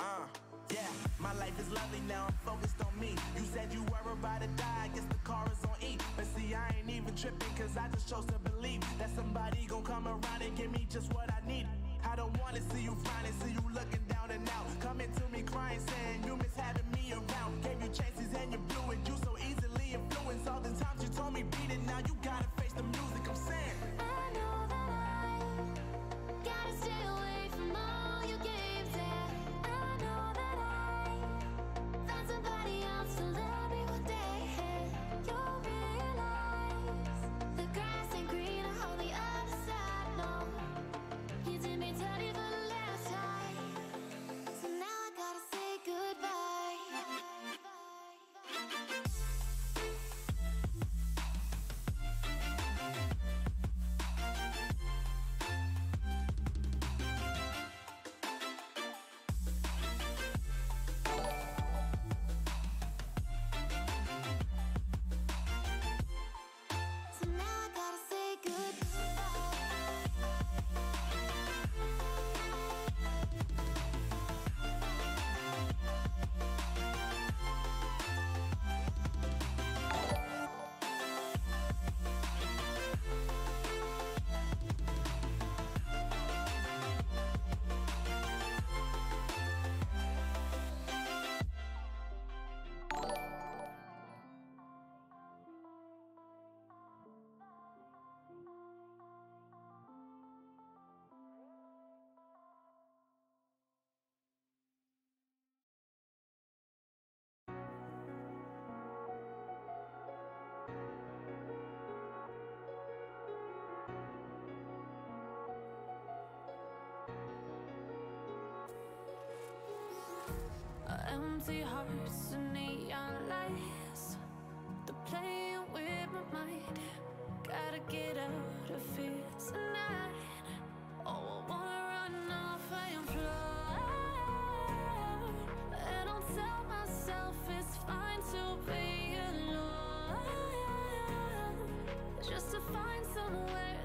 Uh, yeah, my life is lovely now, I'm focused on me. You said you were about to die, I guess the car is on E. But see, I ain't even tripping, cause I just chose to believe that somebody gon' come around and give me just what I need. I don't wanna see you finally see you looking down and out. Coming to me crying, saying you miss having me around. Gave you chances and you blew it. You so easily influenced. All the times you told me beat it, now you empty hearts and neon lights They're playing with my mind Gotta get out of here tonight Oh, I wanna run off and fly And I'll tell myself it's fine to be alone Just to find somewhere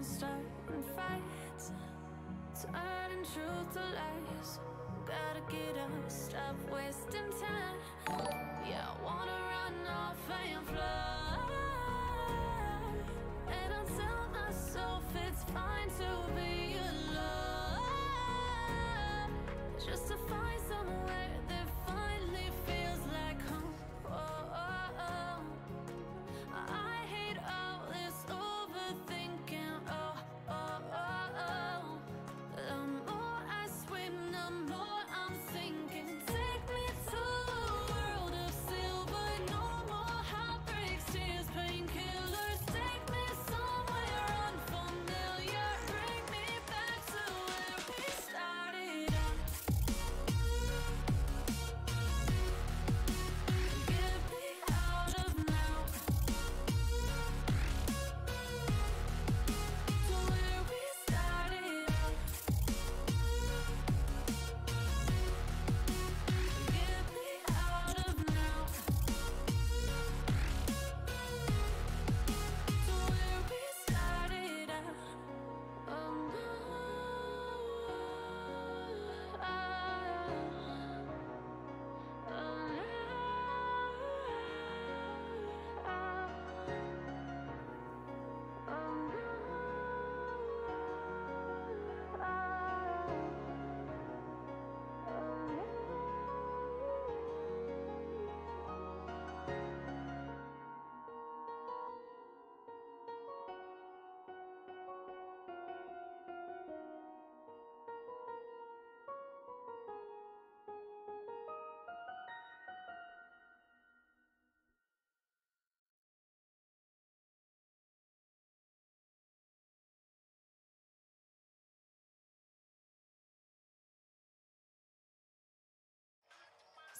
and starting fights Turning truth to lies Gotta get up, stop wasting time Yeah, I wanna run off and fly And tell myself it's fine to be alone Just to find somewhere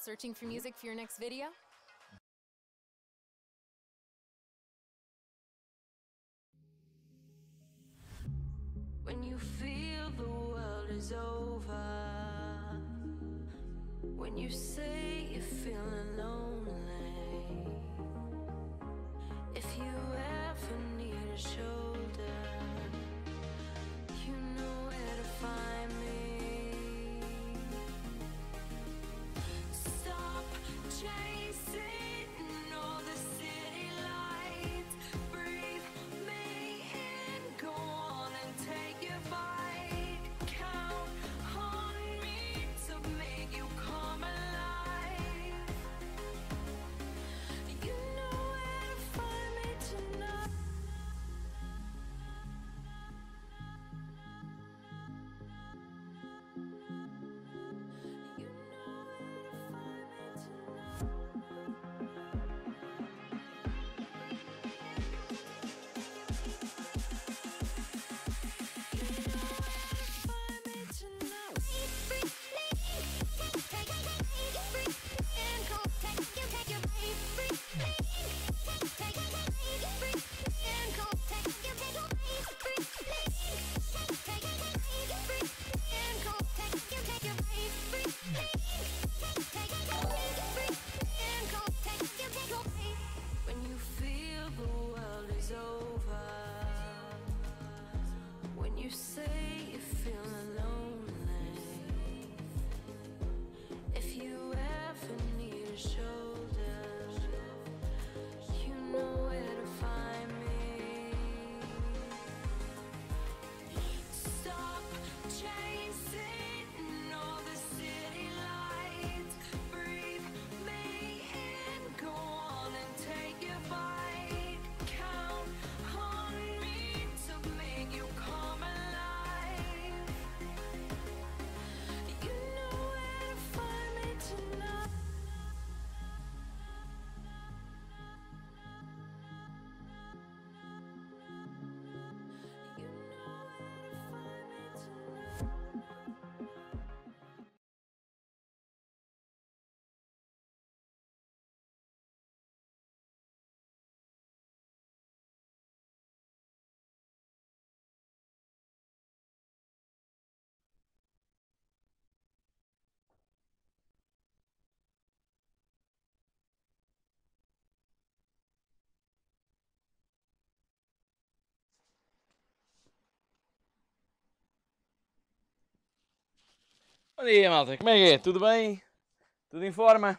searching for music for your next video? Bom dia, malta. Como é que é? Tudo bem? Tudo em forma?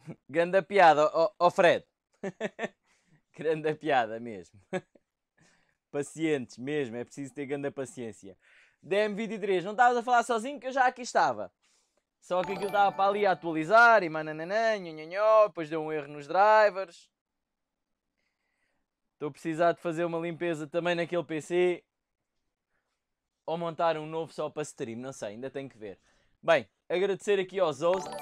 Grande piada, ó oh, oh Fred. grande piada mesmo. Pacientes mesmo, é preciso ter grande paciência. DM23, não estavas a falar sozinho que eu já aqui estava. Só que aquilo estava para ali a atualizar e manananã, nhanhanhó, depois deu um erro nos drivers. Estou a precisar de fazer uma limpeza também naquele PC ou montar um novo só para stream, não sei, ainda tenho que ver. Bem, agradecer aqui aos hosts.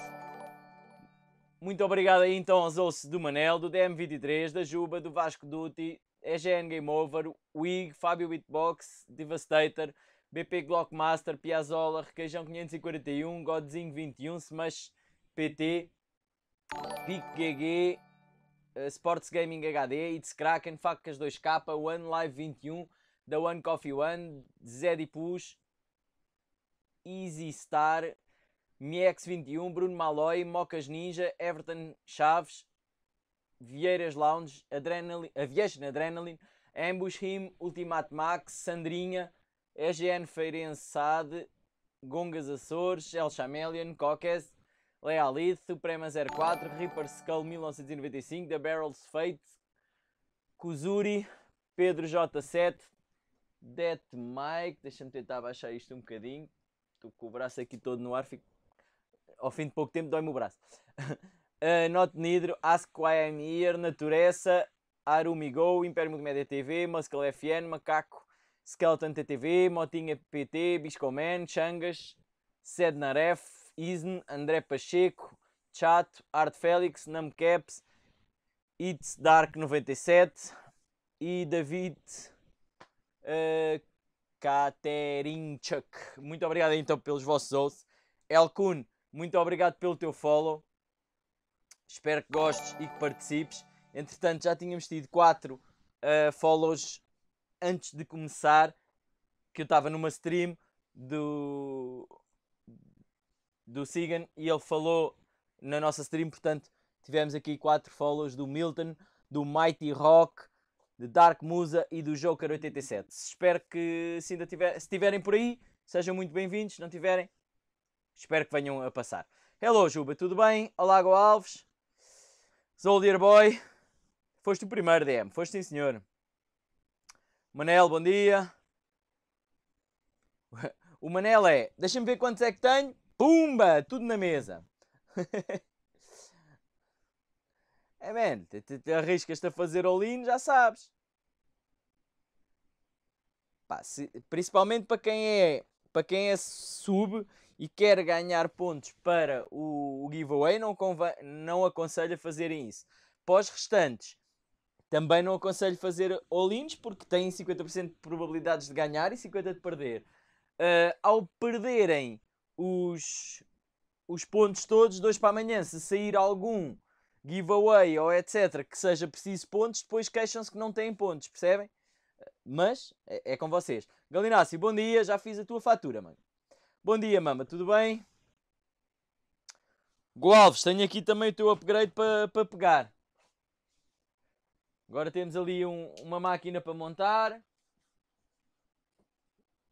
Muito obrigado aí então aos hosts do Manel, do DM23, da Juba, do Vasco Duty, EGN Game Over, Wig, Fábio Hitbox, Devastator, BP Glockmaster, Piazzola, Requeijão 541, Godzinho 21, Smash PT, Pico GG, eh, Sports Gaming HD, It's Kraken, Facas 2K, One Live 21, The One Coffee One, Zé Dipus, Easy Star, MieX21, Bruno Malloy, Mocas Ninja, Everton Chaves, Vieiras Lounge, Adrenaline, Aviation Adrenaline, Ambush Him, Ultimate Max, Sandrinha, EGN Feirense SAD, Gongas Açores, El Chameleon, Coques, Lealith, Suprema 04, Reaper Skull 1995, The Barrel's Fate, Kuzuri, Pedro J7, Death Mike, deixa-me tentar baixar isto um bocadinho. Estou com o braço aqui todo no ar, fico... ao fim de pouco tempo dói-me o braço. uh, Not Nidro, Ask Why I'm Here, Natureza, Arumigo, Império Multimédia TV, Muscle FN, Macaco, Skeleton TTV, Motinha PT, Biscoman, Changas, Sednaref, Isn, André Pacheco, Chato, Art Félix, Namcaps, It's Dark 97 e David Uh, eh, Chuck, muito obrigado então pelos vossos ouços. Elkun, muito obrigado pelo teu follow. Espero que gostes e que participes. Entretanto, já tínhamos tido 4 uh, eh, follows antes de começar, que eu estava numa stream do, do Sigan e ele falou na nossa stream, portanto, tivemos aqui 4 follows do Milton, do Mighty Rock, de Dark Musa e do Joker 87. Espero que se ainda tiver, se tiverem por aí, sejam muito bem-vindos. Se não tiverem, espero que venham a passar. Hello Juba, tudo bem? Olá Go Alves. Soldier Boy. Foste o primeiro DM, foste sim senhor. Manel, bom dia. O Manel é, deixa-me ver quantos é que tenho. Pumba, tudo na mesa. É, man, arriscas-te a fazer all-in, já sabes. Pá, se, principalmente para quem é para quem é sub e quer ganhar pontos para o, o giveaway, não, não aconselho a fazerem isso. Pós restantes, também não aconselho fazer all-ins porque têm 50% de probabilidades de ganhar e 50% de perder. Uh, ao perderem os, os pontos todos, dois para amanhã, se sair algum giveaway ou etc., que seja preciso pontos, depois queixam-se que não têm pontos, percebem? Mas é, é com vocês. Galinácio, bom dia, já fiz a tua fatura, mano. Bom dia, mama, tudo bem? Gualves, tenho aqui também o teu upgrade para pa pegar. Agora temos ali um, uma máquina para montar.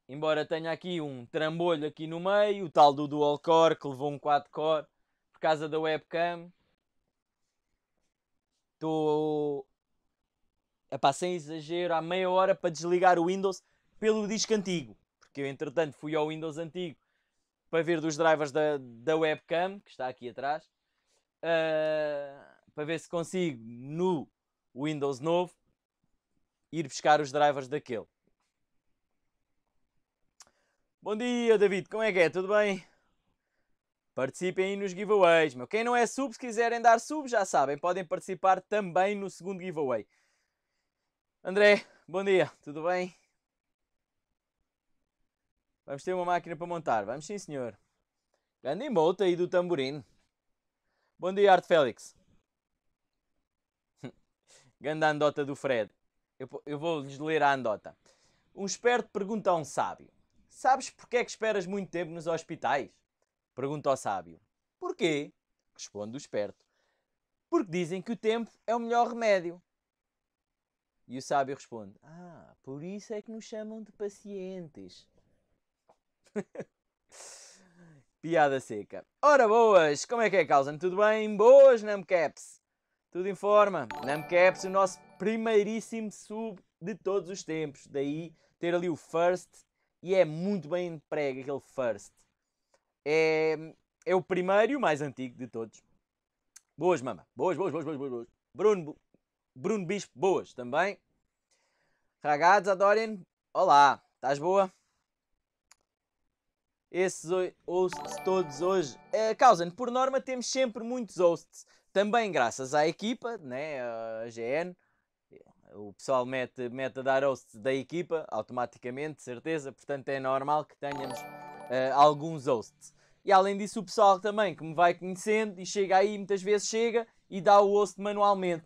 Embora tenha aqui um trambolho aqui no meio, o tal do dual core que levou um quad core por causa da webcam. Estou. passar sem exagero, há meia hora para desligar o Windows pelo disco antigo. Porque eu, entretanto, fui ao Windows antigo para ver dos drivers da, da webcam, que está aqui atrás, uh, para ver se consigo, no Windows novo, ir buscar os drivers daquele. Bom dia, David, como é que é? Tudo bem? Participem aí nos giveaways, meu. Quem não é sub, se quiserem dar sub, já sabem, podem participar também no segundo giveaway. André, bom dia, tudo bem? Vamos ter uma máquina para montar, vamos sim, senhor. Grande moto aí do tamborim. Bom dia, Arte Félix. Grande andota do Fred. Eu, eu vou-lhes ler a andota. Um esperto pergunta a um sábio: Sabes porque é que esperas muito tempo nos hospitais? Pergunta ao sábio. Porquê? Responde o esperto. Porque dizem que o tempo é o melhor remédio. E o sábio responde: Ah, por isso é que nos chamam de pacientes. Piada seca. Ora, boas! Como é que é, Causan? Tudo bem? Boas, Namcaps? Tudo em forma? Namcaps, o nosso primeiríssimo sub de todos os tempos. Daí ter ali o first e é muito bem emprego aquele first. É, é o primeiro e o mais antigo de todos. Boas, mama. Boas, boas, boas, boas, boas. Bruno, Bruno Bispo, boas também. Ragados, adorem. Olá, estás boa? Esses hosts todos hoje. Uh, por norma temos sempre muitos hosts. Também graças à equipa, né? A GN. O pessoal mete, mete a dar hosts da equipa, automaticamente, certeza. Portanto, é normal que tenhamos uh, alguns hosts. E além disso, o pessoal também que me vai conhecendo e chega aí, muitas vezes chega e dá o host manualmente.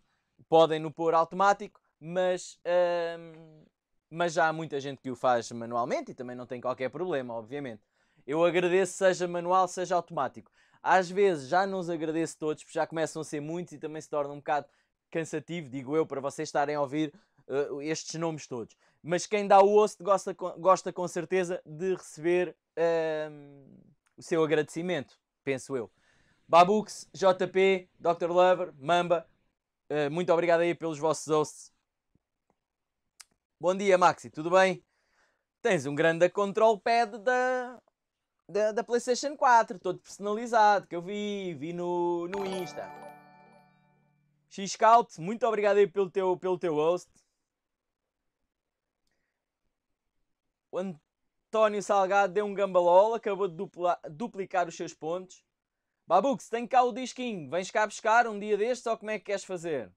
Podem no pôr automático, mas, uh, mas já há muita gente que o faz manualmente e também não tem qualquer problema, obviamente. Eu agradeço, seja manual, seja automático. Às vezes já não os agradeço todos, porque já começam a ser muitos e também se torna um bocado cansativo, digo eu, para vocês estarem a ouvir uh, estes nomes todos. Mas quem dá o host gosta, gosta com certeza de receber um, o seu agradecimento, penso eu. Babux, JP, Dr. Lover, Mamba, uh, muito obrigado aí pelos vossos hosts. Bom dia, Maxi, tudo bem? Tens um grande control pad da, da, da PlayStation 4, todo personalizado, que eu vi, vi no, no Insta. X-Scout, muito obrigado aí pelo teu, pelo teu host. O António Salgado deu um gambalol, acabou de dupla, duplicar os seus pontos. Babuque, se tem cá o disquinho, vens cá buscar um dia destes ou como é que queres fazer?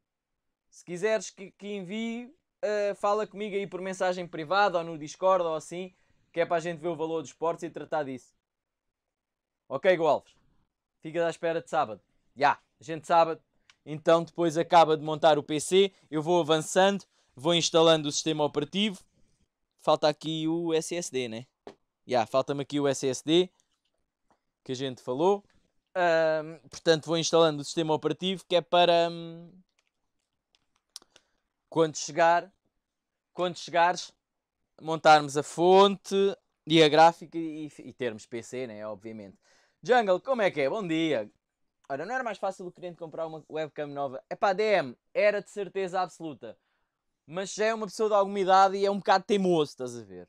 Se quiseres que, que envie, uh, fala comigo aí por mensagem privada ou no Discord ou assim, que é para a gente ver o valor dos portos e tratar disso. Ok, Gualves? Fica à espera de sábado. Já, yeah, a gente sábado. Então depois acaba de montar o PC, eu vou avançando, vou instalando o sistema operativo falta aqui o SSD, né? Yeah, falta-me aqui o SSD que a gente falou. Um, portanto, vou instalando o sistema operativo que é para um, quando chegar, quando chegares, montarmos a fonte e a gráfica e, e, termos PC, né? Obviamente. Jungle, como é que é? Bom dia. Ora, não era mais fácil o cliente comprar uma webcam nova? É pá, DM, era de certeza absoluta mas já é uma pessoa de alguma idade e é um bocado teimoso, estás a ver?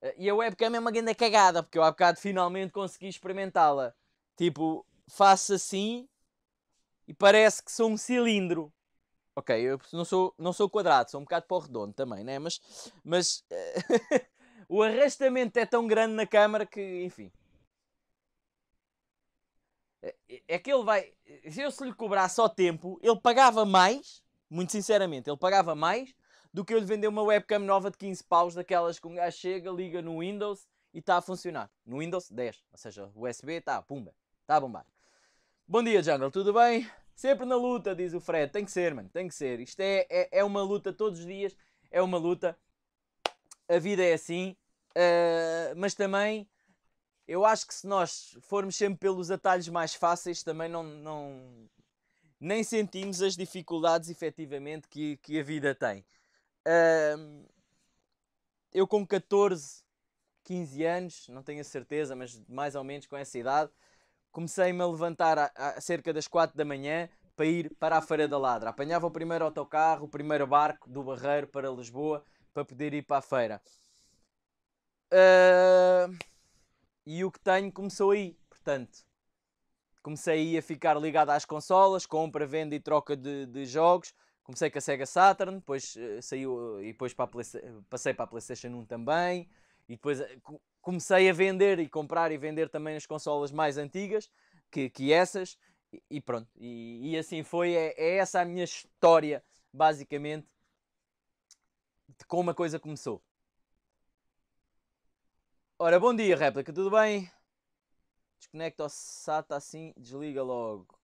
Eh, e a webcam é uma grande cagada, porque eu há bocado finalmente consegui experimentá-la. Tipo, faço assim e parece que sou um cilindro. Ok, eu não sou, não sou quadrado, sou um bocado para o redondo também, né? Mas, mas eh, o arrastamento é tão grande na câmara que, enfim. Eh, é que ele vai. Se eu se lhe cobrar só tempo, ele pagava mais, muito sinceramente, ele pagava mais do que eu lhe vender uma webcam nova de 15 paus, daquelas que um gajo chega, liga no Windows e está a funcionar. No Windows 10, ou seja, USB está, pumba, está a bombar. Bom dia, Jungle, tudo bem? Sempre na luta, diz o Fred. Tem que ser, mano, tem que ser. Isto é, é, é uma luta todos os dias, é uma luta. A vida é assim, uh, mas também eu acho que se nós formos sempre pelos atalhos mais fáceis, também não, não nem sentimos as dificuldades efetivamente que, que a vida tem. Uh, eu com 14, 15 anos, não tenho a certeza, mas mais ou menos com essa idade, comecei-me a levantar a, a, cerca das 4 da manhã para ir para a Feira da Ladra. Apanhava o primeiro autocarro, o primeiro barco do Barreiro para Lisboa para poder ir para a feira. Uh, e o que tenho começou aí, portanto. Comecei a ficar ligado às consolas, compra, venda e troca de, de jogos comecei com a Sega Saturn, depois uh, saiu eh, e depois para Play, eh, passei para a PlayStation 1 também, e depois comecei a vender e comprar e vender também as consolas mais antigas que, que essas, e, e pronto, e, e, assim foi, é, é, essa a minha história, basicamente, de como a coisa começou. Ora, bom dia, réplica, tudo bem? Desconecta o SATA assim, desliga logo.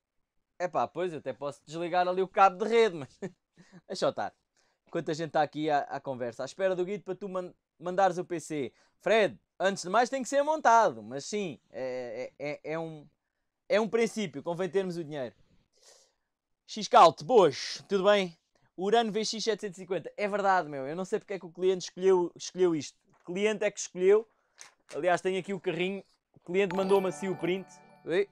É pá, pois eu até posso desligar ali o cabo de rede, mas deixa eu estar. Enquanto a gente está aqui à, à, conversa, à espera do Guido para tu man mandares o PC. Fred, antes de mais tem que ser montado, mas sim, é, é, é, é um, é um princípio, convém termos o dinheiro. Xcalt, boas, tudo bem? Urano VX750, é verdade, meu, eu não sei porque é que o cliente escolheu, escolheu isto. O cliente é que escolheu, aliás, tenho aqui o carrinho, o cliente mandou-me assim o print. Oi?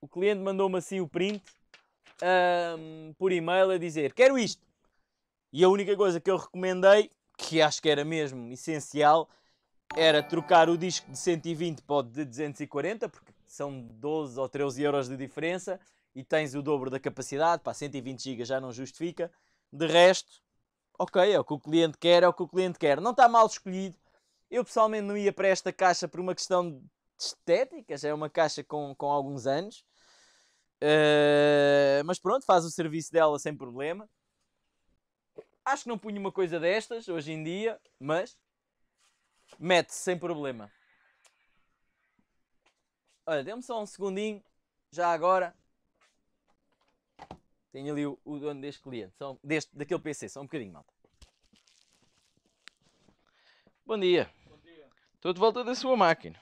O cliente mandou-me assim o print um, por e-mail a dizer: Quero isto. E a única coisa que eu recomendei, que acho que era mesmo essencial, era trocar o disco de 120 para o de 240, porque são 12 ou 13 euros de diferença e tens o dobro da capacidade. Para 120 GB já não justifica. De resto, ok, é o que o cliente quer, é o que o cliente quer. Não está mal escolhido. Eu pessoalmente não ia para esta caixa por uma questão de estética, já é uma caixa com, com alguns anos. Uh, mas pronto, faz o serviço dela sem problema. Acho que não punha uma coisa destas hoje em dia, mas mete-se sem problema. Olha, dê-me só um segundinho, já agora. Tenho ali o, o dono deste cliente, só, deste, daquele PC, só um bocadinho, malta. Bom dia. Bom dia. Estou de volta da sua máquina.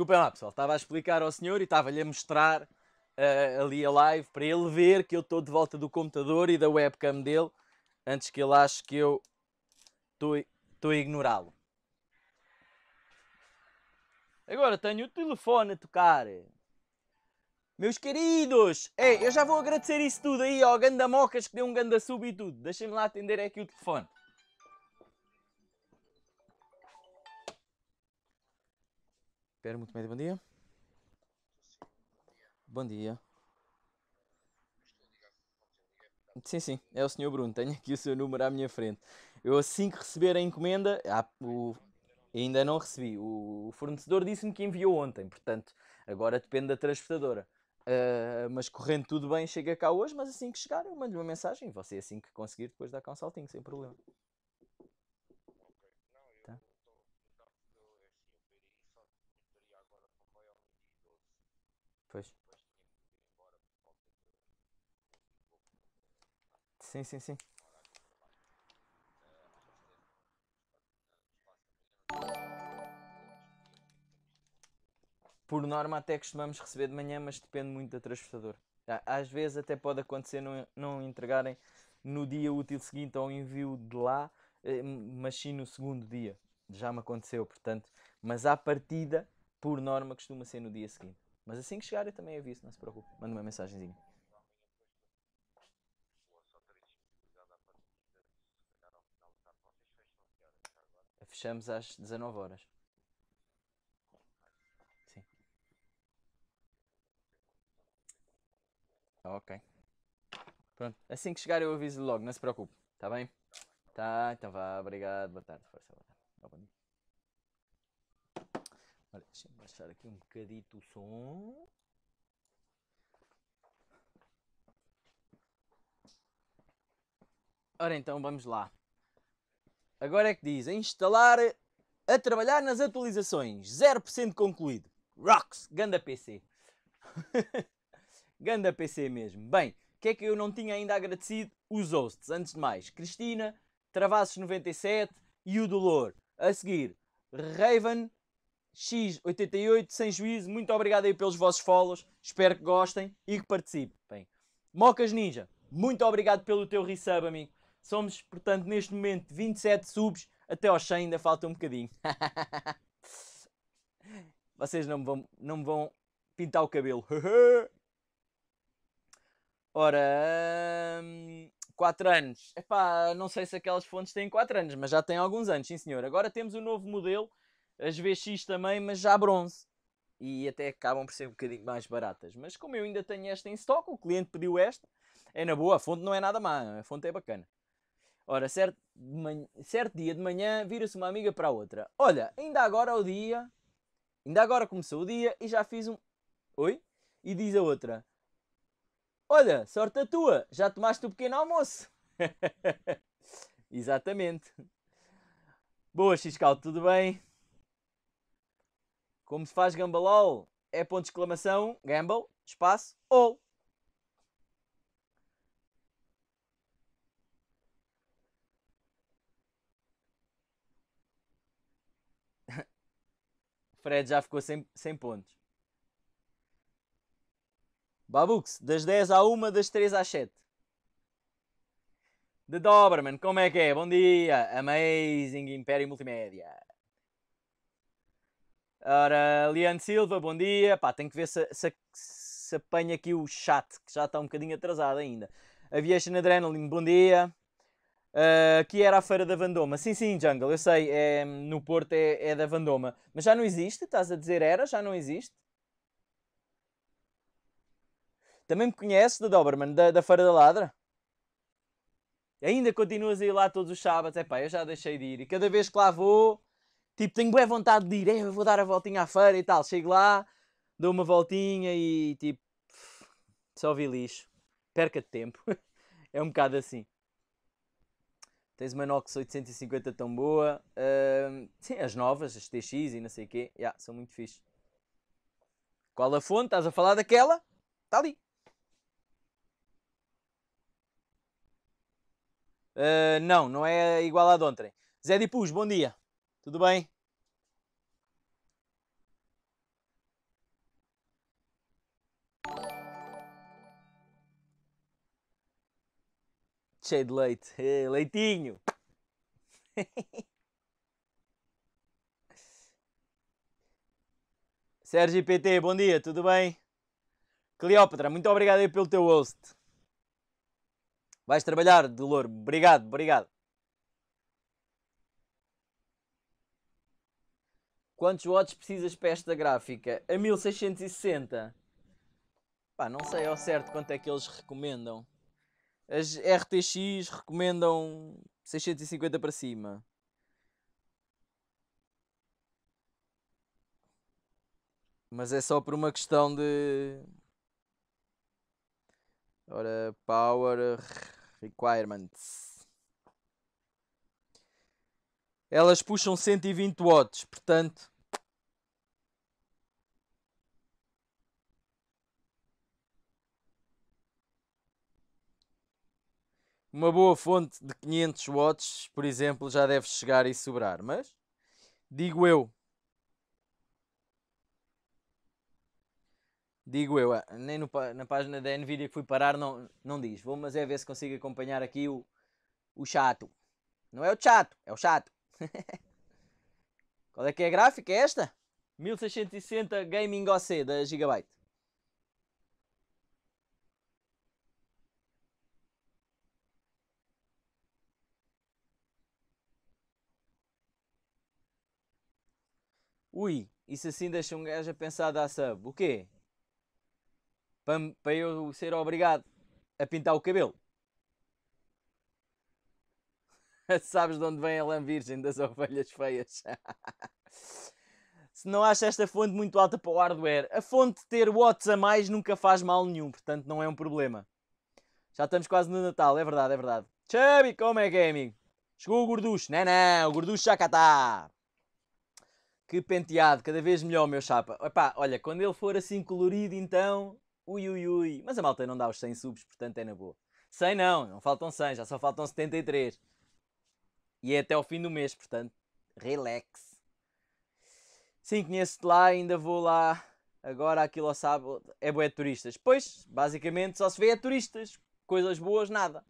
Desculpem lá, pessoal, estava a explicar ao senhor e estava-lhe a mostrar uh, ali a live para ele ver que eu estou de volta do computador e da webcam dele antes que ele ache que eu estou a ignorá-lo. Agora tenho o telefone a tocar. Meus queridos! Ei, eu já vou agradecer isso tudo aí ao Gandamocas que deu um ganda sub e tudo. Deixem-me lá atender aqui o telefone. Espera, muito bem, bom dia. Bom dia. Sim, sim, é o senhor Bruno. Tenho aqui o seu número à minha frente. Eu assim que receber a encomenda, ah, o, ainda não recebi. O, fornecedor disse-me que enviou ontem, portanto, agora depende da transportadora. Uh, mas correndo tudo bem, chega cá hoje, mas assim que chegar eu mando-lhe uma mensagem. Você assim que conseguir depois dá cá um saltinho, sem problema. Sim, sim, sim. Por norma até costumamos receber de manhã, mas depende muito da transportador. Às vezes até pode acontecer não, não entregarem no dia útil seguinte ao envio de lá, eh, mas sim no segundo dia. Já me aconteceu, portanto. Mas à partida, por norma, costuma ser no dia seguinte. Mas assim que chegar eu também aviso, não se preocupe. Manda uma mensagenzinha. fechamos às 19 horas. Sim. Ok. Pronto. Assim que chegar eu aviso logo, não se preocupe. Tá bem? Tá, então vá. Obrigado. Boa tarde. Força, boa tarde. Boa tarde. Olha, deixa-me baixar aqui um bocadito o som. Ora então, vamos lá. Agora é que diz, a instalar, a trabalhar nas atualizações. 0% concluído. Rocks, ganda PC. ganda PC mesmo. Bem, o que é que eu não tinha ainda agradecido? Os hosts, antes de mais. Cristina, Travassos 97 e o Dolor. A seguir, Raven X88, sem juízo. Muito obrigado aí pelos vossos follows. Espero que gostem e que participem. Mocas Ninja, muito obrigado pelo teu resub, amigo. Somos, portanto, neste momento 27 subs, até aos 100 ainda falta um bocadinho. Vocês não me vão, não me vão pintar o cabelo. Ora, 4 hum, anos. Epá, não sei se aquelas fontes têm 4 anos, mas já têm alguns anos, sim senhor. Agora temos o um novo modelo, as VX também, mas já bronze. E até acabam por ser um bocadinho mais baratas. Mas como eu ainda tenho esta em stock, o cliente pediu esta, é na boa, a fonte não é nada má, a fonte é bacana. Ora, certo, manhã, certo dia de manhã vira-se uma amiga para a outra. Olha, ainda agora é o dia. Ainda agora começou o dia e já fiz um. Oi? E diz a outra: Olha, sorte a tua, já tomaste o pequeno almoço. Exatamente. Boa, Xiscal, tudo bem? Como se faz gambalol? É ponto de exclamação, gamble, espaço, ou. Fred já ficou sem, sem pontos. Babux, das 10 à 1, das 3 às 7. The Doberman, como é que é? Bom dia! Amazing Império Multimédia. Ora, Liane Silva, bom dia. Pá, tenho que ver se, se, se apanha aqui o chat, que já está um bocadinho atrasado ainda. Aviation Adrenaline, bom dia. Uh, que era a Feira da Vandoma. Sim, sim, Jungle, eu sei, é, no Porto é, é, da Vandoma. Mas já não existe? Estás a dizer era? Já não existe? Também me conheces da Doberman, da, da Feira da Ladra? Ainda continuas a ir lá todos os sábados? É pá, eu já deixei de ir. E cada vez que lá vou, tipo, tenho boa vontade de ir. É, eu vou dar a voltinha à feira e tal. Chego lá, dou uma voltinha e tipo, só vi lixo. Perca de tempo. é um bocado assim. Tens uma Nox 850 tão boa. Uh, sim, as novas, as TX e não sei o quê. Yeah, são muito fixe. Qual a fonte? Estás a falar daquela? Está ali. Uh, não, não é igual à de ontem. Zé Dipus, bom dia. Tudo bem? cheio de leite. Eh, leitinho! Sérgio PT, bom dia, tudo bem? Cleópatra, muito obrigado aí pelo teu host. Vais trabalhar, Dolor. Obrigado, obrigado. Quantos watts precisas para esta gráfica? A 1660. Pá, não sei ao certo quanto é que eles recomendam. As RTX recomendam 650 para cima. Mas é só por uma questão de. Ora, Power Requirements. Elas puxam 120 watts, portanto, Uma boa fonte de 500 watts, por exemplo, já deve chegar e sobrar, mas digo eu. Digo eu, ah, nem no, na página da Nvidia que fui parar não, não diz. Vou, mas é ver se consigo acompanhar aqui o, o chato. Não é o chato, é o chato. Qual é que é a gráfica? É esta? 1660 Gaming OC da Gigabyte. Ui, isso assim deixa um gajo a pensar da sub. O quê? Para, para eu ser obrigado a pintar o cabelo. Sabes de onde vem a lã virgem das ovelhas feias? Se não acha esta fonte muito alta para o hardware, a fonte ter watts a mais nunca faz mal nenhum, portanto não é um problema. Já estamos quase no Natal, é verdade, é verdade. Chubby, como é que é, amigo? Chegou o gorducho. Não, não, o gorducho já cá está. Que penteado, cada vez melhor, meu chapa. Epá, olha, quando ele for assim colorido, então. Ui, ui, ui. Mas a malta não dá os 100 subs, portanto é na boa. 100 não, não faltam 100, já só faltam 73. E é até o fim do mês, portanto, relax. Sim, conheço-te lá, ainda vou lá. Agora aquilo sábado é boé de turistas. Pois, basicamente só se vê é turistas. Coisas boas, nada.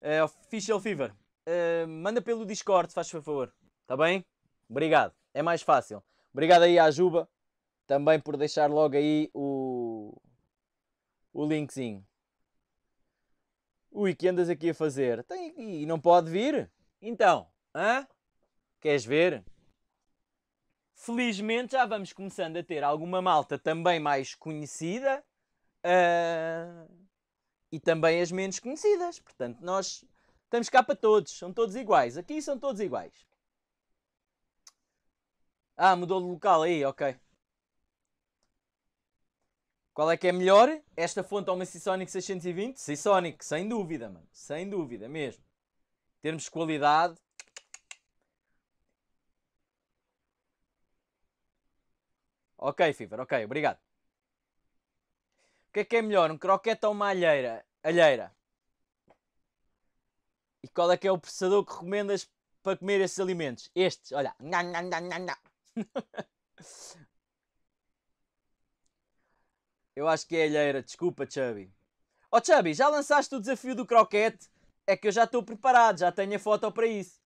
É, Official Fever. Uh, manda pelo Discord, faz favor. Está bem? Obrigado. É mais fácil. Obrigado aí à Juba também por deixar logo aí o, o linkzinho. Ui, que andas aqui a fazer? Tem, e não pode vir? Então, hã? Queres ver? Felizmente já vamos começando a ter alguma malta também mais conhecida uh, e também as menos conhecidas. Portanto, nós estamos cá para todos, são todos iguais. Aqui são todos iguais. Ah, mudou de local aí, ok. Qual é que é melhor? Esta fonte é uma Seasonic 620? Seasonic, sem dúvida, mano. Sem dúvida mesmo. termos qualidade. Ok, Fever, ok, obrigado. O que é que é melhor, um croquete ou uma alheira? alheira? E qual é que é o processador que recomendas para comer esses alimentos? Estes, olha. Nha, nha, nha, eu acho que é alheira. Desculpa, Chubby. Ó oh, Chubby, já lançaste o desafio do croquete? É que eu já estou preparado, já tenho a foto para isso.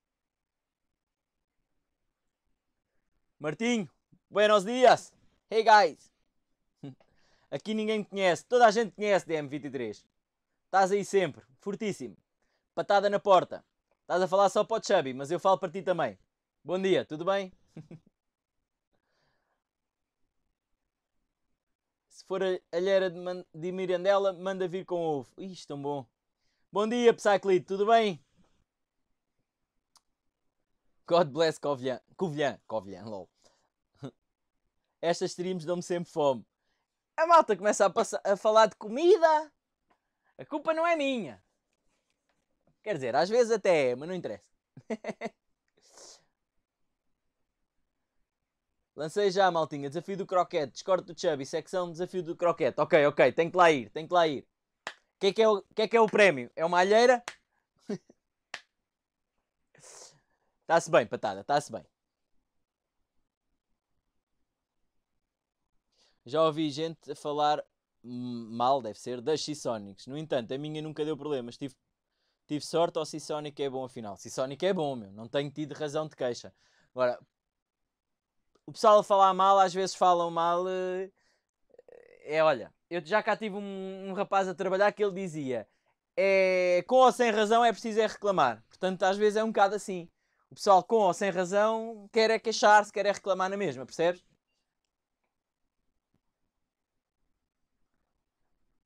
Martinho, buenos dias. Hey guys. Aqui ninguém me conhece, toda a gente conhece DM23. Estás aí sempre, fortíssimo. Patada na porta. Estás a falar só para o Chubby, mas eu falo para ti também. Bom dia, tudo bem? Se for alheira de, de Mirandela, manda vir com ovo. Isto é tão bom. Bom dia, Psyclito, tudo bem? God bless Covilhã. Covilhã, Covilhã, lol. Estas streams dão-me sempre fome. A malta começa a, passar, a falar de comida. A culpa não é minha. Quer dizer, às vezes até é, mas não interessa. Lancei já, maltinha. Desafio do croquete. Discord do Chubby. Secção desafio do croquete. Ok, ok. Tem que lá ir. Tem que lá ir. O que é que é o, que é, que é o prémio? É uma alheira? Está-se bem, patada. Está-se bem. Já ouvi gente a falar mal, deve ser, das Seasonics. No entanto, a minha nunca deu problemas. Tive, tive sorte ou Seasonic é bom afinal? Seasonic é bom, meu. Não tenho tido razão de queixa. Agora, o pessoal a falar mal, às vezes falam mal. Eh, é, olha, eu já cá tive um, um rapaz a trabalhar que ele dizia: é, com ou sem razão é preciso é reclamar. Portanto, às vezes é um bocado assim. O pessoal com ou sem razão quer é queixar-se, quer é reclamar na mesma, percebes?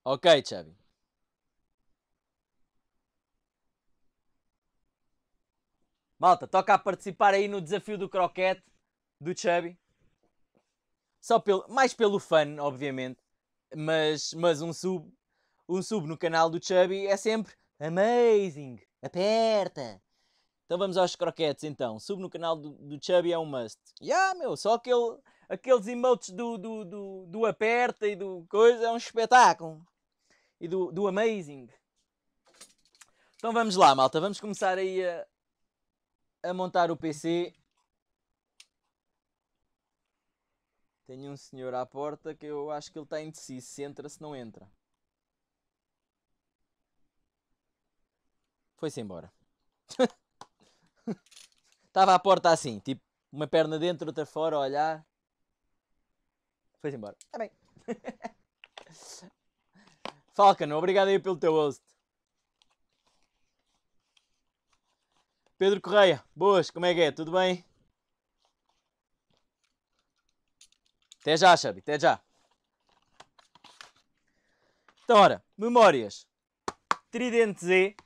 Ok, Xavi. Malta, toca a participar aí no desafio do croquete do Chubby. Só pelo, mais pelo fã, obviamente, mas, mas um sub um sub no canal do Chubby é sempre amazing, aperta. Então vamos aos croquetes então. Sub no canal do, do Chubby é um must. Yeah, meu, só aquele, aqueles emotes do, do, do, do aperta e do coisa é um espetáculo. E do, do amazing. Então vamos lá, malta. Vamos começar aí a, a montar o PC Tenho um senhor à porta que eu acho que ele está indeciso se entra, se não entra. Foi-se embora. Estava à porta assim, tipo, uma perna dentro, outra fora, a olhar. Foi-se embora. Está bem. Falcano, obrigado aí pelo teu host. Pedro Correia, boas, como é que é? Tudo bem? Até já, Xabi, até já. Então, ora, memórias. Tridente Z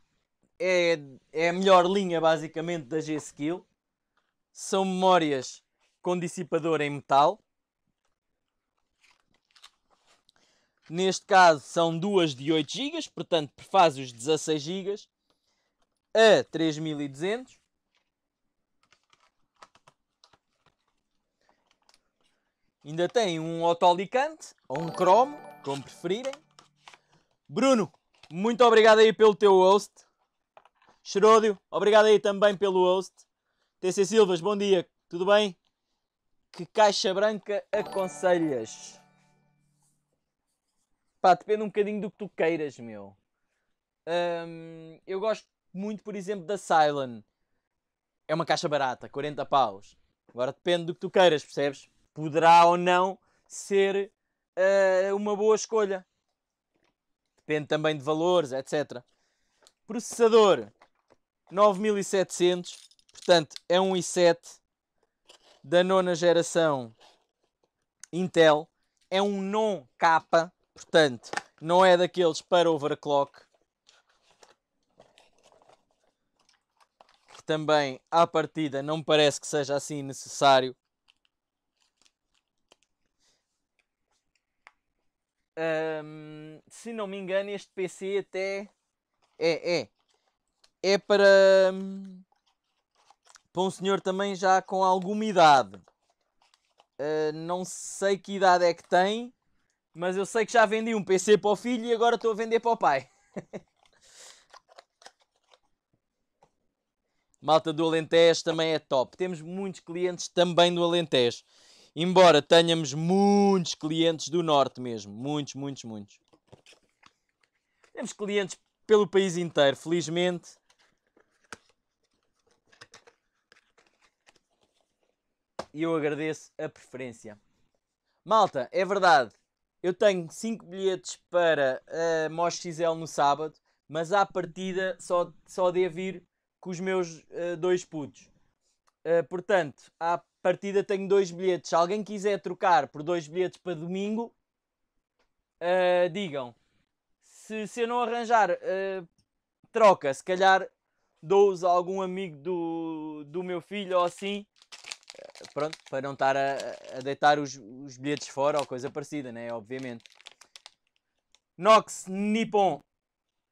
é, é a melhor linha, basicamente, da G-Skill. São memórias com dissipador em metal. Neste caso são duas de 8 GB, portanto prefaz os 16 GB a 3200. Ainda tem um autolicante ou um cromo, como preferirem. Bruno, muito obrigado aí pelo teu host. Xeródio, obrigado aí também pelo host. TC Silvas, bom dia, tudo bem? Que caixa branca aconselhas? Pá, depende um bocadinho do que tu queiras, meu. eu gosto muito, por exemplo, da Cylon. É uma caixa barata, 40 paus. Agora depende do que tu queiras, percebes? poderá ou não ser uh, uma boa escolha. Depende também de valores, etc. Processador 9700, portanto é um i7 da nona geração Intel. É um non-K, portanto não é daqueles para overclock. Que também à partida não parece que seja assim necessário Um, se não me engano, este PC até é, é, é para, hum, para um senhor também já com alguma idade. Uh, não sei que idade é que tem, mas eu sei que já vendi um PC para o filho e agora estou a vender para o pai. Malta do Alentejo também é top. Temos muitos clientes também do Alentejo. Embora tenhamos muitos clientes do norte mesmo. Muitos, muitos, muitos. Temos clientes pelo país inteiro, felizmente. E eu agradeço a preferência. Malta, é verdade. Eu tenho 5 bilhetes para a eh, Mosh XL no sábado, mas à partida só, só devo ir com os meus uh, dois putos. Eh, portanto, à partida tenho dois bilhetes. Se alguém quiser trocar por dois bilhetes para domingo, uh, digam. Se, se eu não arranjar uh, troca, se calhar dou-os a algum amigo do, do meu filho ou assim. Pronto, para não estar a, a deitar os, os bilhetes fora ou coisa parecida, né? Obviamente. Nox Nippon,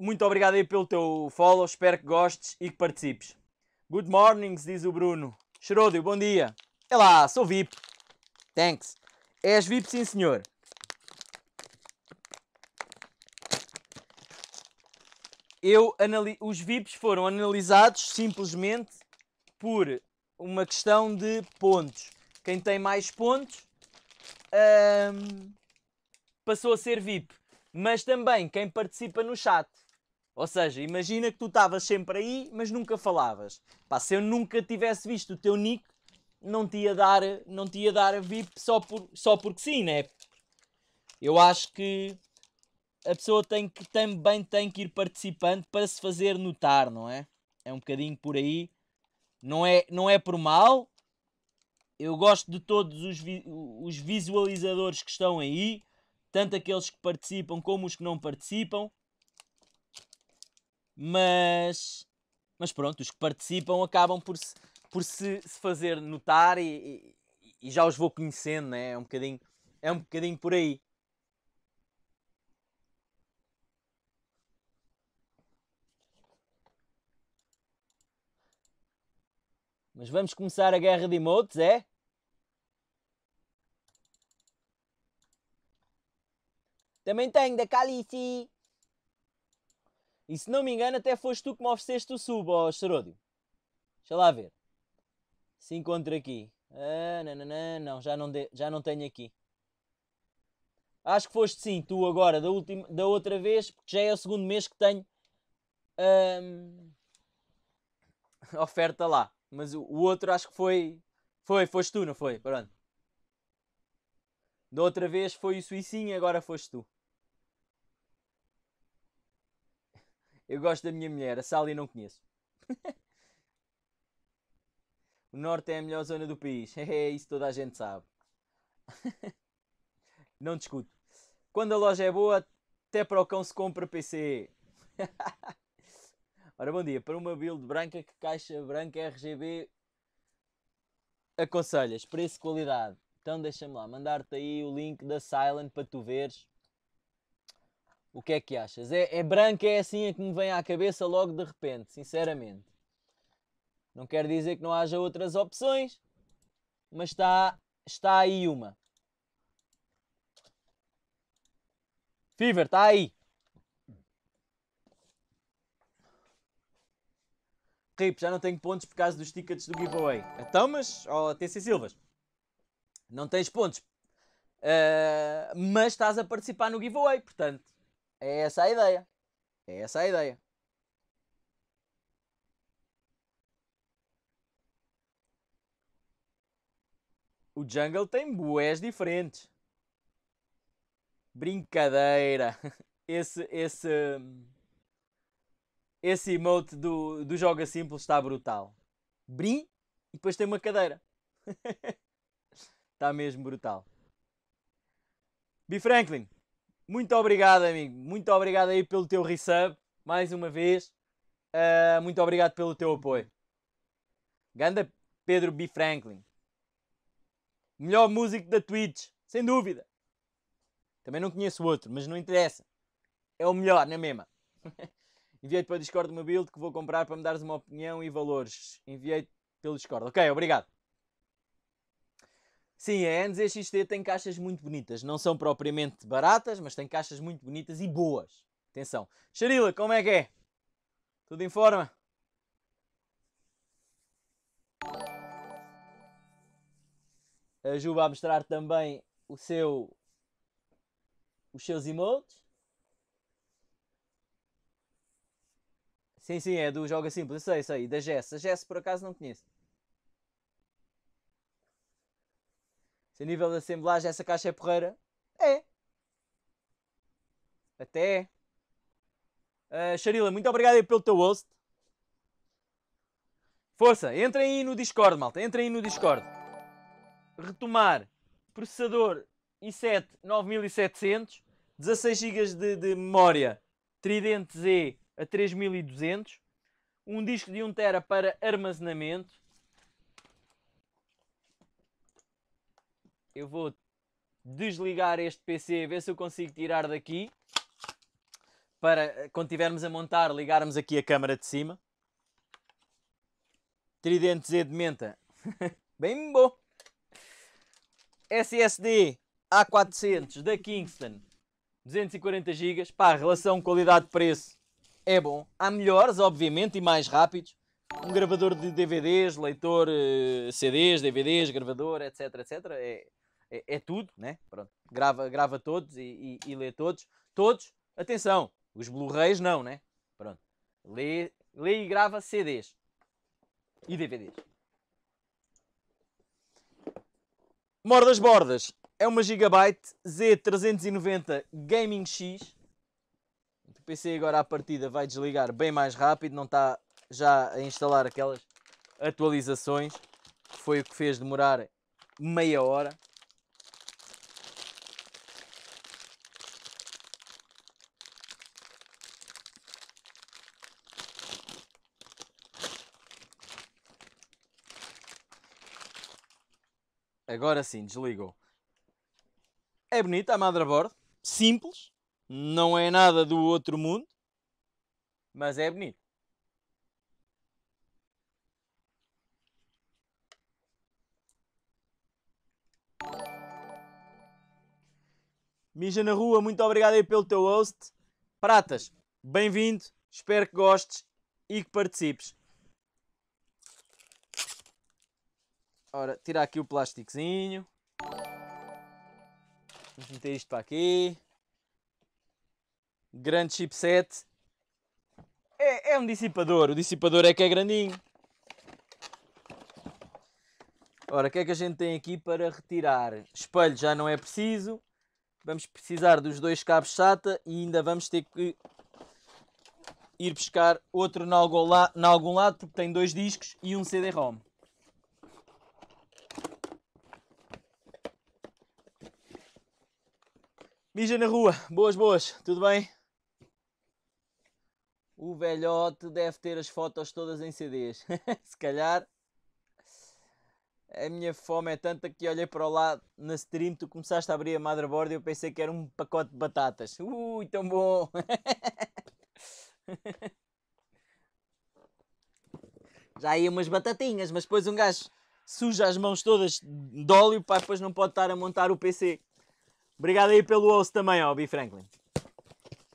muito obrigado aí pelo teu follow. Espero que gostes e que participes. Good mornings, diz o Bruno. Schrodio, bom dia. É lá, sou VIP. Thanks. És VIP, sim senhor. Eu os VIPs foram analisados simplesmente por uma questão de pontos. Quem tem mais pontos passou a ser VIP. Mas também quem participa no chat. Ou seja, imagina que tu estavas sempre aí, mas nunca falavas. Pá, se eu nunca tivesse visto o teu nick, não te ia dar, não te ia dar a VIP só, por, só porque sim, né? Eu acho que a pessoa tem que, também tem que ir participando para se fazer notar, não é? É um bocadinho por aí. Não é, não é por mal. Eu gosto de todos os, vi, os visualizadores que estão aí, tanto aqueles que participam como os que não participam mas, mas pronto, os que participam acabam por se, por se, se fazer notar e, e, e, já os vou conhecendo, né? é, um bocadinho, é um bocadinho por aí. Mas vamos começar a guerra de emotes, é? Também tenho da Calici. E se não me engano, até foste tu que me ofereceste o sub, ó oh, Xeródio. Deixa lá ver. Se encontra aqui. Ah, não, não, não, não já, não de, já não tenho aqui. Acho que foste sim, tu agora, da, última, da outra vez, porque já é o segundo mês que tenho oferta lá. Mas o, o outro acho que foi. Foi, foste tu, não foi? Pronto. Da outra vez foi o Suicinho, agora foste tu. Eu gosto da minha mulher, a Sally não conheço. o norte é a melhor zona do país. É isso toda a gente sabe. não discuto. Quando a loja é boa, até para o cão se compra PC. Ora, bom dia. Para uma build branca, que caixa branca RGB aconselhas? Preço e qualidade. Então deixa-me lá, mandar-te aí o link da Silent para tu veres. O que é que achas? É, é branca, é assim a que me vem à cabeça logo de repente, sinceramente. Não quer dizer que não haja outras opções, mas está, está aí uma. Fever, está aí. Rip, já não tenho pontos por causa dos tickets do giveaway. Então, mas, ou a TC Silvas, não tens pontos. Uh, mas estás a participar no giveaway, portanto, é essa a ideia. É essa a ideia. O jungle tem boés diferentes. Brincadeira. Esse, esse, esse emote do, do Joga é Simples está brutal. brin e depois tem uma cadeira. está mesmo brutal. B. Franklin, muito obrigado, amigo. Muito obrigado aí pelo teu resub, mais uma vez. Uh, muito obrigado pelo teu apoio. Ganda Pedro B. Franklin. Melhor músico da Twitch, sem dúvida. Também não conheço outro, mas não interessa. É o melhor, não é mesmo? Enviei-te para o Discord uma build que vou comprar para me dares uma opinião e valores. Enviei-te pelo Discord. Ok, obrigado. Sim, a NZXT tem caixas muito bonitas. Não são propriamente baratas, mas tem caixas muito bonitas e boas. Atenção. Xarila, como é que é? Tudo em forma? A Ju vai mostrar também o seu, os seus emotes. Sim, sim, é do Joga Simples, eu sei, sei, da Jess. A Jess por acaso não conheço. Se a nível de assemblagem essa caixa é porreira, é. Até é. Uh, Sharila, muito obrigado pelo teu host. Força, entrem aí no Discord, malta. Entrem aí no Discord. Retomar. Processador i7 9700. 16 GB de, de memória. Trident Z a 3200. Um disco de 1 TB para armazenamento. eu vou desligar este PC, ver se eu consigo tirar daqui. Para quando estivermos a montar, ligarmos aqui a câmara de cima. Tridente Z de menta. Bem bom. SSD A400 da Kingston. 240 GB. Pá, relação qualidade-preço é bom. Há melhores, obviamente, e mais rápidos. Um gravador de DVDs, leitor uh, eh, CDs, DVDs, gravador, etc, etc. É, é, é tudo, né? Pronto. Grava, grava todos e, e, e lê todos. Todos, atenção, os Blu-rays não, né? Pronto. Lê, lê e grava CDs e DVDs. Mordas Bordas é uma Gigabyte Z390 Gaming X. O PC agora à partida vai desligar bem mais rápido, não está já a instalar aquelas atualizações. Foi o que fez demorar meia hora. Agora sim, desligou. É bonita a motherboard, simples, não é nada do outro mundo, mas é bonito. Mija na rua, muito obrigado aí pelo teu host. Pratas, bem-vindo, espero que gostes e que participes. Ora, tirar aqui o plastiquezinho. Vamos meter isto para aqui. Grande chipset. É, é um dissipador. O dissipador é que é grandinho. Ora, o que é que a gente tem aqui para retirar? Espelho já não é preciso. Vamos precisar dos dois cabos SATA e ainda vamos ter que ir buscar outro em algum lado porque tem dois discos e um CD-ROM. Mija na rua, boas, boas, tudo bem? O velhote deve ter as fotos todas em CDs. Se calhar. A minha fome é tanta que olhei para o lado na stream, tu começaste a abrir a motherboard e eu pensei que era um pacote de batatas. Ui, tão bom! Já ia umas batatinhas, mas depois um gajo suja as mãos todas de óleo, pá, depois não pode estar a montar o PC. Obrigado aí pelo osso também, ó, B. Franklin.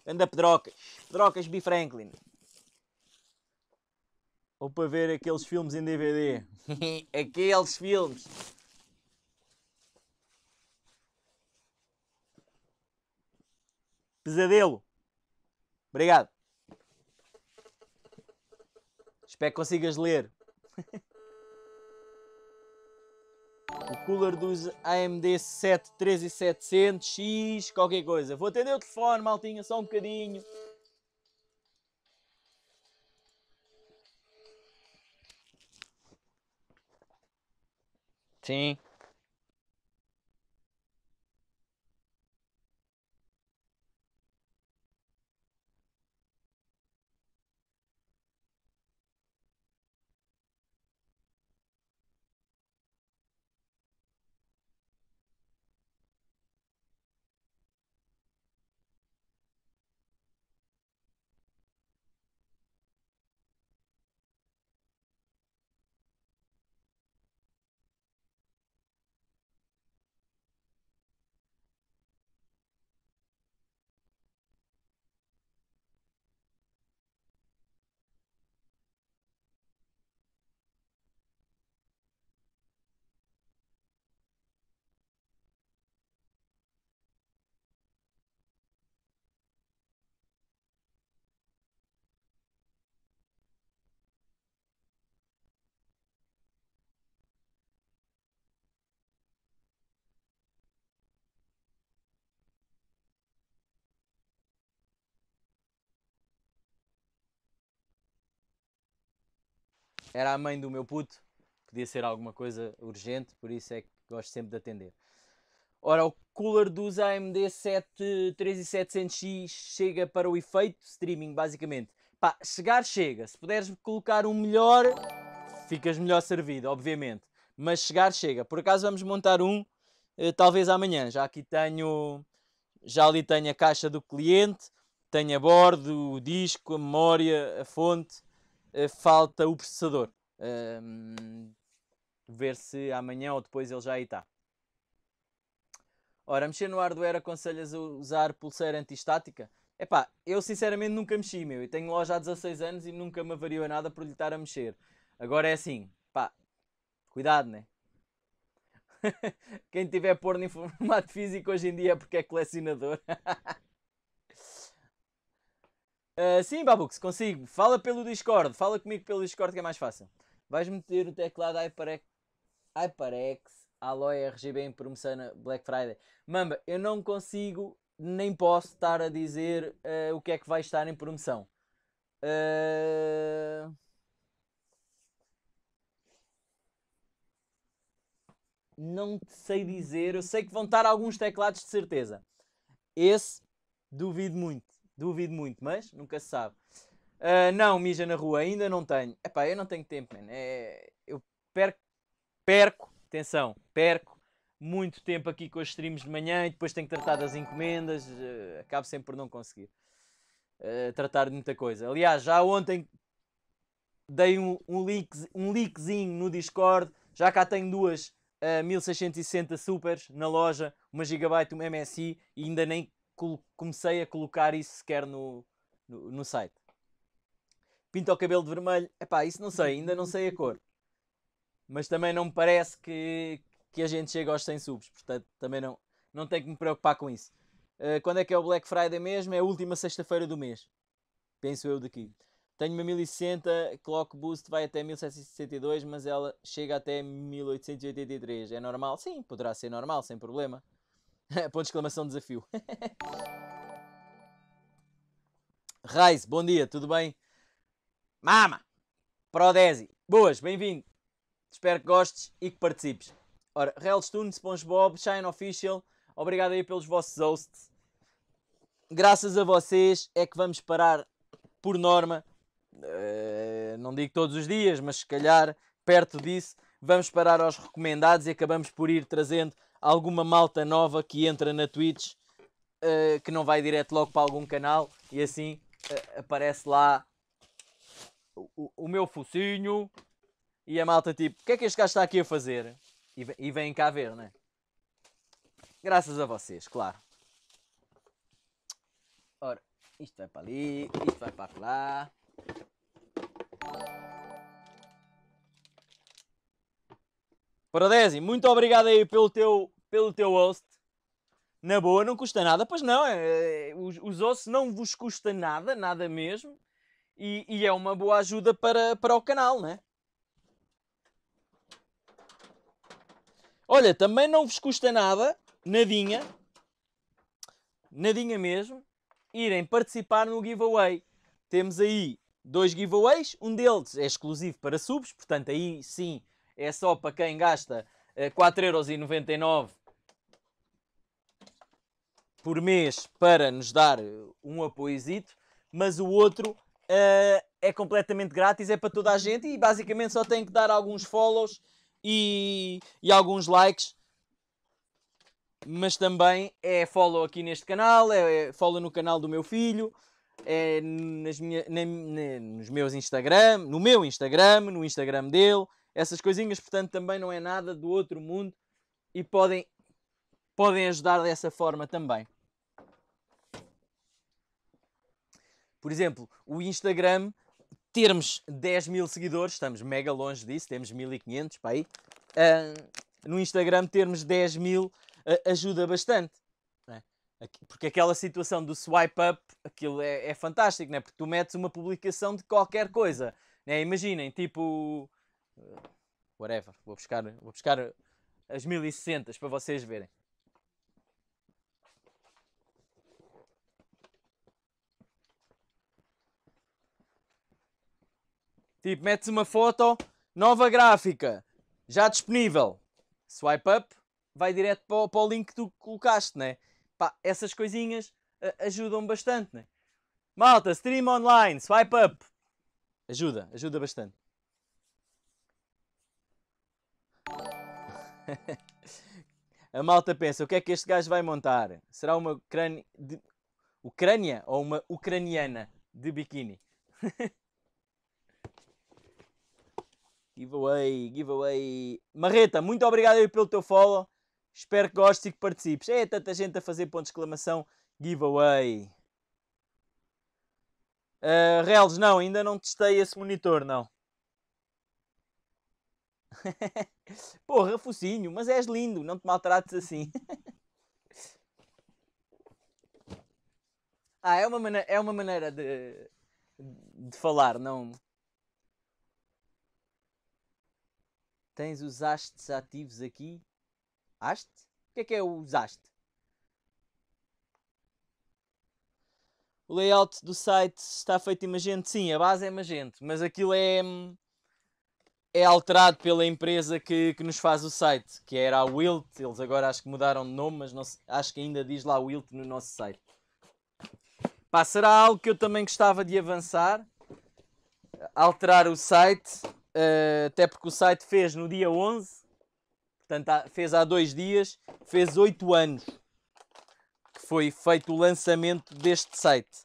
Anda Pedrocas. Pedrocas B. Franklin. Ou para ver aqueles filmes em DVD. aqueles filmes. Pesadelo. Obrigado. Espero que consigas ler. o cooler dos AMD 73700 x qualquer coisa. Vou atender o telefone, maltinha, só um bocadinho. Sim. Era a mãe do meu puto, podia ser alguma coisa urgente, por isso é que gosto sempre de atender. Ora, o cooler dos AMD 7 3700X chega para o efeito streaming, basicamente. Pá, chegar chega. Se puderes colocar um melhor, ficas melhor servido, obviamente. Mas chegar chega. Por acaso vamos montar um, eh, talvez amanhã. Já aqui tenho, já ali tenho a caixa do cliente, tenho a bordo, o disco, a memória, a fonte. Eh, falta o processador. Um, ver se amanhã ou depois ele já aí está. Ora, mexer no hardware aconselhas a usar pulseira antistática? Epá, eu sinceramente nunca mexi, meu. Eu tenho loja há 16 anos e nunca me avariou nada por lhe estar a mexer. Agora é assim, pá, cuidado, né? Quem tiver pôr no formato físico hoje em dia é porque é colecionador. Uh, sim, Babux, consigo. Fala pelo Discord. Fala comigo pelo Discord que é mais fácil. Vais meter o teclado HyperX, HyperX Alloy RGB em promoção na Black Friday. Mamba, eu não consigo nem posso estar a dizer uh, o que é que vai estar em promoção. Uh... Não sei dizer. Eu sei que vão estar alguns teclados de certeza. Esse duvido muito. Duvido muito, mas nunca se sabe. Uh, não, mija na rua, ainda não tenho. Epá, eu não tenho tempo, mano. É, eu perco, perco, atenção, perco muito tempo aqui com os streams de manhã e depois tenho que tratar das encomendas. Uh, acabo sempre por não conseguir uh, tratar de muita coisa. Aliás, já ontem dei um, um, leak, um leakzinho no Discord. Já cá tenho duas uh, 1660 supers na loja, uma gigabyte, uma MSI e ainda nem comecei a colocar isso sequer no, no, no site. Pinta o cabelo de vermelho, epá, isso não sei, ainda não sei a cor. Mas também não me parece que, que a gente chega aos 100 subs, portanto também não, não tenho que me preocupar com isso. Uh, quando é que é o Black Friday mesmo? É a última sexta-feira do mês, penso eu daqui. Tenho uma 1060, clock boost vai até 1762, mas ela chega até 1883. É normal? Sim, poderá ser normal, sem problema. Ponto de exclamação desafio. Raiz, bom dia, tudo bem? Mama! Prodesi, boas, bem-vindo. Espero que gostes e que participes. Ora, Relstun, SpongeBob, Shine Official, obrigado aí pelos vossos hosts. Graças a vocês é que vamos parar, por norma, eh, não digo todos os dias, mas se calhar perto disso, vamos parar aos recomendados e acabamos por ir trazendo alguma malta nova que entra na Twitch uh, que não vai direto logo para algum canal e assim uh, aparece lá o, o, meu focinho e a malta tipo, o que é que este gajo está aqui a fazer? E, e cá ver, né? Graças a vocês, claro. Ora, isto vai para ali, isto vai para lá. Paradésimo, muito obrigado aí pelo teu pelo teu host. Na boa, não custa nada. Pois não, é, é os, os não vos custa nada, nada mesmo. E, e, é uma boa ajuda para, para o canal, né? Olha, também não vos custa nada, nadinha, nadinha mesmo, irem participar no giveaway. Temos aí dois giveaways, um deles é exclusivo para subs, portanto aí sim é só para quem gasta 4,99€ eh, por mês para nos dar um apoio, mas o outro uh, é completamente grátis, é para toda a gente e basicamente só tem que dar alguns follows e, e alguns likes. Mas também é follow aqui neste canal, é, é follow no canal do meu filho, é nas minha, na, na, nos meus Instagram, no meu Instagram, no Instagram dele, essas coisinhas, portanto também não é nada do outro mundo e podem, podem ajudar dessa forma também. Por exemplo, o Instagram, termos 10 mil seguidores, estamos mega longe disso, temos 1500 para aí. Uh, no Instagram, termos 10 mil uh, ajuda bastante. Né? Porque aquela situação do swipe up, aquilo é, é fantástico, né? porque tu metes uma publicação de qualquer coisa. Né? Imaginem, tipo. Ah, whatever, vou buscar, vou buscar as 1060 para vocês verem. Tipo, metes uma foto, nova gráfica, já disponível. Swipe up, vai direto para o, para o link que tu colocaste, né? Pá, essas coisinhas ajudam bastante, né? Malta, stream online, swipe up. Ajuda, ajuda bastante. A malta pensa, o que é que este gajo vai montar? Será uma de... Ucrânia ou uma ucraniana de biquíni? Giveaway, giveaway. Marreta, muito obrigado aí pelo teu follow. Espero que gostes e que participes. É tanta gente a fazer ponto de exclamação. Giveaway. Uh, ah, Reles, não, ainda não testei esse monitor, não. Porra, focinho, mas és lindo, não te maltrates assim. ah, é uma, maneira, é uma maneira de, de falar, não, Tens os hastes ativos aqui. Haste? O que é que é o haste? O layout do site está feito em Magento? Sim, a base é Magento, mas aquilo é, é alterado pela empresa que, que nos faz o site, que era a Wilt. Eles agora acho que mudaram de nome, mas não, acho que ainda diz lá Wilt no nosso site. Pá, será algo que eu também gostava de avançar, alterar o site eh, até porque o site fez no dia 11, portanto fez há dois dias, fez oito anos que foi feito o lançamento deste site.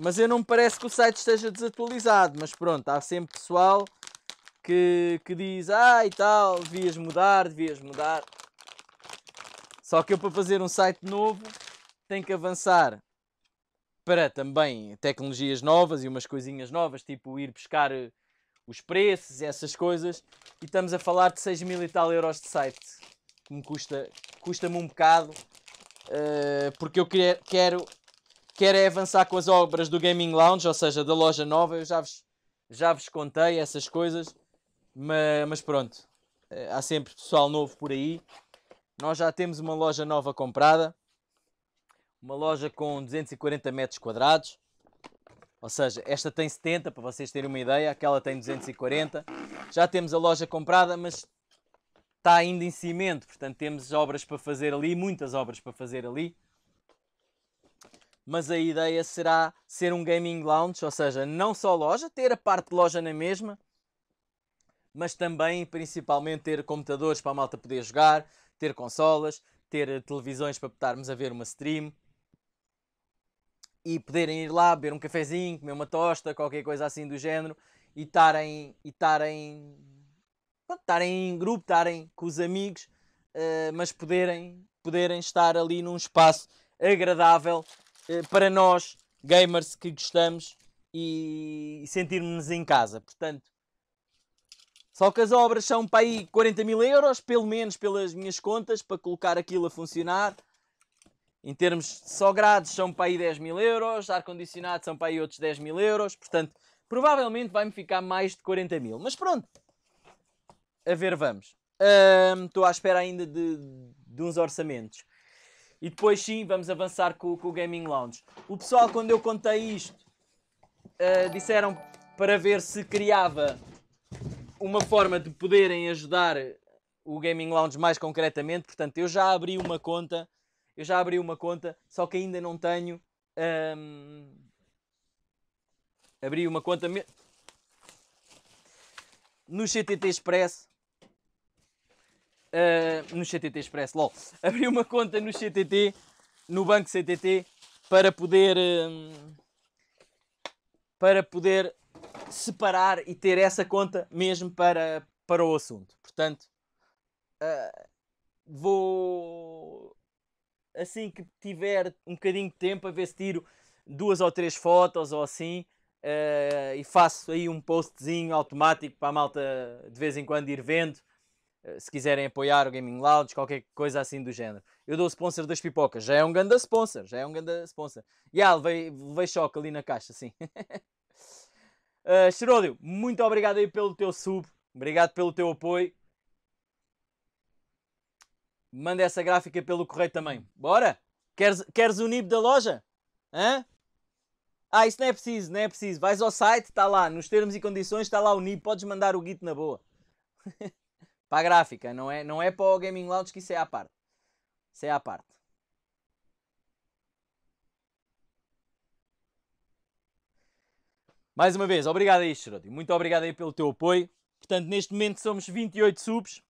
Mas eu não me parece que o site esteja desatualizado, mas pronto, há sempre pessoal que, que diz ah e tal, devias mudar, devias mudar. Só que eu para fazer um site novo tenho que avançar para também tecnologias novas e umas coisinhas novas, tipo ir buscar eh, os preços e essas coisas, e estamos a falar de 6 mil e tal euros de site, que me custa, custa-me um bocado, uh, porque eu quer, quero, quero é avançar com as obras do Gaming Lounge, ou seja, da loja nova, eu já vos, já vos contei essas coisas, mas, mas pronto, uh, há sempre pessoal novo por aí, nós já temos uma loja nova comprada, uma loja com 240 metros quadrados, ou seja, esta tem 70, para vocês terem uma ideia, aquela tem 240. Já temos a loja comprada, mas está ainda em cimento, portanto temos obras para fazer ali, muitas obras para fazer ali. Mas a ideia será ser um gaming lounge, ou seja, não só loja, ter a parte de loja na mesma, mas também principalmente ter computadores para a malta poder jogar, ter consolas, ter televisões para estarmos a ver uma stream, e poderem ir lá beber um cafezinho, comer uma tosta, qualquer coisa assim do género e estarem e em grupo, estarem com os amigos, uh, mas poderem poderem estar ali num espaço agradável uh, para nós gamers que gostamos e sentirmos-nos em casa. Portanto, só que as obras são para aí 40 mil euros, pelo menos pelas minhas contas, para colocar aquilo a funcionar. Em termos só grades, são para aí 10 mil euros, ar-condicionado são para aí outros 10 mil euros, portanto, provavelmente vai-me ficar mais de 40 mil. Mas pronto, a ver, vamos. Estou um, à espera ainda de, de, uns orçamentos. E depois, sim, vamos avançar com, com o Gaming Lounge. O pessoal, quando eu contei isto, uh, disseram para ver se criava uma forma de poderem ajudar o Gaming Lounge mais concretamente. Portanto, eu já abri uma conta eu já abri uma conta, só que ainda não tenho. Um... Abri uma conta me... no CTT Express. Uh, no CTT Express, lol. Abri uma conta no CTT, no banco CTT, para poder. Um... Para poder separar e ter essa conta mesmo para, para o assunto. Portanto, uh, vou assim que tiver um bocadinho de tempo, a ver se tiro duas ou três fotos ou assim. Uh, e faço aí um postzinho automático para a malta de vez em quando ir vendo eh, se quiserem apoiar o Gaming Louds qualquer coisa assim do género. Eu dou o sponsor das pipocas, já é um grande sponsor, já é um grande sponsor. E ah, levei, levei choque ali na caixa, sim. uh, muito obrigado aí pelo teu sub, obrigado pelo teu apoio. Manda essa gráfica pelo correio também. Bora? Queres, queres o NIB da loja? Hã? Ah, isso não é preciso, não é preciso. Vais ao site, está lá, nos termos e condições está lá o NIB, podes mandar o Git na boa. para a gráfica, não é, não é para o Gaming Lounge que isso é à parte. Isso é à parte. Mais uma vez, obrigado aí, Xerodi. Muito obrigado aí pelo teu apoio. Portanto, neste momento somos 28 subs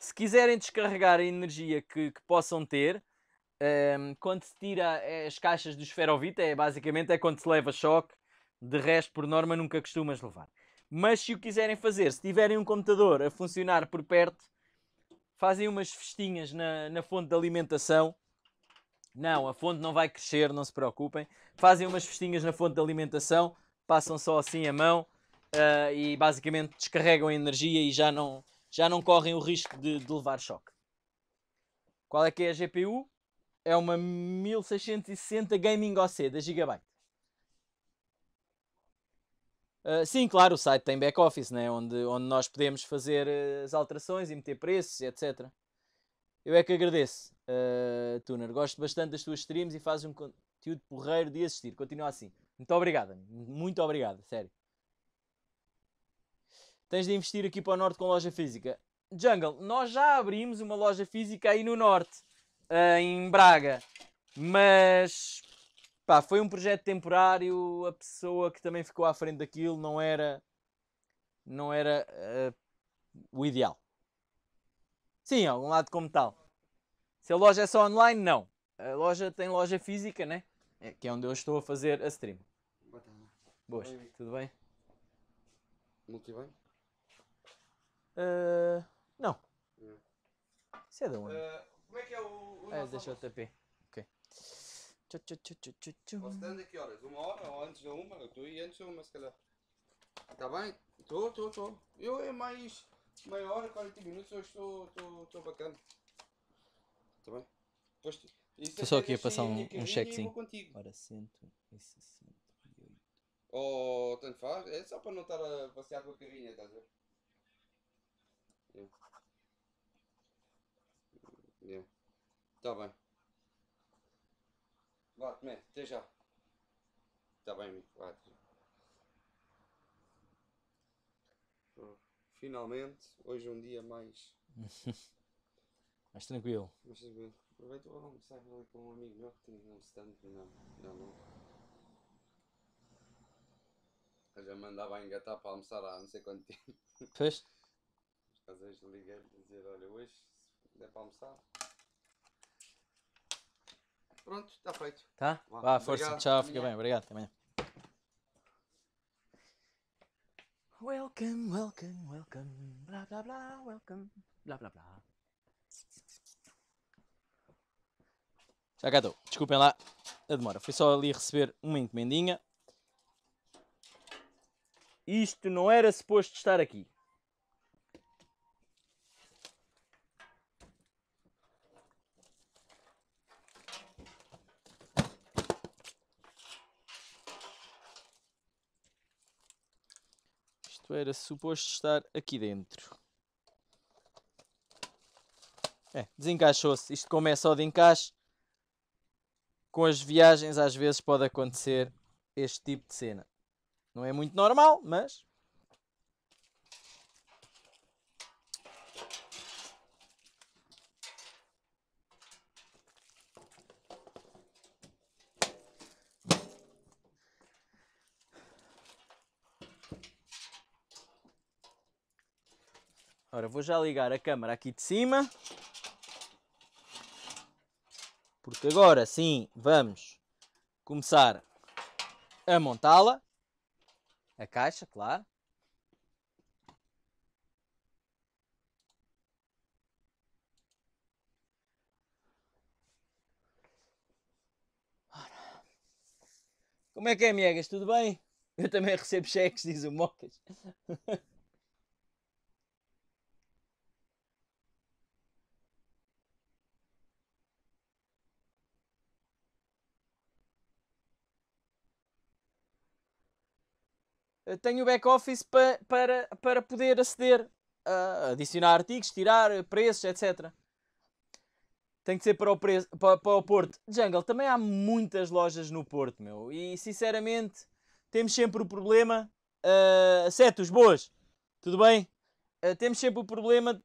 se quiserem descarregar a energia que, que possam ter, um, ehm, quando se tira as caixas do esferovita, é, basicamente é quando se leva choque, de resto, por norma, nunca costumas levar. Mas se o quiserem fazer, se tiverem um computador a funcionar por perto, fazem umas festinhas na, na fonte de alimentação. Não, a fonte não vai crescer, não se preocupem. Fazem umas festinhas na fonte de alimentação, passam só assim a mão uh, e basicamente descarregam a energia e já não, já não correm o risco de, de levar choque. Qual é que é a GPU? É uma 1660 Gaming OC da Gigabyte. Uh, sim, claro, o site tem back-office, né? onde, onde nós podemos fazer ah, as alterações e meter preços, etc. Eu é que agradeço, uh, Tuner. Gosto bastante das tuas streams e fazes um conteúdo porreiro de assistir. Continua assim. Muito obrigado, muito obrigado, sério tens de investir aqui para o norte com loja física. Jungle, nós já abrimos uma loja física aí no norte, eh, em Braga, mas pá, foi um projeto temporário. A pessoa que também ficou à frente daquilo não era, não era uh, o ideal. Sim, algum lado como tal. Se a loja é só online, não. A loja tem loja física, né? É, que é onde eu estou a fazer a stream. Boa tarde. Boas, tudo bem? Muito bem. Ah, não. Hum. Isso é da onde? Uh, como é que é o. o é, deixa o TP. Ok. Tchu, tchu, tchu, tchu, tchu, tchu. Você anda que horas? Uma hora ou antes da uma? Eu estou aí antes da uma, se calhar. Está bem? Estou, estou, estou. Eu é mais meia hora, 40 minutos, hoje estou, estou, estou bacana. Está bem? Pois, estou é só aqui a assim, passar um, um checkzinho. Ora, 168. Oh, tanto faz. É só para não estar a passear com a carinha, estás a ver? Yeah. Tá bem. Vá, Tomé, até já. Tá bem, amigo. Vá, Finalmente, hoje um dia mais. mais tranquilo. Mais tranquilo. Aproveito para almoçar ali com um amigo meu que tinha um stand não, não, não. Eu já mandava engatar para almoçar há não sei quanto tempo. Pois. às vezes liguei-lhe dizer, olha, hoje se der para almoçar, Pronto, está feito. Tá? Vá, Vá força, tchau, fica bem, obrigado, até amanhã. Welcome, welcome, welcome, blá blá blá, welcome, blá blá blá. Já cá estou, desculpem lá a demora, fui só ali receber uma encomendinha. Isto não era suposto estar aqui. era suposto estar aqui dentro. É, desencaixou-se. Isto como é só de encaixe, com as viagens às vezes pode acontecer este tipo de cena. Não é muito normal, mas Ora, vou já ligar a câmera aqui de cima. Porque agora sim, vamos começar a montá-la. A caixa, claro. Como é que é, Miegas? Tudo bem? Eu também recebo cheques, diz o Mocas. Eh, tenho o back-office pa, para, para poder aceder a adicionar artigos, tirar eh, preços, etc. Tem que ser para o, para, para o Porto. Jungle, também há muitas lojas no Porto, meu. E sinceramente, temos sempre o problema, uh, eh, exceto os boas, tudo bem? Uh, temos sempre o problema.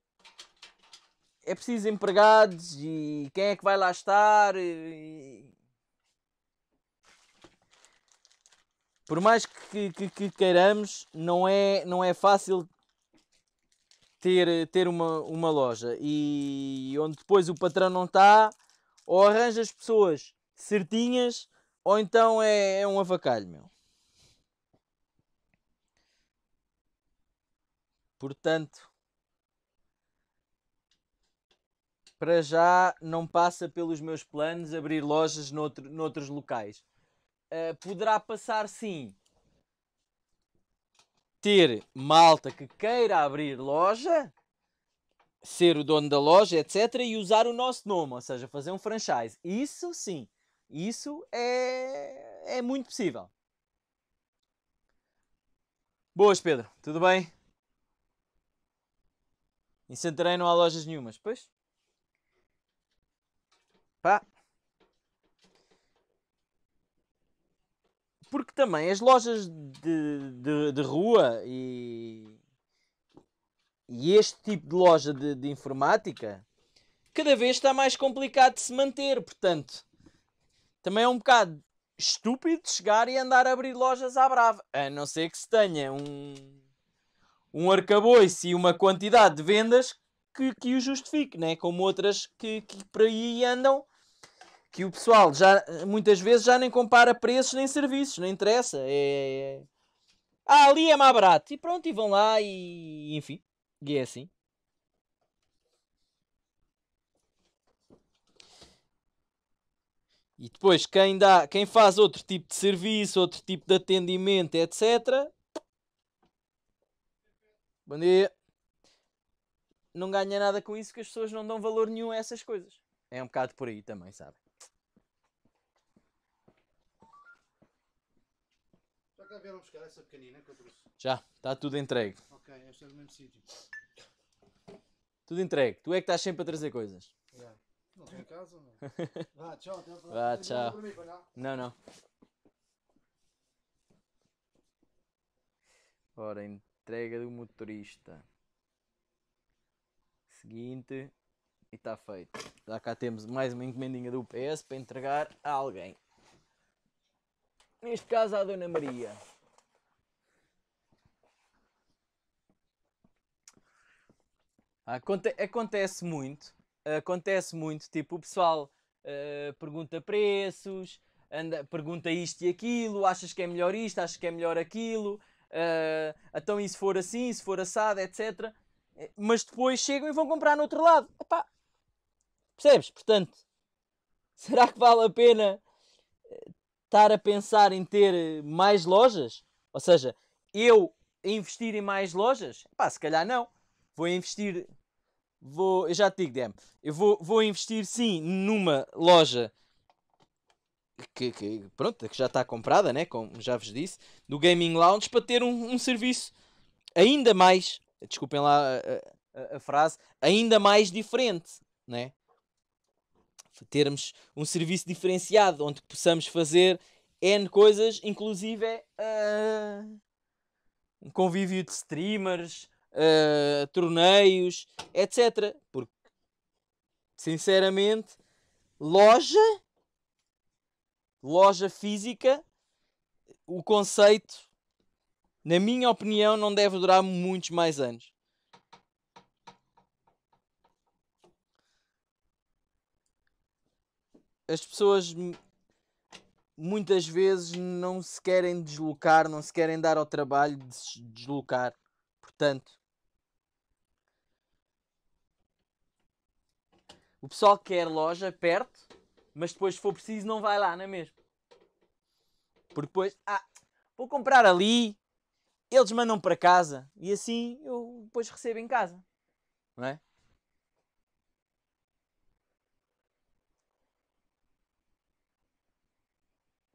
É preciso empregados e quem é que vai lá estar. E por mais que, que, que, queiramos, não é, não é fácil ter, ter uma, uma loja. E onde depois o patrão não está, ou arranjas pessoas certinhas, ou então é, é um avacalho, meu. Portanto, para já não passa pelos meus planos abrir lojas noutro, noutros locais uh, poderá passar sim ter malta que queira abrir loja, ser o dono da loja, etc., e usar o nosso nome, ou seja, fazer um franchise. Isso sim, isso é, é muito possível. Boas, Pedro, tudo bem? Em Santarém não há lojas nenhumas, pois? Pá, porque também as lojas de, de, de rua e, e este tipo de loja de, de, informática cada vez está mais complicado de se manter, portanto, também é um bocado estúpido chegar e andar a abrir lojas à brava, a não ser que se tenha um, um arcabouço e uma quantidade de vendas que, que o justifique, né? como outras que, que por aí andam que o pessoal já muitas vezes já nem compara preços nem serviços, não interessa. É, é... Ah, ali é mais barato. E pronto, e vão lá e enfim. E é assim. E depois quem dá, quem faz outro tipo de serviço, outro tipo de atendimento, etc. Bom dia. Não ganha nada com isso que as pessoas não dão valor nenhum a essas coisas. É um bocado por aí também, sabe? já vieram buscar essa pequenina que eu trouxe? Já, está tudo entregue. Ok, é do mesmo sítio. Tudo entregue. Tu é que estás sempre a trazer coisas. Yeah. Não tem casa, não. Vá, tchau, até Vá, tchau. não, não. Ora, entrega do motorista. Seguinte. E está feito. Já cá temos mais uma encomendinha do PS para entregar a alguém neste caso à Dona Maria. Aconte ah, acontece muito, acontece muito, tipo, o pessoal uh, pergunta preços, anda, pergunta isto e aquilo, achas que é melhor isto, achas que é melhor aquilo, uh, então e se for assim, se for assado, etc. Eh, mas depois chegam e vão comprar no outro lado. Epá, percebes? Portanto, será que vale a pena estar a pensar em ter eh, mais lojas? Ou seja, eu investir em mais lojas? Pá, se calhar não. Vou investir. Vou, eu já te digo, Dem, eu vou, vou investir sim numa loja que, que, pronto, que já está comprada, né? como já vos disse, do Gaming Lounge para ter um, um serviço ainda mais, desculpem lá a, eh, eh, a, a, frase, ainda mais diferente. Né? termos um serviço diferenciado onde possamos fazer N coisas, inclusive uh, ah, um convívio de streamers, uh, torneios, etc. Porque, sinceramente, loja, loja física, o conceito, na minha opinião, não deve durar muitos mais anos. as pessoas muitas vezes não se querem deslocar, não se querem dar ao trabalho de se deslocar. Portanto, o pessoal quer loja perto, mas depois se for preciso não vai lá, não é mesmo? Porque depois, ah, vou comprar ali, eles mandam para casa e assim eu depois recebo em casa, não é?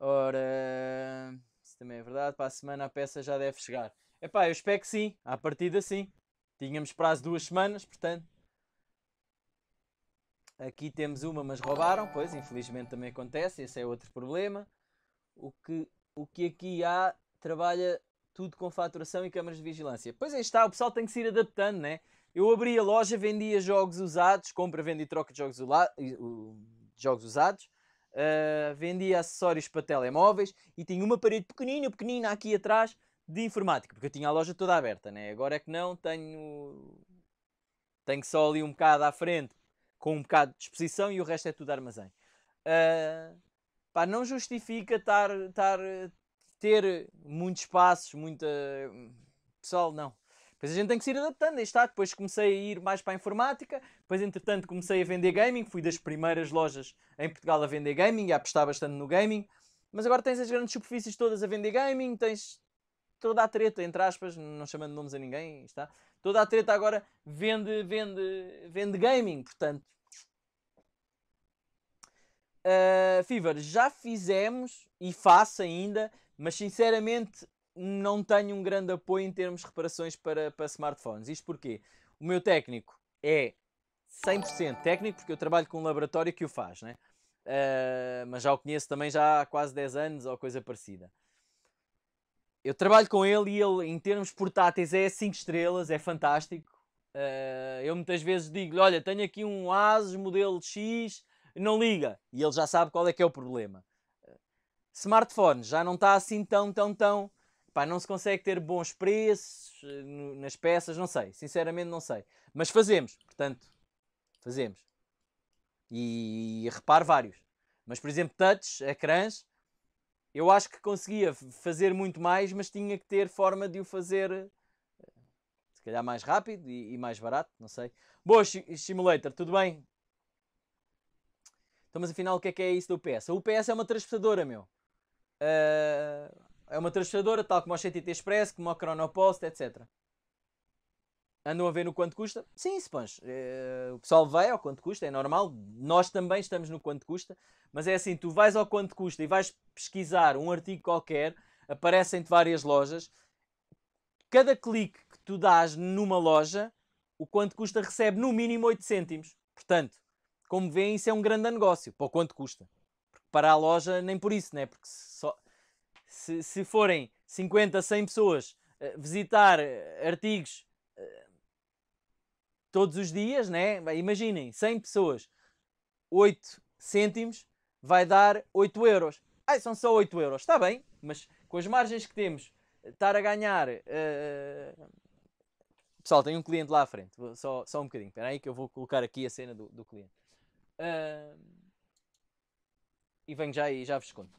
Ora, isso também é verdade. Para a semana a peça já deve chegar. Epá, eu espero que sim. À partida, sim. Tínhamos prazo duas semanas, portanto. Aqui temos uma, mas roubaram. Pois, infelizmente também acontece. Esse é outro problema. O que, o que aqui há trabalha tudo com faturação e câmaras de vigilância. Pois aí está, o pessoal tem que se ir adaptando, né? Eu abri a loja, vendia jogos usados, compra, venda e troca de jogos, jogos usados uh, ah, vendia acessórios para telemóveis e tinha uma parede pequenina, pequenina aqui atrás de informática, porque eu tinha a loja toda aberta, né? Agora é que não, tenho tenho só ali um bocado à frente com um bocado de exposição e o resto é tudo armazém. Uh, pá, não justifica estar, estar ter muitos espaços, muita pessoal não. Depois a gente tem que se ir adaptando, aí está. Depois comecei a ir mais para a informática, depois entretanto comecei a vender gaming, fui das primeiras lojas em Portugal a vender gaming e a apostar bastante no gaming. Mas agora tens as grandes superfícies todas a vender gaming, tens toda a treta, entre aspas, não chamando nomes a ninguém, está. Toda a treta agora vende, vende, vende gaming, portanto. Uh, Fever, já fizemos e faço ainda, mas sinceramente não tenho um grande apoio em termos de reparações para, para smartphones. Isto porquê? O meu técnico é 100% técnico, porque eu trabalho com um laboratório que o faz, né? Uh, mas já o conheço também já há quase 10 anos ou coisa parecida. Eu trabalho com ele e ele, em termos portáteis, é 5 estrelas, é fantástico. Uh, eu muitas vezes digo olha, tenho aqui um Asus modelo X, não liga. E ele já sabe qual é que é o problema. Smartphones smartphone já não está assim tão, tão, tão Pá, não se consegue ter bons preços eh, nas peças, não sei. Sinceramente, não sei. Mas fazemos, portanto, fazemos. E, e reparo vários. Mas, por exemplo, touch, ecrãs, eu acho que conseguia fazer muito mais, mas tinha que ter forma de o fazer eh, se calhar mais rápido e, e mais barato, não sei. Boa, Simulator, tudo bem? Então, mas afinal, o que é que é isso da UPS? A UPS é uma transportadora, meu. Ah, é uma transportadora, tal como a CTT Express, como a Chronopost, etc. Andam a ver no quanto custa? Sim, Sponge. É, eh, o pessoal vai ao quanto custa, é normal. Nós também estamos no quanto custa. Mas é assim, tu vais ao quanto custa e vais pesquisar um artigo qualquer, aparecem-te várias lojas. Cada clique que tu dás numa loja, o quanto custa recebe no mínimo 8 cêntimos. Portanto, como veem, isso é um grande negócio. Para o quanto custa? Porque para a loja, nem por isso, né? Porque só se, se forem 50, 100 pessoas eh, visitar eh, artigos eh, todos os dias, né? imaginem, 100 pessoas, 8 cêntimos vai dar 8 euros. Ah, são só 8 euros, está bem, mas com as margens que temos, estar a ganhar. Uh... Pessoal, tenho um cliente lá à frente, só, só um bocadinho, espera aí que eu vou colocar aqui a cena do, do cliente. Uh... E venho já e já vos conto.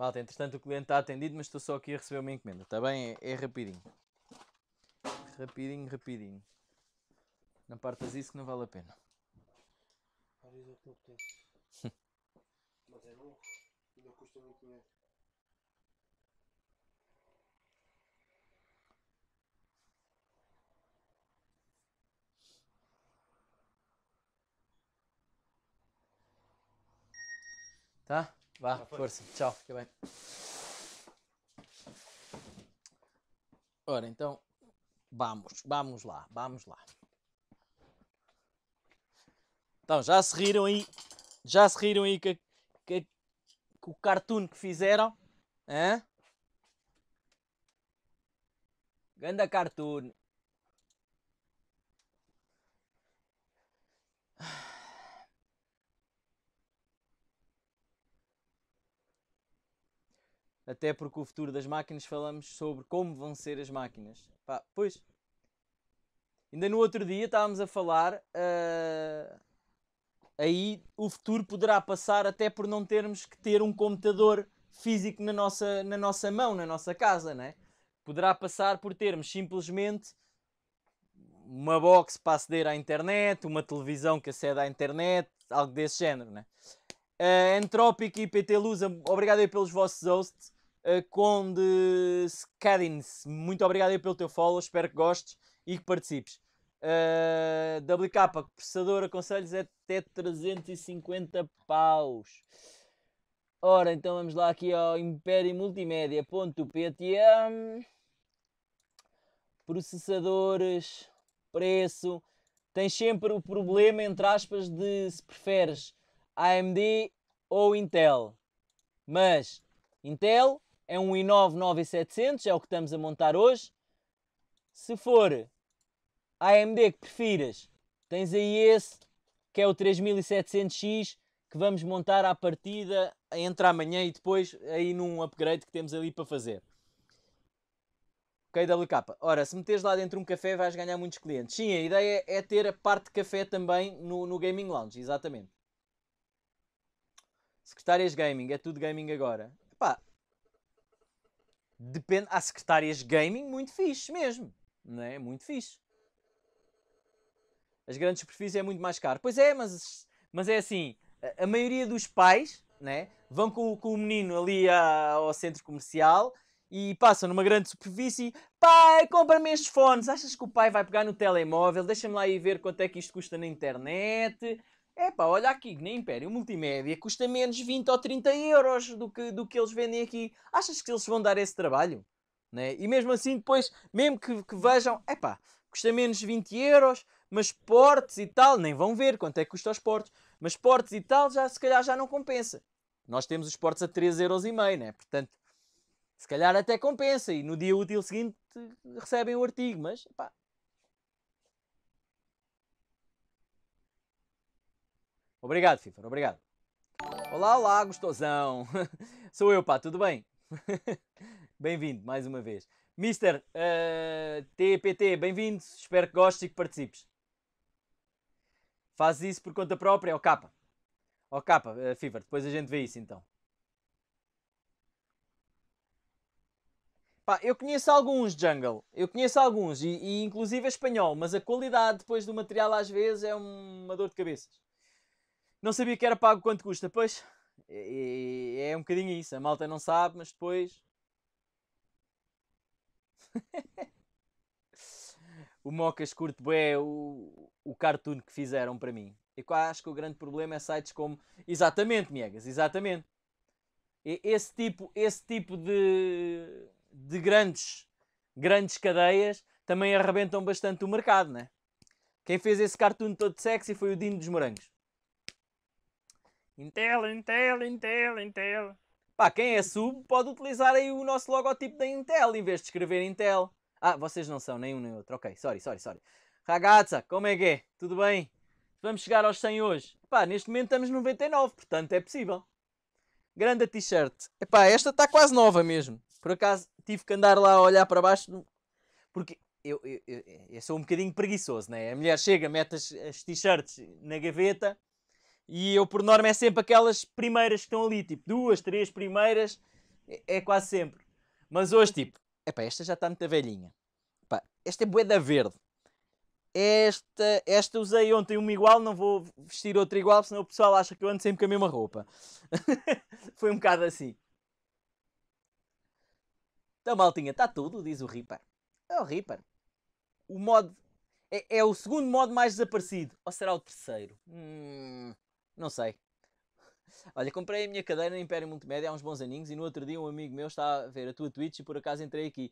Malta, entretanto o cliente está atendido, mas estou só aqui a receber uma encomenda. Está bem? É, é rapidinho. Rapidinho, rapidinho. Não partas isso que não vale a pena. É mas é bom. Não custa muito dinheiro. Tá? Vá, força. Tchau, fica bem. Ora, então, vamos, vamos lá, vamos lá. Então, já se riram aí, já se riram aí que, que, que o cartoon que fizeram? hein? Ganda cartoon. até porque o futuro das máquinas falamos sobre como vão ser as máquinas. Pá, pois. Ainda no outro dia estávamos a falar. Uh, aí o futuro poderá passar até por não termos que ter um computador físico na nossa, na nossa mão, na nossa casa, né? Poderá passar por termos simplesmente uma box para aceder à internet, uma televisão que acede à internet, algo desse género, né? Uh, ah, Entropic e PT Luz, obrigado aí pelos vossos hosts com eh, Conde Skadins, muito obrigado aí pelo teu follow, espero que gostes e que participes. Uh, eh, WK, processador, aconselhos é até 350 paus. Ora, então vamos lá aqui ao Império Multimédia.ptm Processadores, preço. Tens sempre o problema, entre aspas, de se preferes AMD ou Intel. Mas Intel é um i9 9700, é o que estamos a montar hoje. Se for AMD que prefiras, tens aí esse, que é o 3700X, que vamos montar à partida entre amanhã e depois aí num upgrade que temos ali para fazer. Ok, WK. Ora, se meteres lá dentro um café vais ganhar muitos clientes. Sim, a ideia é ter a parte de café também no, no Gaming Lounge, exatamente. Secretárias Gaming, é tudo gaming agora. Pá, Depende, há secretárias gaming muito fixe mesmo, não é? Muito fixe. As grandes superfícies é muito mais caro. Pois é, mas, mas é assim, a, a maioria dos pais né, vão com, com o menino ali a, ao centro comercial e passam numa grande superfície. Pai, compra-me estes fones. Achas que o pai vai pegar no telemóvel? Deixa-me lá ir ver quanto é que isto custa na internet. Epá, olha aqui, na Império Multimédia custa menos 20 ou 30 euros do que, do que eles vendem aqui. Achas que eles vão dar esse trabalho? Né? E mesmo assim, depois, mesmo que, que vejam, epá, custa menos 20 euros, mas portes e tal, nem vão ver quanto é que custa os portes, mas portes e tal, já, se calhar já não compensa. Nós temos os portes a euros, né? portanto, se calhar até compensa e no dia útil seguinte recebem o artigo, mas epá, Obrigado, Fifa, obrigado. Olá, olá, gostosão. Sou eu, pá, tudo bem? bem-vindo, mais uma vez. Mister uh, eh, TPT, bem-vindo. Espero que gostes e que participes. Fazes isso por conta própria, ó oh, capa. Ó oh, capa, uh, eh, Fiver, depois a gente vê isso então. Pá, eu conheço alguns jungle, eu conheço alguns, e, e inclusive é espanhol, mas a qualidade depois do material às vezes é uma dor de cabeças. Não sabia que era pago quanto custa, pois. É, é um bocadinho isso. A malta não sabe, mas depois. o Mocas curto é o, o cartoon que fizeram para mim. E acho que o grande problema é sites como. Exatamente, Miegas, exatamente. E esse tipo, esse tipo de, de grandes, grandes cadeias também arrebentam bastante o mercado, né? Quem fez esse cartoon todo sexy foi o Dino dos Morangos. Intel, Intel, Intel, Intel. Pá, quem é sub pode utilizar aí o nosso logotipo da Intel em vez de escrever Intel. Ah, vocês não são nenhum nem outro. Ok, sorry, sorry, sorry. Ragazza, como é que é? Tudo bem? Vamos chegar aos 100 hoje. Pá, neste momento estamos 99, portanto é possível. Grande t-shirt. Pá, esta está quase nova mesmo. Por acaso tive que andar lá a olhar para baixo porque eu, eu, eu, eu sou um bocadinho preguiçoso, né? A mulher chega, mete as, as t-shirts na gaveta e eu, por norma, é sempre aquelas primeiras que estão ali, tipo, duas, três primeiras, é, é quase sempre. Mas hoje, tipo, epá, esta já está muito velhinha. Epá, esta é boeda verde. Esta, esta usei ontem uma igual, não vou vestir outra igual, senão o pessoal acha que eu ando sempre com a mesma roupa. Foi um bocado assim. Então, maltinha, está tudo, diz o Reaper. É o Reaper. O mod. É, é, o segundo mod mais desaparecido. Ou será o terceiro? Hum. Não sei. Olha, comprei a minha cadeira no Império Multimédia há uns bons aninhos e no outro dia um amigo meu está a ver a tua Twitch e por acaso entrei aqui.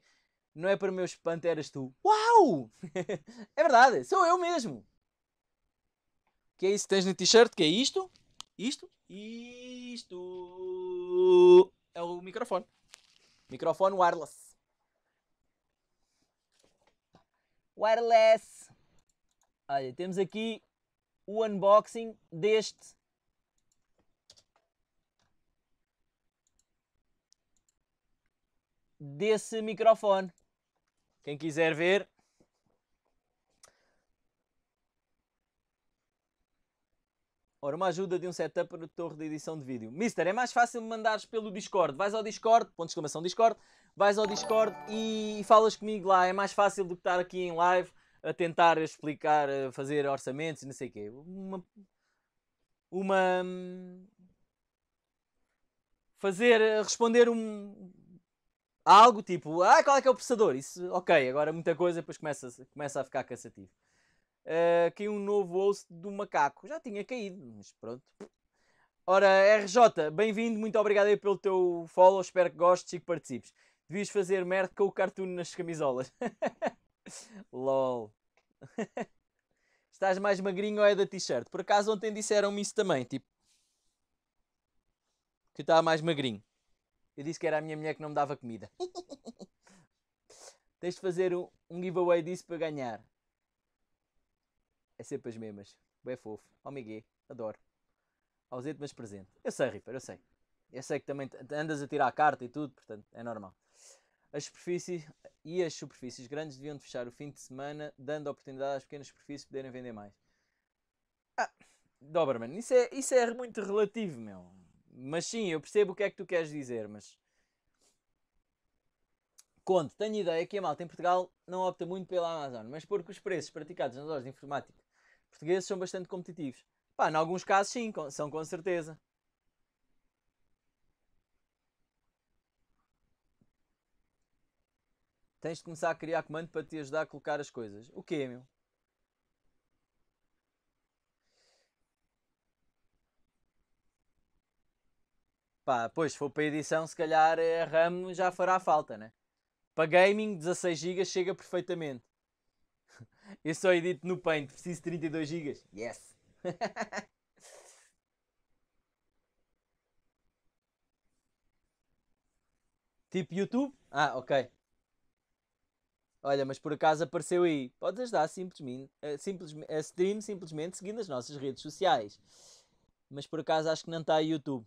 Não é para o meu espanto, eras tu. Uau! é verdade, sou eu mesmo. Que é isso? Tens no t-shirt? Que é isto? Isto? Isto é o microfone. Microfone wireless. Wireless. Olha, temos aqui o unboxing deste desse microfone. Quem quiser ver. Ora, uma ajuda de um setup para torre de edição de vídeo. Mister, é mais fácil mandares pelo Discord. Vais ao Discord, ponto de exclamação Discord, vais ao Discord e falas comigo lá. É mais fácil do que estar aqui em live a tentar explicar, a fazer orçamentos, não sei o quê. Uma... Uma... Hum, fazer, responder um, algo tipo, ah, qual é que é o processador? Isso, ok, agora muita coisa, depois começa, começa a ficar cansativo. Uh, eh, caiu um novo osso do macaco. Já tinha caído, mas pronto. Ora, RJ, bem-vindo, muito obrigado aí pelo teu follow, espero que gostes e que participes. Devias fazer merda com o cartoon nas camisolas. LOL. Estás mais magrinho ou é da t-shirt? Por acaso ontem disseram-me isso também, tipo... Que está mais magrinho. Eu disse que era a minha mulher que não me dava comida. Tens de fazer um, um giveaway disso para ganhar. É sempre as mesmas. Bem fofo. Ó Oh, Adoro. Ausente, mas presente. Eu sei, Ripper, eu sei. Eu sei que também andas a tirar a carta e tudo, portanto, é normal. As superfícies e as superfícies grandes deviam fechar o fim de semana, dando oportunidade às pequenas superfícies poderem vender mais. Ah, Doberman, isso é, isso é muito relativo, meu. Mas sim, eu percebo o que é que tu queres dizer, mas. Conto, tenho ideia que a malta em Portugal não opta muito pela Amazon, mas porque os preços praticados nas lojas de informática portugueses são bastante competitivos. Pá, em alguns casos sim, são com certeza. Tens de começar a criar comando para te ajudar a colocar as coisas. O quê, meu? Pá, pois, se for para edição, se calhar a RAM já fará falta, né? Para gaming, 16 GB chega perfeitamente. Eu só edito no Paint, preciso de 32 GB. Yes! tipo YouTube? Ah, ok. Olha, mas por acaso apareceu aí. Podes ajudar simplesmente, eh, simplesmente, a stream simplesmente seguindo as nossas redes sociais. Mas por acaso acho que não está aí YouTube.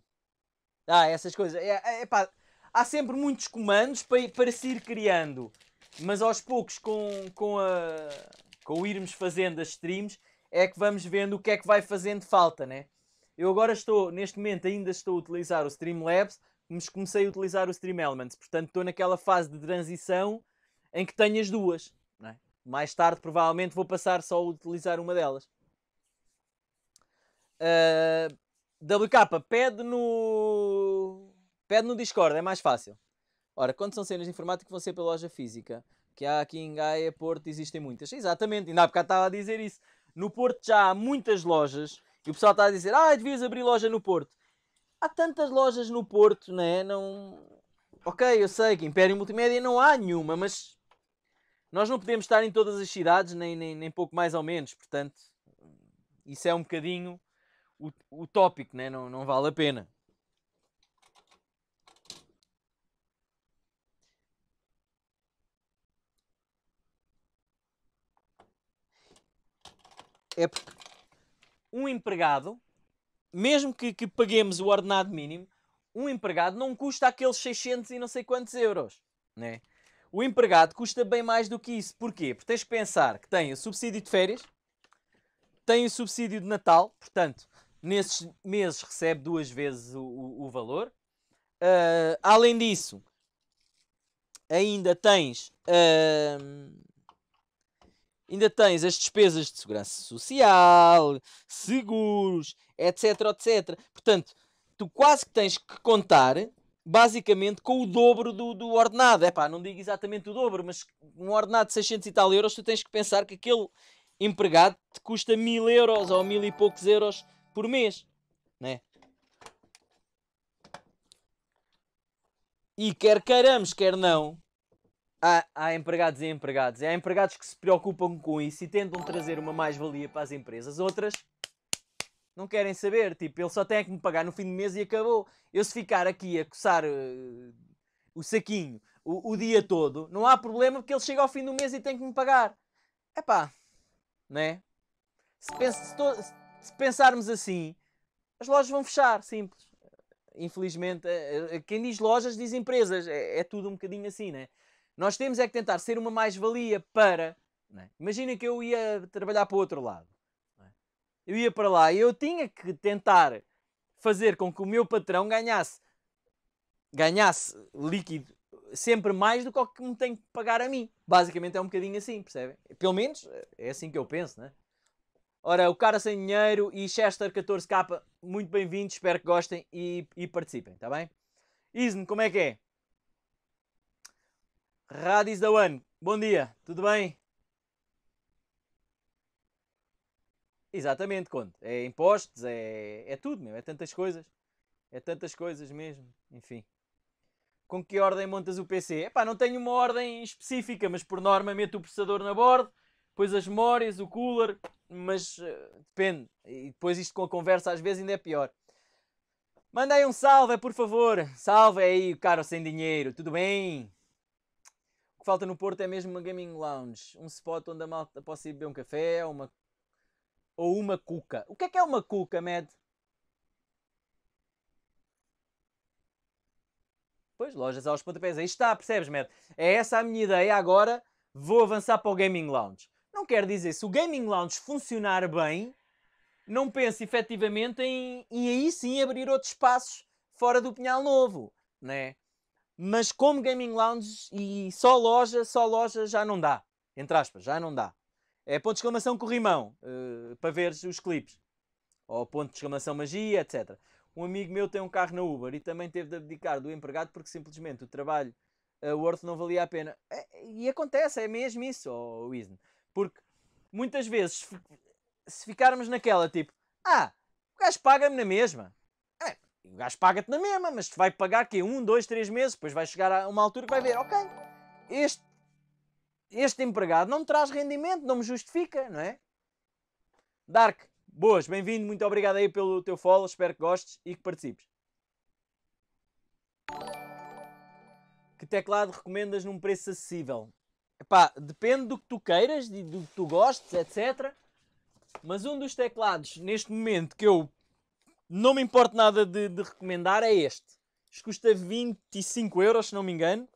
Ah, essas coisas. É, é, pá, há sempre muitos comandos para, para se ir criando, mas aos poucos, com, com, a, com o irmos fazendo as streams, é que vamos vendo o que é que vai fazendo falta, né? Eu agora estou, neste momento, ainda estou a utilizar o Streamlabs, mas comecei a utilizar o Stream Elements, portanto estou naquela fase de transição em que tenho as duas. Né? Mais tarde, provavelmente, vou passar só a utilizar uma delas. Uh, WK, pede no. Pede no Discord, é mais fácil. Ora, quando são cenas de informática vão ser pela loja física? Que há aqui em Gaia, Porto, existem muitas. Exatamente, ainda há bocado estava a dizer isso. No Porto já há muitas lojas e o pessoal está a dizer: Ah, devias abrir loja no Porto. Há tantas lojas no Porto, né? não Ok, eu sei que Império Multimédia não há nenhuma, mas nós não podemos estar em todas as cidades, nem, nem, nem pouco mais ou menos. Portanto, isso é um bocadinho o, o tópico, né? não, não vale a pena. É porque um empregado, mesmo que, que paguemos o ordenado mínimo, um empregado não custa aqueles 600 e não sei quantos euros, né? O empregado custa bem mais do que isso. Porquê? Porque tens que pensar que tem o subsídio de férias, tem o subsídio de Natal, portanto, nesses meses recebe duas vezes o, o, o valor. Uh, além disso, ainda tens. Uh, ainda tens as despesas de segurança social, seguros, etc, etc. Portanto, tu quase que tens que contar basicamente com o dobro do, do ordenado. É pá, não digo exatamente o dobro, mas um ordenado de 600 e tal euros, tu tens que pensar que aquele empregado te custa mil euros ou mil e poucos euros por mês, né? E quer queiramos, quer não, há, há empregados e empregados. E há empregados que se preocupam com isso e tentam trazer uma mais-valia para as empresas. Outras não querem saber. Tipo, ele só tem que me pagar no fim do mês e acabou. Eu se ficar aqui a coçar uh, o saquinho o, o, dia todo, não há problema porque ele chega ao fim do mês e tem que me pagar. é Epá, né? Se, penso, se, to, se pensarmos assim, as lojas vão fechar, simples. Infelizmente, eh, eh, quem diz lojas diz empresas, é, é tudo um bocadinho assim, né? Nós temos é que tentar ser uma mais-valia para. Né? Imagina que eu ia trabalhar para o outro lado, né? eu ia para lá e eu tinha que tentar fazer com que o meu patrão ganhasse, ganhasse líquido sempre mais do que o que me tem que pagar a mim. Basicamente é um bocadinho assim, percebem? Pelo menos eh, é assim que eu penso, né? Ora, o Cara Sem Dinheiro e Chester 14K, muito bem-vindos, espero que gostem e, e participem, está bem? Isne, como é que é? Radis da One, bom dia, tudo bem? Exatamente, conto. É impostos, é, é tudo, meu. É tantas coisas. É tantas coisas mesmo. Enfim. Com que ordem montas o PC? Epá, não tenho uma ordem específica, mas por norma meto o processador na borda depois as memórias, o cooler, mas uh, depende. E depois isto com a conversa às vezes ainda é pior. Mandei um salve, por favor. Salve aí, caro sem dinheiro. Tudo bem? O que falta no Porto é mesmo uma gaming lounge. Um spot onde a malta possa ir beber um café ou uma, ou uma cuca. O que é que é uma cuca, Med? Pois, lojas aos pontapés. Aí está, percebes, Med? É essa a minha ideia agora. Vou avançar para o gaming lounge. Não quer dizer, se o Gaming Lounge funcionar bem, não pense efetivamente em, em aí sim abrir outros espaços fora do Pinhal Novo, né? Mas como Gaming Lounge e só loja, só loja já não dá. Entre aspas, já não dá. É ponto de exclamação corrimão, uh, eh, para ver os clipes. Ou ponto de exclamação magia, etc. Um amigo meu tem um carro na Uber e também teve de abdicar do empregado porque simplesmente o trabalho, uh, o não valia a pena. É, e acontece, é mesmo isso, oh, Wisden. Porque muitas vezes, se ficarmos naquela tipo, ah, o gajo paga-me na mesma. É, o gajo paga-te na mesma, mas vai pagar que Um, dois, três meses, depois vai chegar a uma altura que vai ver, ok, este, este empregado não me traz rendimento, não me justifica, não é? Dark, boas, bem-vindo, muito obrigado aí pelo teu follow, espero que gostes e que participes. Que teclado recomendas num preço acessível? Epá, depende do que tu queiras, do que tu gostes, etc. Mas um dos teclados, neste momento, que eu não me importo nada de, de recomendar, é este. Isto custa 25 euros, se não me engano.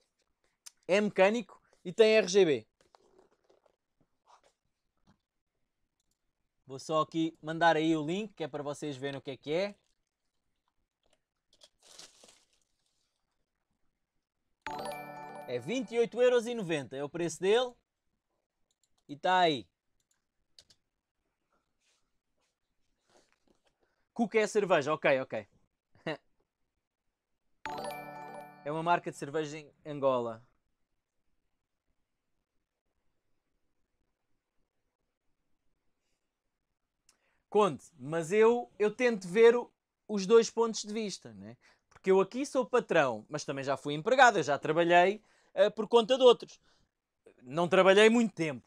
É mecânico e tem RGB. Vou só aqui mandar aí o link, que é para vocês verem o que é que é. Thank you. É 28,90€ é o preço dele. E está aí. Cuca é cerveja, ok, ok. é uma marca de cerveja em Angola. Conte, mas eu, eu tento ver o, os dois pontos de vista, né? porque eu aqui sou patrão, mas também já fui empregado, eu já trabalhei eh, por conta de outros. Não trabalhei muito tempo.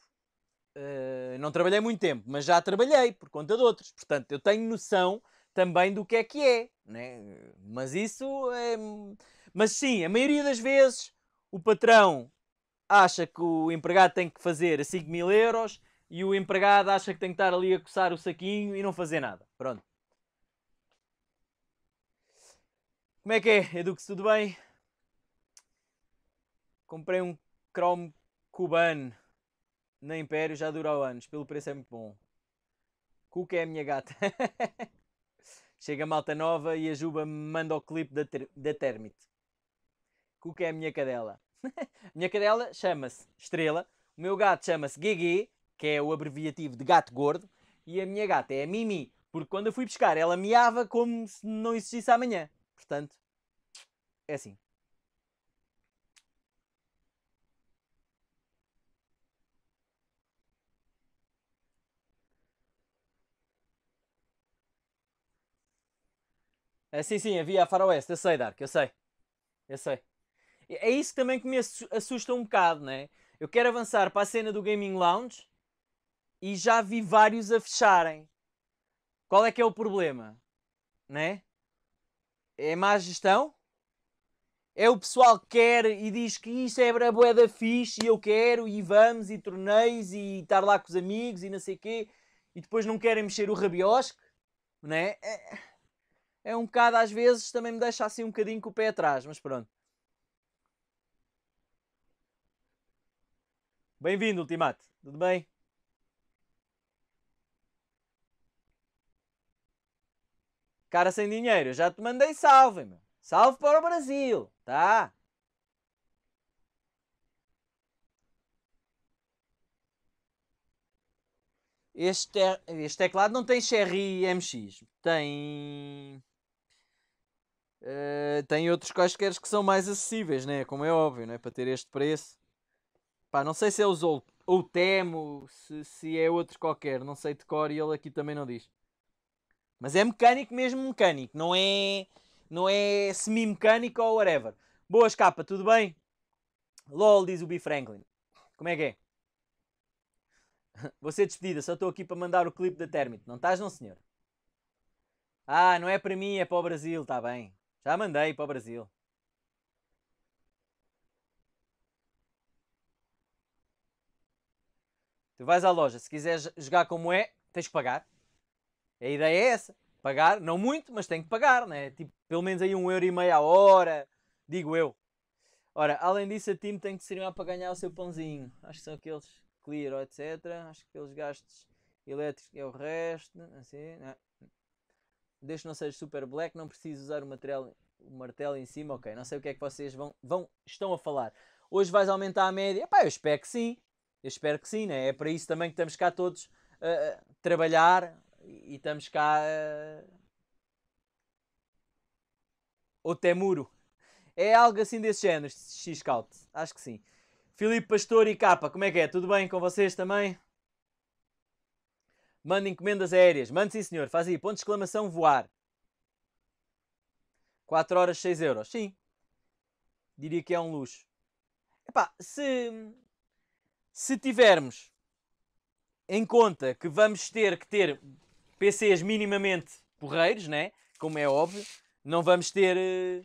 Uh, não trabalhei muito tempo, mas já trabalhei por conta de outros. Portanto, eu tenho noção também do que é que é. Né? Mas isso é... Mas sim, a maioria das vezes o patrão acha que o empregado tem que fazer 5 mil euros e o empregado acha que tem que estar ali a coçar o saquinho e não fazer nada. Pronto. Como é que é, Edu? Tudo bem? Comprei um Chrome cubano na Império, já durou anos, pelo preço é muito bom. Cuca é a minha gata. Chega a malta nova e a Juba me manda o clipe da, ter da Termite. Cuca é a minha cadela. a minha cadela chama-se Estrela, o meu gato chama-se GG, que é o abreviativo de gato gordo, e a minha gata é a Mimi, porque quando eu fui pescar ela miava como se não existisse amanhã. Portanto, é assim. Ah, sim, sim, havia a Faroeste, eu sei, Dark, eu sei. Eu sei. É isso também que me assusta um bocado, né? Eu quero avançar para a cena do Gaming Lounge e já vi vários a fecharem. Qual é que é o problema? Né? É má gestão? É o pessoal que quer e diz que isto é a boeda fixe e eu quero e vamos e torneios e estar lá com os amigos e não sei o quê e depois não querem mexer o rabiosque, né? É é um bocado, às vezes, também me deixa assim um bocadinho com o pé atrás, mas pronto. Bem-vindo, Ultimate. Tudo bem? Cara sem dinheiro, já te mandei salve, meu. Salve para o Brasil, tá? Este, este teclado não tem Cherry MX, tem Uh, tem outros quaisquer que são mais acessíveis, né? como é óbvio, né? para ter este preço. Pá, não sei se é o Zol ou Temo, se, se é outro qualquer, não sei de cor e ele aqui também não diz. Mas é mecânico mesmo mecânico, não é, não é semi-mecânico ou whatever. Boas capa, tudo bem? LOL, diz o B. Franklin. Como é que é? Vou ser despedida, só estou aqui para mandar o clipe da Termite. Não estás, não, senhor? Ah, não é para mim, é para o Brasil, está bem. Já mandei para o Brasil. Tu vais à loja, se quiseres jogar como é, tens que pagar. A ideia é essa. Pagar, não muito, mas tem que pagar, né? Tipo, pelo menos aí um euro e meia a hora, digo eu. Ora, além disso, a time tem que ser ir para ganhar o seu pãozinho. Acho que são aqueles clear, etc. Acho que aqueles gastos elétricos é o resto, assim, não. Né? desde que não seja super black, não preciso usar o, material, o martelo em cima, ok, não sei o que é que vocês vão, vão estão a falar. Hoje vais aumentar a média? Epá, eu espero que sim, eu espero que sim, né? é para isso também que estamos cá todos a trabalhar e, estamos cá... Uh... Ou Temuro. É algo assim desse género, X-Scout, acho que sim. Filipe Pastor e Capa, como é que é? Tudo bem com vocês também? Manda encomendas aéreas. manda sim, senhor. Faz aí. Ponto de exclamação, voar. 4 horas, 6 euros. Sim. Diria que é um luxo. Epá, se, se tivermos em conta que vamos ter que ter PCs minimamente porreiros, né? Como é óbvio, não vamos ter... Eh,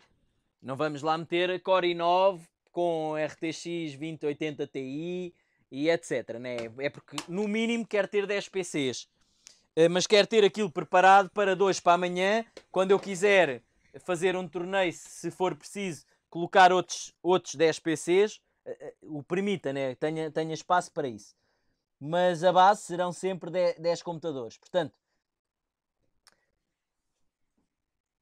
não vamos lá meter Core i9 com RTX 2080 Ti e etc. Né? É porque no mínimo quer ter 10 PCs, eh, mas quer ter aquilo preparado para dois para amanhã, quando eu quiser fazer um torneio, se for preciso, colocar outros, outros 10 PCs, eh, eh, o permita, né? tenha, tenha espaço para isso. Mas a base serão sempre 10, computadores. Portanto,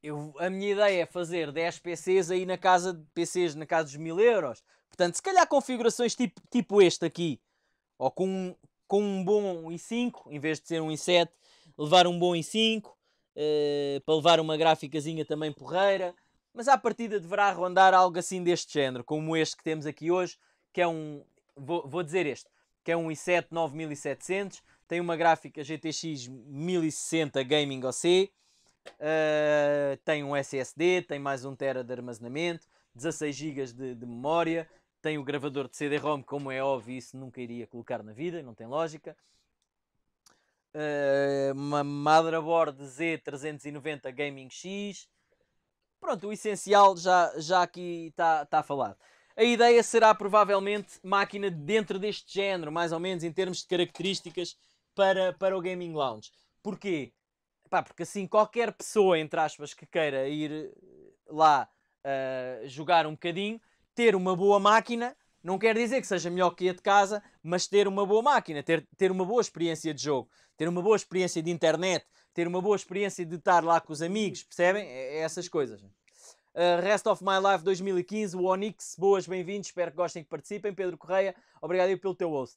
eu, a minha ideia é fazer 10 PCs aí na casa de PCs na casa dos 1000 euros, Portanto, se calhar configurações tipo, tipo este aqui, ou com, com um bom i5, em vez de ser um i7, levar um bom i5, uh, eh, para levar uma gráficazinha também porreira, mas à partida deverá rondar algo assim deste género, como este que temos aqui hoje, que é um, vou, vou dizer este, que é um i7 9700, tem uma gráfica GTX 1060 Gaming OC, uh, eh, tem um SSD, tem mais 1 um tera de armazenamento, 16 GB de, de, memória, tem o gravador de CD-ROM, como é óbvio, isso nunca iria colocar na vida, não tem lógica. Uh, uma motherboard Z390 Gaming X. Pronto, o essencial já, já aqui está tá falado. A ideia será provavelmente máquina dentro deste género, mais ou menos em termos de características para, para o Gaming Lounge. Porquê? porque assim qualquer pessoa, entre aspas, que queira ir lá uh, jogar um bocadinho, ter uma boa máquina não quer dizer que seja melhor que a de casa, mas ter uma boa máquina, ter, ter uma boa experiência de jogo, ter uma boa experiência de internet, ter uma boa experiência de estar lá com os amigos, percebem? É, é essas coisas. Uh, Rest of My Life 2015, o onyx boas, bem-vindos, espero que gostem, que participem. Pedro Correia, obrigado pelo teu host.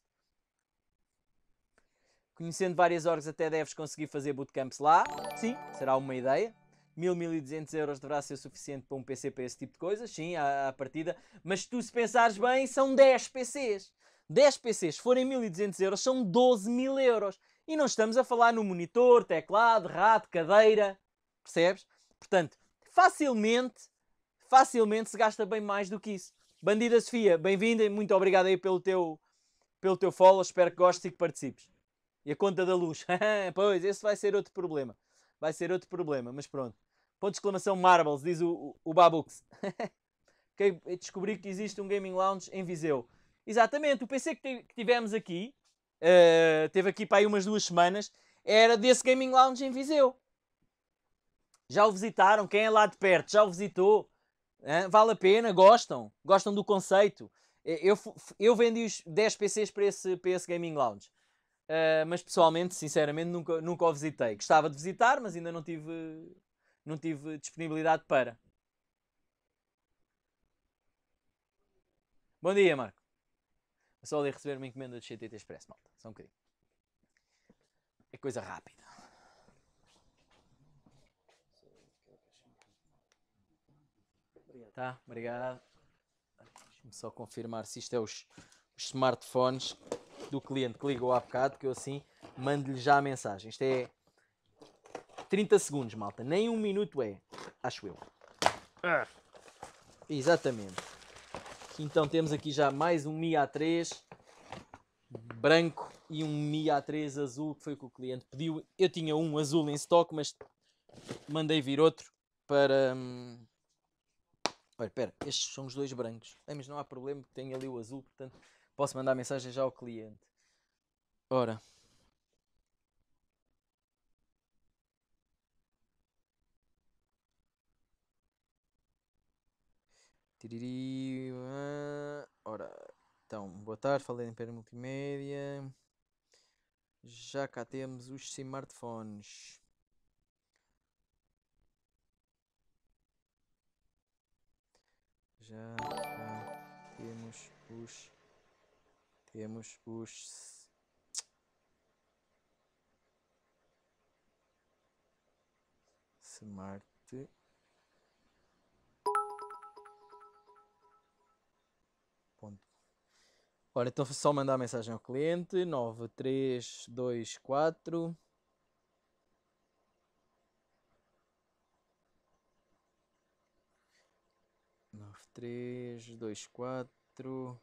Conhecendo várias orgs, até deves conseguir fazer bootcamps lá. Sim, será uma ideia. 1000, 1200 euros deverá ser suficiente para um PC para esse tipo de coisas, sim, à, à partida. Mas se tu se pensares bem, são 10 PCs. 10 PCs, se forem 1200 euros, são 12 mil euros. E não estamos a falar no monitor, teclado, rato, cadeira, percebes? Portanto, facilmente, facilmente se gasta bem mais do que isso. Bandida Sofia, bem-vinda e muito obrigado aí pelo teu, pelo teu follow, espero que gostes e que participes. E a conta da luz, pois, esse vai ser outro problema. Vai ser outro problema, mas pronto. Ponto de exclamação Marbles, diz o, o, o Babux. Descobri que existe um gaming lounge em Viseu. Exatamente, o PC que, tivemos aqui, uh, teve aqui para aí umas duas semanas, era desse gaming lounge em Viseu. Já o visitaram? Quem é lá de perto? Já o visitou? Vale a pena? Gostam? Gostam do conceito? Eh, eu, eu vendi os 10 PCs para esse, para esse Gaming Lounge. Uh, mas pessoalmente, sinceramente, nunca, nunca o visitei. Gostava de visitar, mas ainda não tive não tive disponibilidade para. Bom dia, Marco. É só ali receber uma encomenda de CTT Express, malta. Só um bocadinho. É coisa rápida. Tá, obrigado. Deixa-me só confirmar se isto é os, os smartphones do cliente que ligou há bocado, que eu assim mando-lhe já a mensagem. Isto é 30 segundos, malta. Nem um minuto é, acho eu. Ah. Exatamente. Então temos aqui já mais um Mi A3 branco e um Mi A3 azul, que foi o que o cliente pediu. Eu tinha um azul em stock, mas mandei vir outro para... Hum, olha, espera, estes são os dois brancos. É, mas não há problema, tenho ali o azul, portanto posso mandar mensagem já ao cliente. Ora... Tiriri. Ah, ora, então, boa tarde, falei em Multimédia. Já cá temos os smartphones. Já cá temos os. Temos os. Smart. Ora, então só mandar a mensagem ao cliente 9324 9324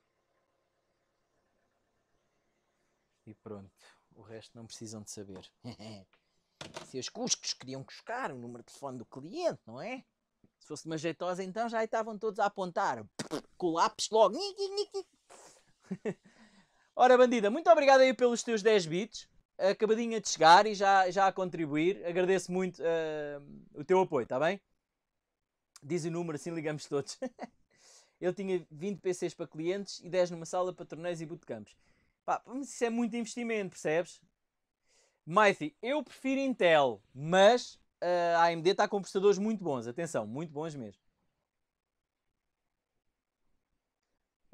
e pronto. O resto não precisam de saber. Se os cuscos queriam cuscar o número de telefone do cliente, não é? Se fosse uma jeitosa, então já estavam todos a apontar. Colapso logo. Ora, bandida, muito obrigado aí pelos teus 10 bits. Acabadinha de chegar e já, já a contribuir. Agradeço muito uh, o teu apoio, está bem? Diz o número, assim ligamos todos. Eu tinha 20 PCs para clientes e 10 numa sala para torneios e bootcamps. Pá, mas isso é muito investimento, percebes? Mighty, eu prefiro Intel, mas uh, a AMD está com processadores muito bons, atenção, muito bons mesmo.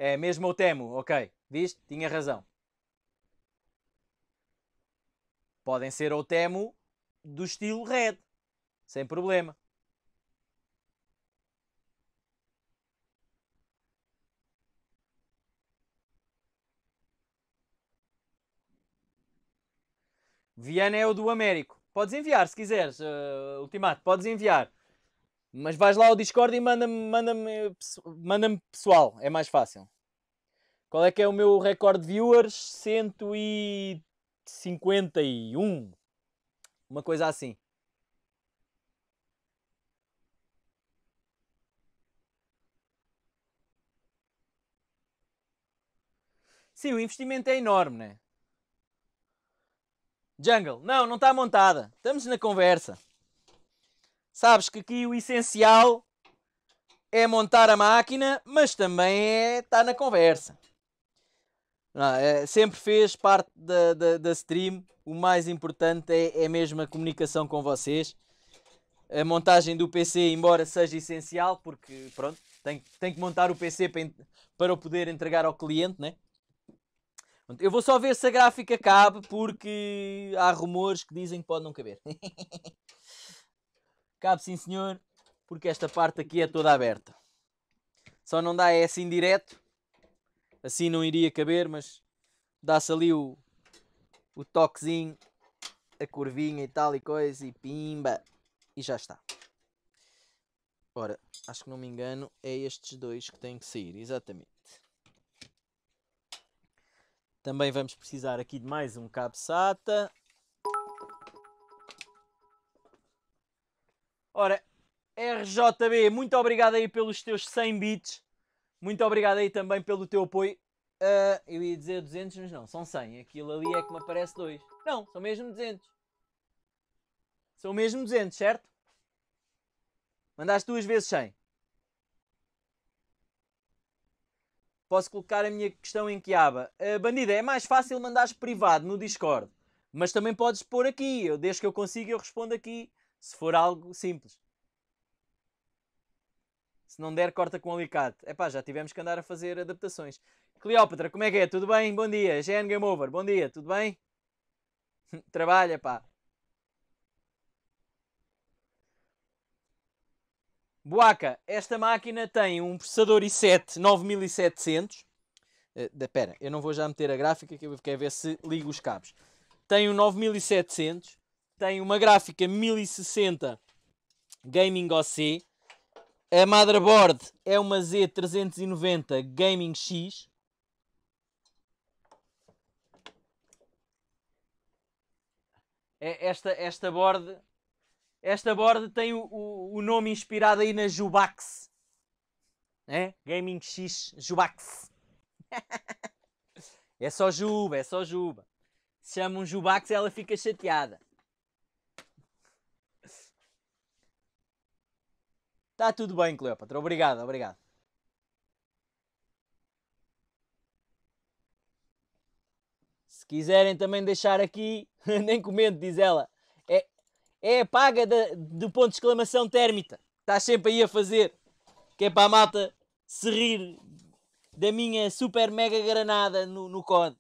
É mesmo o Temo, ok. Viste? Tinha razão. Podem ser o Temo do estilo Red, sem problema. Viana é o do Américo. Podes enviar se quiseres, uh, Ultimato, podes enviar. Mas vais lá ao Discord e manda-me manda manda -me pessoal, é mais fácil. Qual é que é o meu recorde de viewers? 151. Uma coisa assim. Sim, o investimento é enorme, né? Jungle, não, não está montada. Estamos na conversa. Sabes que aqui o essencial é montar a máquina, mas também é estar na conversa. Não, é? é, sempre fez parte da, da, da, stream. O mais importante é, é mesmo a comunicação com vocês. A montagem do PC, embora seja essencial, porque pronto, tem, tem que montar o PC para, o poder entregar ao cliente, né? Eu vou só ver se a gráfica cabe, porque há rumores que dizem que pode não caber. Cabe sim senhor, porque esta parte aqui é toda aberta. Só não dá é assim direto, assim não iria caber, mas dá-se ali o, o toquezinho, a curvinha e tal e coisa, e pimba, e já está. Ora, acho que não me engano, é estes dois que têm que sair, exatamente. Também vamos precisar aqui de mais um cabo SATA. Ora, RJB, muito obrigado aí pelos teus 100 bits. Muito obrigado aí também pelo teu apoio. Uh, eu ia dizer 200, mas não, são 100. Aquilo ali é que me aparece 2. Não, são mesmo 200. São mesmo 200, certo? Mandaste duas vezes 100. Posso colocar a minha questão em que aba? Uh, bandida, é mais fácil mandares privado no Discord. Mas também podes pôr aqui. Eu, desde que eu consiga, eu respondo aqui se for algo simples. Se não der, corta com um alicate. É pá, já tivemos que andar a fazer adaptações. Cleópatra, como é que é? Tudo bem? Bom dia. GN Game Over, bom dia, tudo bem? Trabalha, pá. Buaca, esta máquina tem um processador i7 9700. Uh, eu não vou já meter a gráfica que eu quero ver se ligo os cabos. Tem um 9700 tem uma gráfica 1060 Gaming OC. A motherboard é uma Z390 Gaming X. É, esta, esta board esta board tem o, o, nome inspirado aí na Jubax. É? Gaming X Jubax. é só Juba, é só Juba. Se chamam um Jubax ela fica chateada. Está tudo bem, Cleópatra. Obrigado, obrigado. Se quiserem também deixar aqui, nem comento, diz ela. É, é a paga de, do ponto de exclamação térmita. Estás sempre aí a fazer. Que é para a malta se rir da minha super mega granada no, no COD.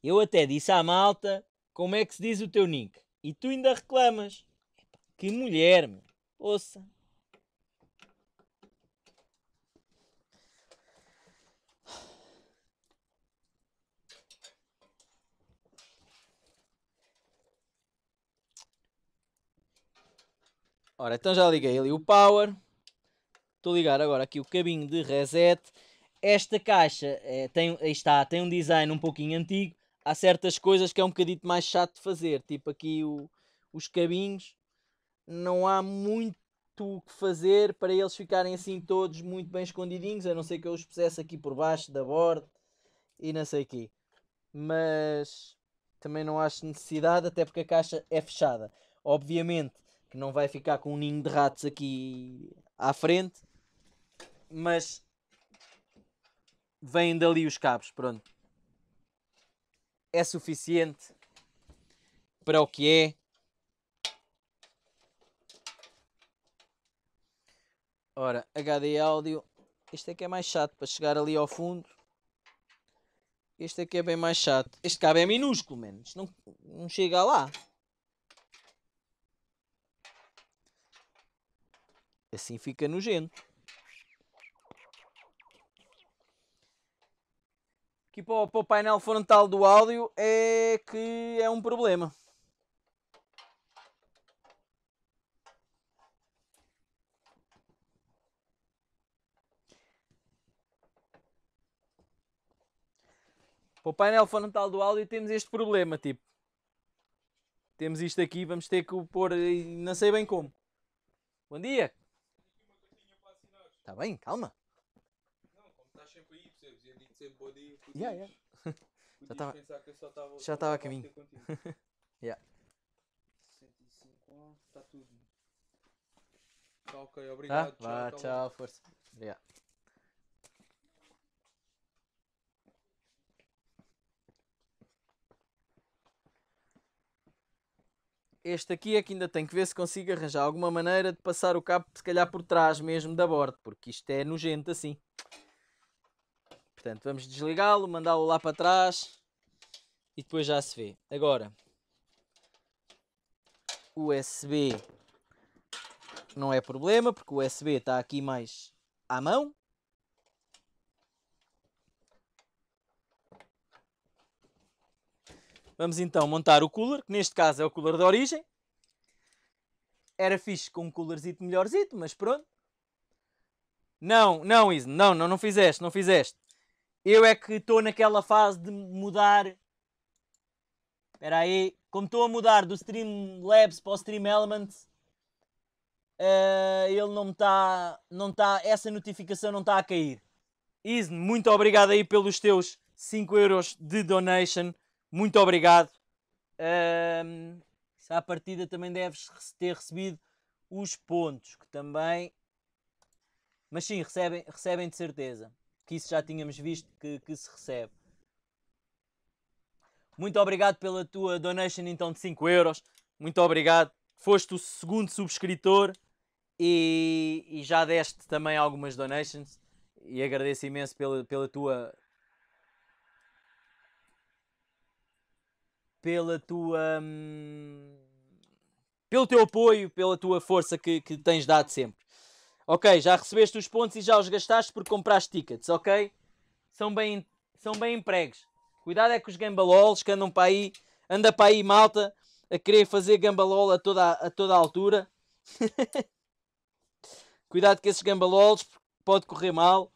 Eu até disse à malta como é que se diz o teu nick? E tu ainda reclamas. Que mulher, meu. Ouça. Ora, então já liguei ali o power. Estou a ligar agora aqui o cabinho de reset. Esta caixa é, tem, está, tem um design um pouquinho antigo há certas coisas que é um bocadito mais chato de fazer, tipo aqui o, os cabinhos, não há muito o que fazer para eles ficarem assim todos muito bem escondidinhos, a não ser que eu os pusesse aqui por baixo da borda e não sei quê. Mas também não acho necessidade, até porque a caixa é fechada. Obviamente que não vai ficar com um ninho de ratos aqui à frente, mas vêm dali os cabos, pronto é suficiente para o que é. Ora, HD áudio. Este aqui é mais chato para chegar ali ao fundo. Este aqui é bem mais chato. Este cabo é minúsculo, menos. Não, não chega lá. Assim fica nojento. aqui para, para o painel frontal do áudio é que é um problema. Para o painel frontal do áudio temos este problema, tipo. Temos isto aqui, vamos ter que o pôr, não sei bem como. Bom dia. Está bem, calma body, podias, yeah, yeah. já estava pensar que eu só estava já estava a caminho. yeah. 105, está tudo. Está ok, tá? obrigado. Ah, vá, tchau, tchau, força. Yeah. Este aqui é que ainda tem que ver se consigo arranjar alguma maneira de passar o cabo, se calhar por trás mesmo da borda, porque isto é nojento assim. Portanto, vamos desligá-lo, mandá-lo lá para trás e depois já se vê. Agora, USB não é problema, porque o USB está aqui mais à mão. Vamos então montar o cooler, que neste caso é o cooler de origem. Era fixe com um coolerzito melhorzito, mas pronto. Não, não, Isa, não, não, não fizeste, não fizeste. Eu é que estou naquela fase de mudar. Espera aí. Como estou a mudar do Streamlabs para o Stream Elements, uh, eh, ele não está. Não tá, essa notificação não está a cair. Isn, muito obrigado aí pelos teus 5 euros de donation. Muito obrigado. Um, ehm, à partida também deves ter recebido os pontos, que também. Mas sim, recebem, recebem de certeza que isso já tínhamos visto que, que se recebe. Muito obrigado pela tua donation então de 5 euros. Muito obrigado. Foste o segundo subscritor e, e, já deste também algumas donations e agradeço imenso pela, pela tua pela tua hum, pelo teu apoio, pela tua força que, que tens dado sempre. Ok, já recebeste os pontos e já os gastaste porque compraste tickets, ok? São bem, são bem empregos. Cuidado é com os gambalolos que andam para aí, anda para aí malta a querer fazer gambalol a toda, a toda a altura. Cuidado com esses gambalolos pode correr mal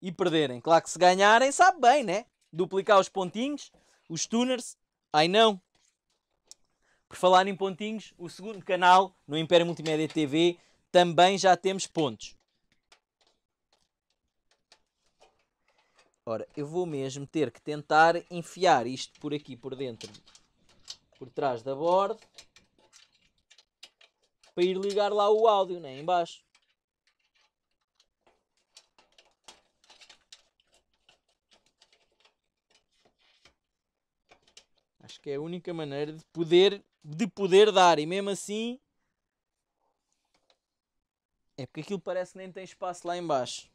e perderem. Claro que se ganharem, sabe bem, né? Duplicar os pontinhos, os tuners. Ai não! Por falar em pontinhos, o segundo canal no Império Multimédia TV também já temos pontos. Ora, eu vou mesmo ter que tentar enfiar isto por aqui, por dentro, por trás da borda, para ir ligar lá o áudio, né, em baixo. Acho que é a única maneira de poder, de poder dar, e mesmo assim é porque aquilo parece que nem tem espaço lá embaixo.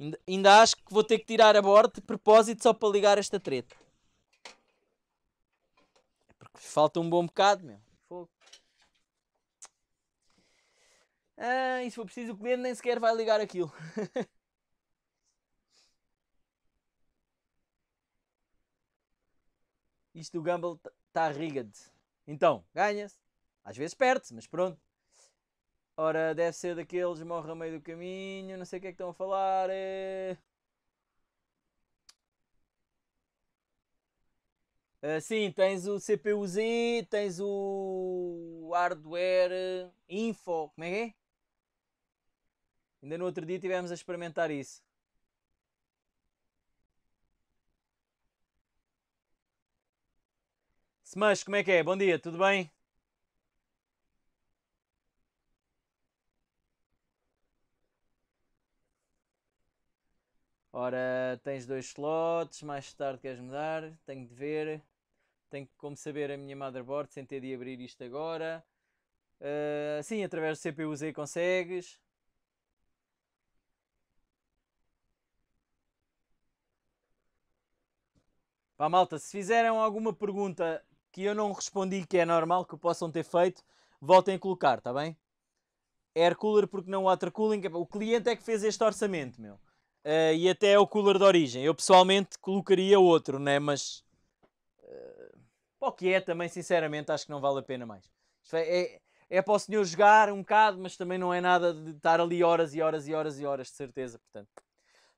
Ainda, ainda acho que vou ter que tirar a borda de propósito só para ligar esta treta. É porque falta um bom bocado, meu. Fogo. Ah, e se for preciso, o cliente nem sequer vai ligar aquilo. Isto do Gumball está rigged. Então, ganha-se. Às vezes perde-se, mas pronto. Ora, deve ser daqueles, morre a meio do caminho, não sei o que é que estão a falar. É... Uh, sim, tens o CPU-Z, tens o hardware info, como é que é? Ainda no outro dia tivemos a experimentar isso. Smash, como é que é? Bom dia, tudo bem? Ora, tens dois slots, mais tarde queres mudar, tenho de ver, tenho como saber a minha motherboard sem ter de abrir isto agora. Uh, sim, através do CPU-Z consegues. Pá, malta, se fizeram alguma pergunta que eu não respondi, que é normal que possam ter feito, voltem a colocar, está bem? Air cooler porque não water cooling. É o cliente é que fez este orçamento, meu. Uh, e até é o cooler de origem. Eu pessoalmente colocaria outro, né? Mas uh, para o que é também, sinceramente, acho que não vale a pena mais. É, é, é, para o senhor jogar um bocado, mas também não é nada de estar ali horas e horas e horas e horas, de certeza. Portanto,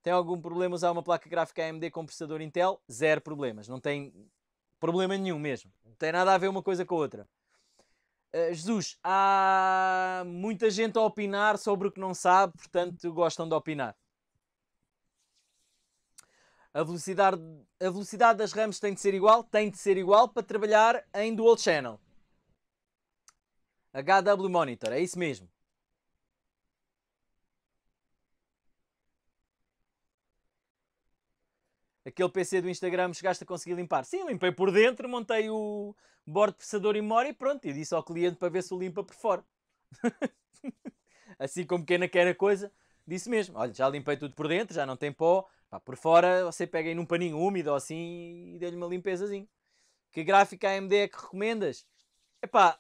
tem algum problema usar uma placa gráfica AMD com processador Intel? Zero problemas. Não tem problema nenhum mesmo. Não tem nada a ver uma coisa com a outra. Uh, Jesus, há muita gente a opinar sobre o que não sabe, portanto gostam de opinar. A velocidade, a velocidade das RAMs tem de ser igual? Tem de ser igual para trabalhar em dual channel. HW Monitor, é isso mesmo. Aquele PC do Instagram chegaste a conseguir limpar. Sim, limpei por dentro, montei o bordo processador e memória e pronto. E disse ao cliente para ver se o limpa por fora. assim como quem não quer a coisa, disse mesmo: olha, já limpei tudo por dentro, já não tem pó, pá, por fora você pega aí num paninho úmido ou assim e dê-lhe uma limpezazinha. Que gráfica AMD é que recomendas? pá,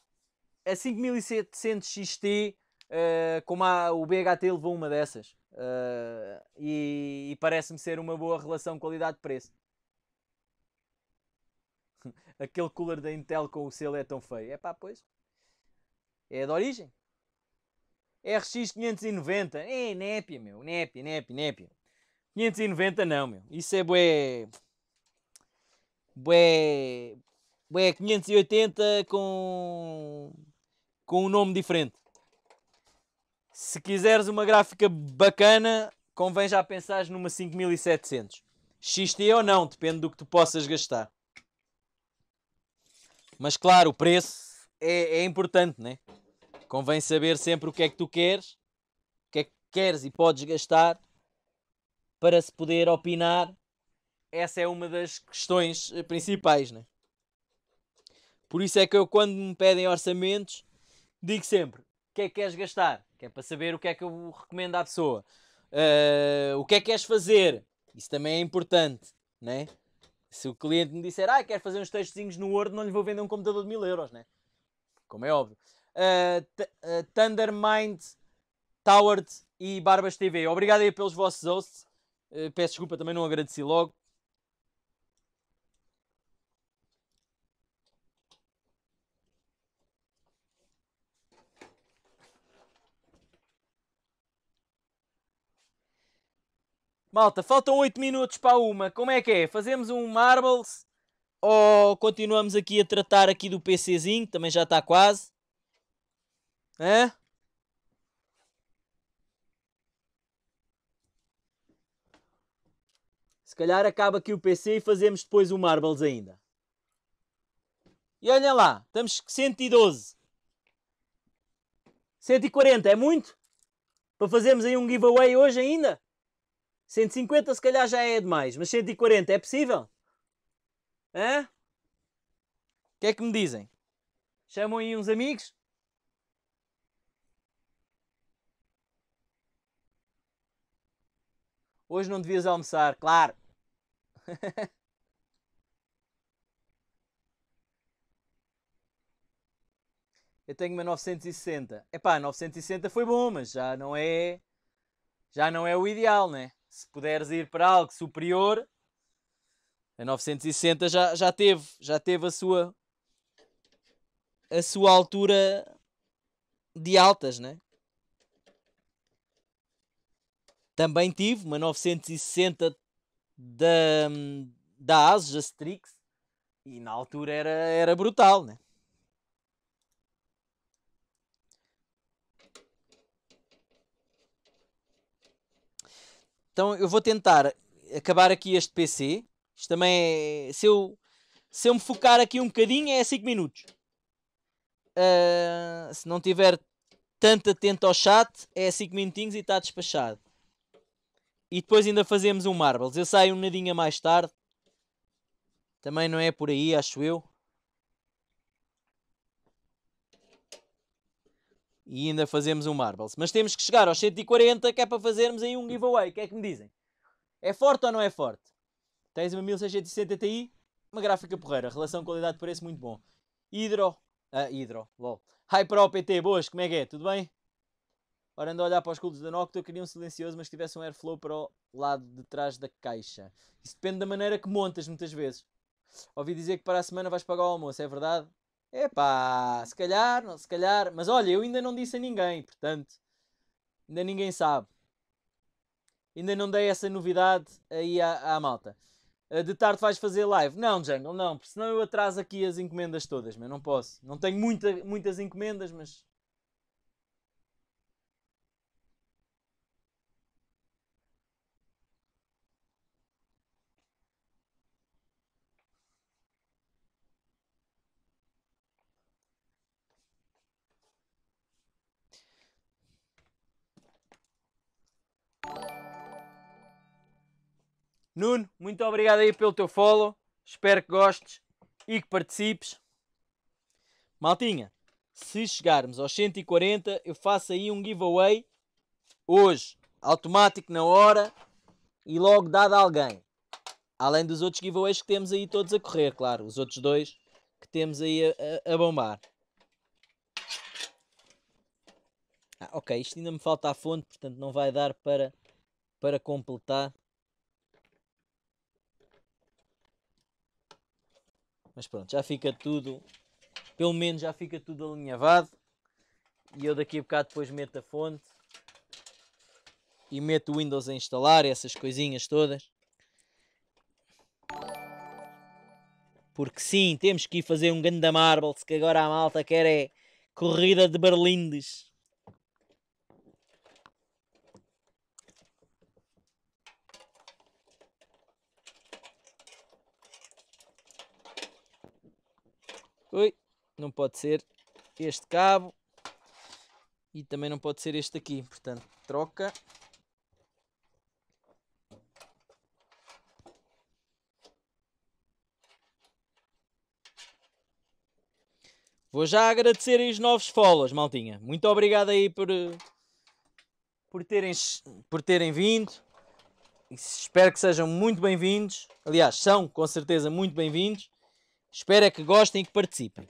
a 5700 XT, uh, como a, o BHT levou uma dessas, uh, e, e parece-me ser uma boa relação qualidade-preço. Aquele cooler da Intel com o selo é tão feio. É pá, pois. É de origem. RX590. É, népia, meu. Népia, népia, népia. 590 não, meu. Isso é bué... Bué... Bué 580 com... Com um nome diferente. Se quiseres uma gráfica bacana, convém já pensares numa 5700. XT ou não, depende do que tu possas gastar. Mas claro, o preço é, é importante, né? Convém saber sempre o que é que tu queres, o que é que queres e podes gastar para se poder opinar. Essa é uma das questões eh, principais, né? Por isso é que eu, quando me pedem orçamentos, digo sempre: o que é que queres gastar? Que é para saber o que é que eu recomendo à pessoa. Uh, o que é que queres fazer? Isso também é importante, né? Se o cliente me disser, ah, quero fazer uns textos no Word, não lhe vou vender um computador de mil euros, né? Como é óbvio. Eh, eh, Thundermind, Toward e Barbas TV. Obrigado aí pelos vossos hosts. Uh, peço desculpa, também não agradeci logo. Malta, faltam 8 minutos para uma. Como é que é? Fazemos um Marbles ou continuamos aqui a tratar aqui do PCzinho, também já está quase. É? Se calhar acaba aqui o PC e fazemos depois o marbles ainda. E olha lá, estamos 112. 140 é muito? Para fazermos aí um giveaway hoje ainda? 150 se calhar já é demais, mas 140 é possível? Hã? É? O que é que me dizem? Chamam aí uns amigos? Hoje não devias almoçar, claro. Eu tenho uma 960. Epá, 960 foi bom, mas já não é já não é o ideal, né? Se puderes ir para algo superior, a 960 já, já teve, já teve a sua a sua altura de altas, né? Também tive uma 960 da, da Asus, da Strix, e na altura era, era brutal, né? Então eu vou tentar acabar aqui este PC. Isto também é. Se eu, se eu me focar aqui um bocadinho, é 5 minutos. Uh, se não tiver tanto atento ao chat, é 5 minutinhos e está despachado. E depois ainda fazemos um Marbles. Eu saio um nadinha mais tarde. Também não é por aí, acho eu. E ainda fazemos um Marbles. Mas temos que chegar aos 140 que é para fazermos aí um giveaway. O que é que me dizem? É forte ou não é forte? Tens uma 1660 Ti, uma gráfica porreira, relação qualidade-preço muito bom. Hidro, ah, Hidro, lol. Hyper PT, boas, como é que é? Tudo bem? ando a olhar para os cubos da eu queria um silencioso, mas que tivesse um airflow para o lado de trás da caixa. Isso depende da maneira que montas, muitas vezes. Ouvi dizer que para a semana vais pagar o almoço, é verdade? Epá, se calhar, não, se calhar. Mas olha, eu ainda não disse a ninguém, portanto, ainda ninguém sabe. Ainda não dei essa novidade aí à, à malta. Eh, de tarde vais fazer live? Não, Jungle, não, porque senão eu atraso aqui as encomendas todas, mas não posso. Não tenho muita, muitas encomendas, mas Nuno, muito obrigado aí pelo teu follow. Espero que gostes e que participes. Maltinha, se chegarmos aos 140, eu faço aí um giveaway hoje, automático na hora e logo dado a alguém. Além dos outros giveaways que temos aí todos a correr, claro, os outros dois que temos aí a, a, a bombar. Ah, ok, isto ainda me falta a fonte, portanto não vai dar para, para completar. Mas pronto, já fica tudo, pelo menos já fica tudo alinhavado. E eu daqui a bocado depois meto a fonte e meto o Windows a instalar, essas coisinhas todas. Porque sim, temos que ir fazer um ganda marbles, que agora a malta quer é corrida de berlindes. Ui, não pode ser este cabo e também não pode ser este aqui, portanto, troca. Vou já agradecer aí os novos follows, maltinha. Muito obrigado aí por, eh, por, terem, por terem vindo. Espero que sejam muito bem-vindos. Aliás, são com certeza muito bem-vindos. Espero é que gostem e que participem.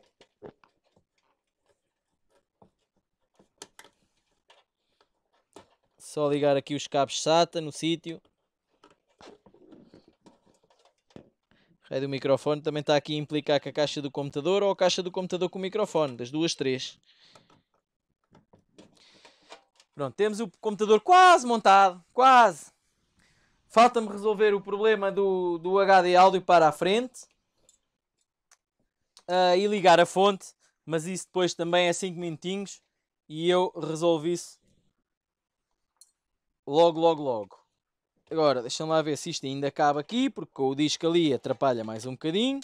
Só ligar aqui os cabos SATA no sítio. Rei do microfone também está aqui a implicar com a caixa do computador ou a caixa do computador com o microfone. Das duas, três. Pronto, temos o computador quase montado. Quase. Falta-me resolver o problema do, do HD áudio para a frente uh, e ligar a fonte, mas isso depois também é 5 minutinhos e eu resolvi isso logo, logo, logo. Agora, deixem lá ver se isto ainda acaba aqui, porque com o disco ali atrapalha mais um bocadinho.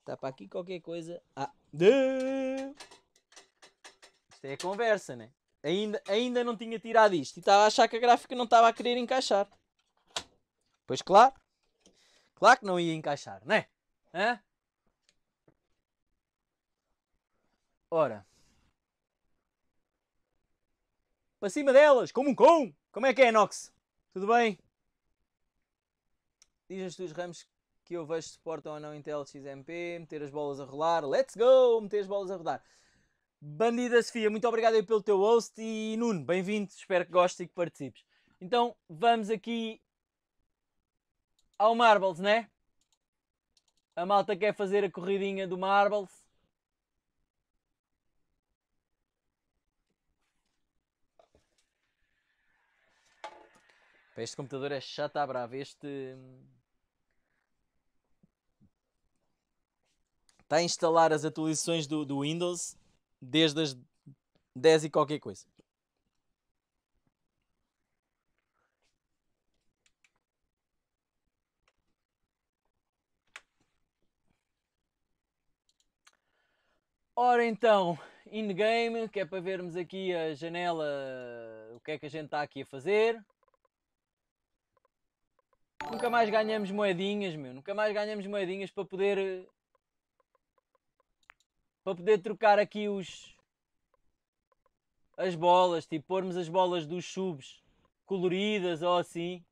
Está para aqui qualquer coisa. Ah! Isto é a conversa, né? Ainda, ainda não tinha tirado isto e estava a achar que a gráfica não estava a querer encaixar. Pois claro, claro que não ia encaixar, né? Hã? Ora, para cima delas, como um cão! Como é que é, Nox? Tudo bem? Diz as tuas ramos que eu vejo se suportam ou não Intel XMP, meter as bolas a rolar, let's go! Meter as bolas a rodar. Bandida Sofia, muito obrigado aí pelo teu host e Nuno, bem-vindo, espero que gostes e que participes. Então vamos aqui ao Marbles, né? A malta quer fazer a corridinha do Marbles. Este computador é chato à brava. Este. Hum, Está a instalar as atualizações do, do Windows desde as 10 e qualquer coisa. Ora então, in-game, que é para vermos aqui a janela, o que é que a gente está aqui a fazer. Nunca mais ganhamos moedinhas, meu. Nunca mais ganhamos moedinhas para poder para poder trocar aqui os as bolas, tipo pormos as bolas dos subs coloridas ou assim.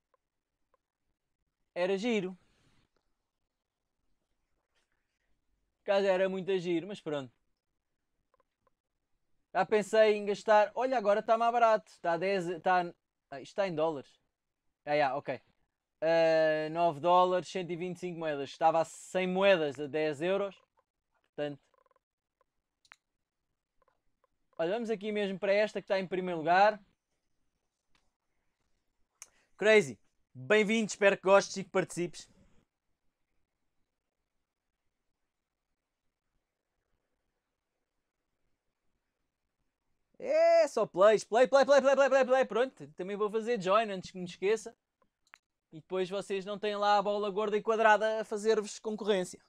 Era giro. Caso era muito giro, mas pronto. Já pensei em gastar. Olha, agora está mais barato. Está 10. Está, ah, está em dólares. Ah, yeah, ok. Uh, ah, 9 dólares, 125 moedas. Estava a 100 moedas a 10 euros. Portanto, Olha, vamos aqui mesmo para esta que está em primeiro lugar. Crazy, bem-vindo, espero que gostes e que participes. É só plays, play, play, play, play, play, play, play. Pronto, também vou fazer join antes que me esqueça. E depois vocês não têm lá a bola gorda e quadrada a fazer-vos concorrência.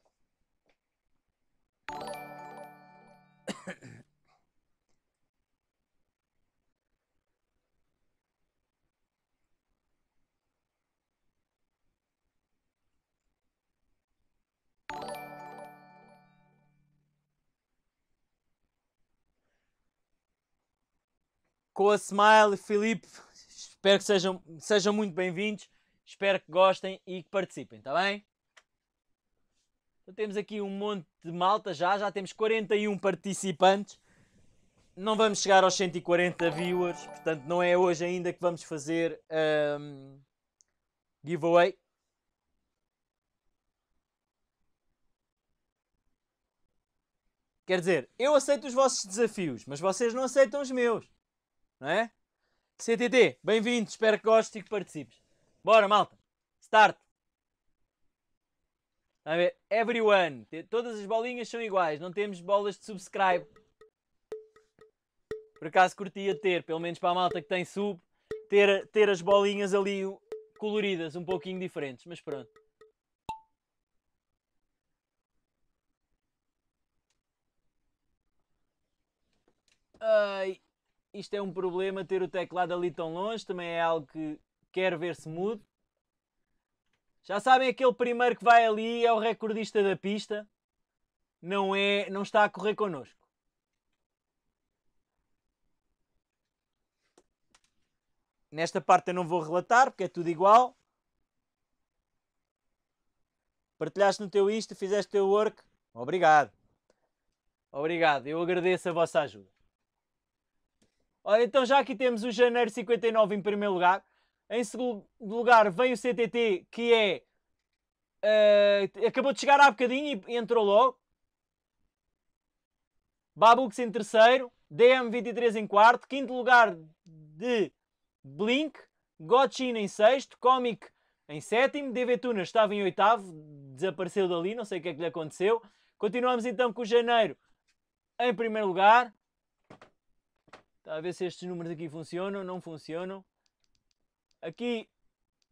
com a Smile, Filipe. Espero que sejam, sejam muito bem-vindos. Espero que gostem e que participem, está bem? Então, temos aqui um monte de malta já, já temos 41 participantes. Não vamos chegar aos 140 viewers, portanto não é hoje ainda que vamos fazer um, giveaway. Quer dizer, eu aceito os vossos desafios, mas vocês não aceitam os meus não é? CTT, bem-vindo, espero que gostes e que participes. Bora, malta. Start. A ver, everyone. Todas as bolinhas são iguais, não temos bolas de subscribe. Por acaso curtia ter, pelo menos para a malta que tem sub, ter, ter as bolinhas ali coloridas, um pouquinho diferentes, mas pronto. Ai isto é um problema ter o teclado ali tão longe, também é algo que quero ver se mude Já sabem, aquele primeiro que vai ali é o recordista da pista, não, é, não está a correr connosco. Nesta parte eu não vou relatar, porque é tudo igual. Partilhaste no teu isto, fizeste o teu work. Obrigado. Obrigado, eu agradeço a vossa ajuda. Ora, então já aqui temos o Janeiro 59 em primeiro lugar. Em segundo lugar vem o CTT, que é... Uh, acabou de chegar há bocadinho e entrou logo. Babux em terceiro. DM23 em quarto. Quinto lugar de Blink. Gotchin em sexto. Comic em sétimo. DV Tuna estava em oitavo. Desapareceu dali, não sei o que é que lhe aconteceu. Continuamos então com o Janeiro em primeiro lugar. Está a ver se estes números aqui funcionam, não funcionam. Aqui,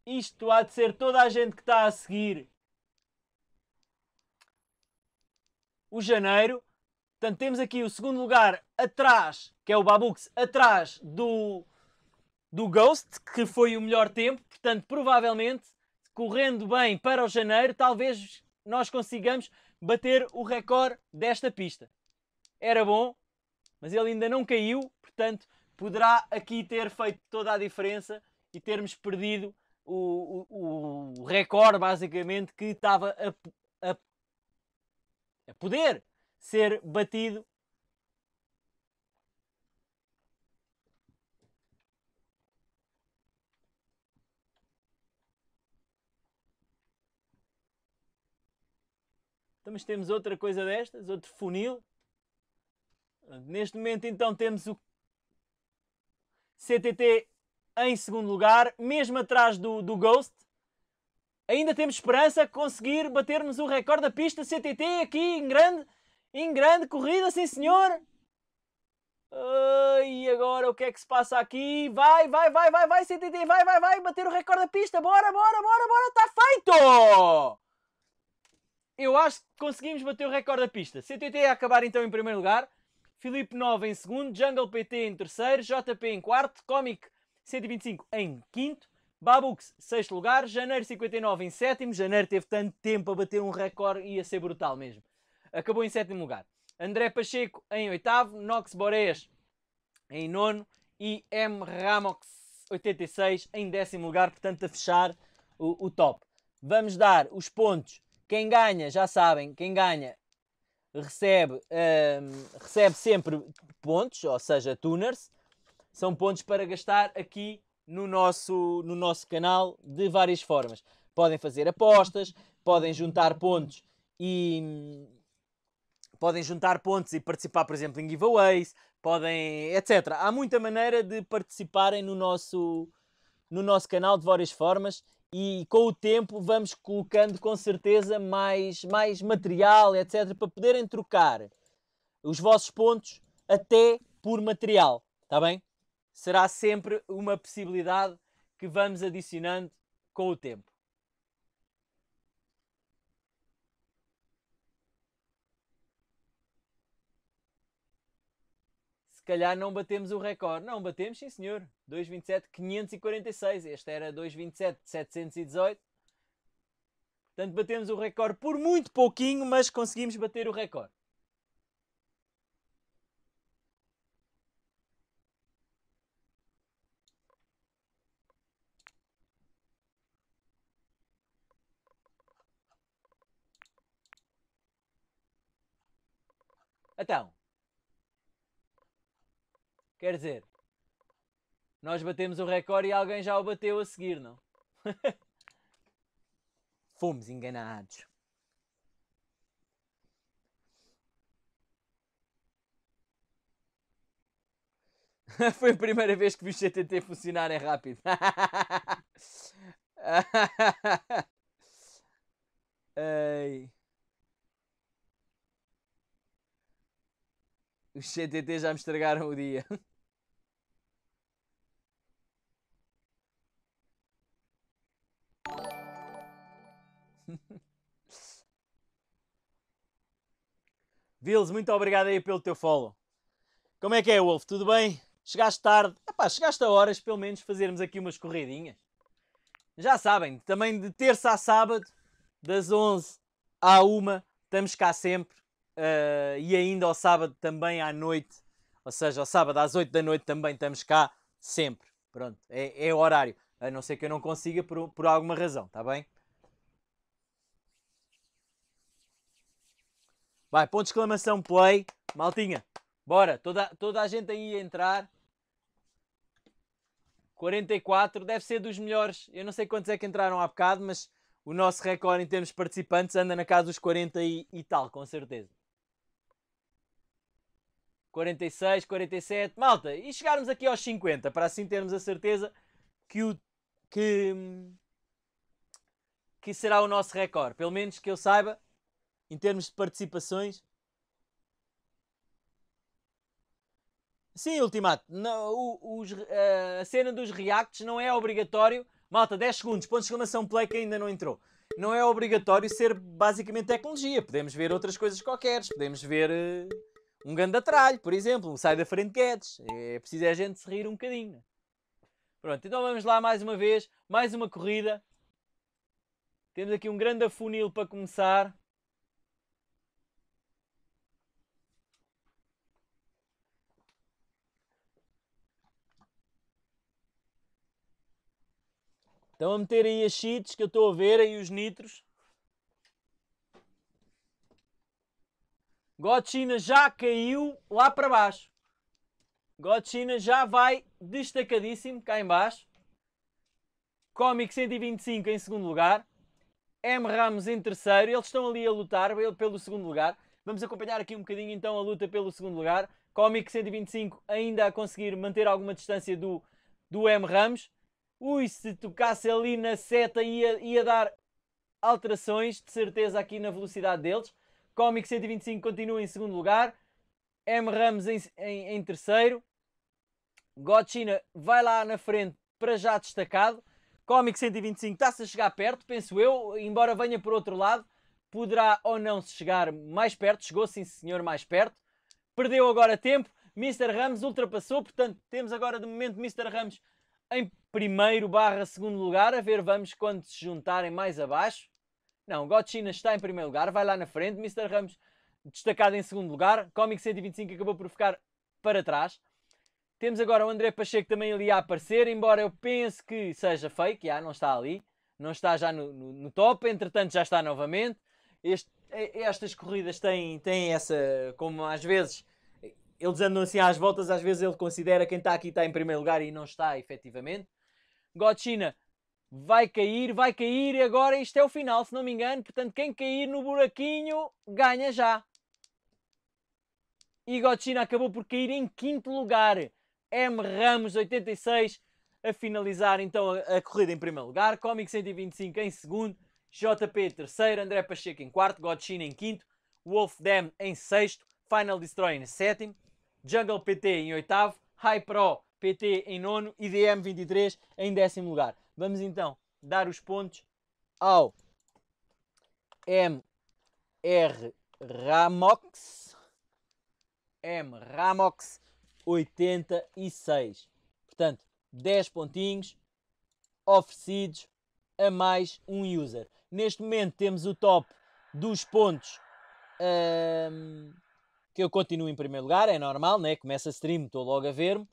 isto há de ser toda a gente que está a seguir o janeiro. Portanto, temos aqui o segundo lugar atrás, que é o Babux, atrás do, do Ghost, que foi o melhor tempo. Portanto, provavelmente, correndo bem para o janeiro, talvez nós consigamos bater o recorde desta pista. Era bom, mas ele ainda não caiu, portanto, poderá aqui ter feito toda a diferença e termos perdido o, o, o recorde, basicamente, que estava a, a, a poder ser batido então, mas temos outra coisa destas, outro funil, Neste momento, então, temos o CTT em segundo lugar, mesmo atrás do, do Ghost. Ainda temos esperança de conseguir batermos o recorde da pista CTT aqui em grande, em grande corrida, sim senhor. Uh, e agora o que é que se passa aqui? Vai, vai, vai, vai, vai, CTT, vai, vai, vai, bater o recorde da pista, bora, bora, bora, bora, está feito! Eu acho que conseguimos bater o recorde da pista. CTT a acabar então em primeiro lugar. Filipe Nova em segundo, Jungle PT em terceiro, JP em quarto, Comic 125 em quinto, Babux sexto lugar, Janeiro 59 em sétimo. Janeiro teve tanto tempo a bater um recorde e ia ser brutal mesmo. Acabou em sétimo lugar. André Pacheco em oitavo, Nox Boreas em nono e M Ramox 86 em décimo lugar, portanto a fechar o, o top. Vamos dar os pontos. Quem ganha, já sabem, quem ganha recebe, um, recebe sempre pontos, ou seja, tuners. São pontos para gastar aqui no nosso, no nosso canal de várias formas. Podem fazer apostas, podem juntar pontos e hum, podem juntar pontos e participar, por exemplo, em giveaways, podem, etc. Há muita maneira de participarem no nosso no nosso canal de várias formas e com o tempo vamos colocando com certeza mais, mais material, etc., para poderem trocar os vossos pontos até por material, está bem? Será sempre uma possibilidade que vamos adicionando com o tempo. calhar não batemos o recorde. Não, batemos, sim senhor. 227, 546. Este era 227, 718. Portanto, batemos o recorde por muito pouquinho, mas conseguimos bater o recorde. Então, Quer dizer, nós batemos o recorde e alguém já o bateu a seguir, não? Fomos enganados. Foi a primeira vez que vi o CTT funcionar é rápido. Ai. Os CTT já me estragaram o dia. Vils, muito obrigado aí pelo teu follow. Como é que é, Wolf? Tudo bem? Chegaste tarde? Epá, chegaste a horas, pelo menos, fazermos aqui umas corridinhas. Já sabem, também de terça a sábado, das 11 à 1, estamos cá sempre uh, e ainda ao sábado também à noite, ou seja, ao sábado às 8 da noite também estamos cá sempre. Pronto, é, é horário, a não ser que eu não consiga por, por alguma razão, está bem? Vai, ponto de exclamação play, maltinha, bora, toda, toda a gente aí a entrar. 44, deve ser dos melhores. Eu não sei quantos é que entraram há bocado, mas o nosso recorde em termos de participantes anda na casa dos 40 e, e tal, com certeza. 46, 47, malta, e chegarmos aqui aos 50, para assim termos a certeza que o que, que será o nosso recorde, pelo menos que eu saiba, em termos de participações. Sim, Ultimato, não, os, eh, a cena dos reacts não é obrigatório. Malta, 10 segundos, ponto de exclamação play que ainda não entrou. Não é obrigatório ser basicamente tecnologia. Podemos ver outras coisas qualquer, podemos ver. Eh, um grande atralho, por exemplo, um sai da frente Guedes. É preciso é a gente se rir um bocadinho. Pronto, então vamos lá mais uma vez, mais uma corrida. Temos aqui um grande afunil para começar. Estão a meter aí as cheats que eu estou a ver, aí os nitros. Gotchina já caiu lá para baixo. Gotchina já vai destacadíssimo cá em baixo. Comic 125 em segundo lugar. M. Ramos em terceiro. Eles estão ali a lutar pelo segundo lugar. Vamos acompanhar aqui um bocadinho então a luta pelo segundo lugar. Comic 125 ainda a conseguir manter alguma distância do, do M. Ramos. Ui, se tocasse ali na seta ia, ia dar alterações, de certeza, aqui na velocidade deles. Comic 125 continua em segundo lugar. M. Ramos em, em, em terceiro. Godchina vai lá na frente para já destacado. Comic 125 está-se a chegar perto, penso eu, embora venha por outro lado, poderá ou não se chegar mais perto, chegou sim senhor mais perto, perdeu agora tempo, Mr. Ramos ultrapassou, portanto temos agora de momento Mr. Ramos em primeiro barra segundo lugar, a ver vamos quando se juntarem mais abaixo, não, China está em primeiro lugar, vai lá na frente. Mr. Ramos destacado em segundo lugar. Comic 125 acabou por ficar para trás. Temos agora o André Pacheco também ali a aparecer, embora eu pense que seja fake, já não está ali, não está já no, no, no top, entretanto já está novamente. Este, estas corridas têm, têm essa, como às vezes eles andam assim às voltas, às vezes ele considera quem está aqui está em primeiro lugar e não está efetivamente. China vai cair, vai cair e agora isto é o final, se não me engano. Portanto, quem cair no buraquinho ganha já. E China acabou por cair em quinto lugar. M. Ramos, 86, a finalizar então a, a corrida em primeiro lugar. Comic 125 em segundo. JP terceiro, André Pacheco em quarto, Godchina em quinto, Wolf Dam em sexto, Final Destroy em sétimo, Jungle PT em oitavo, High Pro PT em nono e DM23 em décimo lugar. Vamos então dar os pontos ao MR Ramox M Ramox 86. Portanto, 10 pontinhos oferecidos a mais um user. Neste momento temos o top dos pontos um, que eu continuo em primeiro lugar, é normal, né? começa a stream, estou logo a ver-me.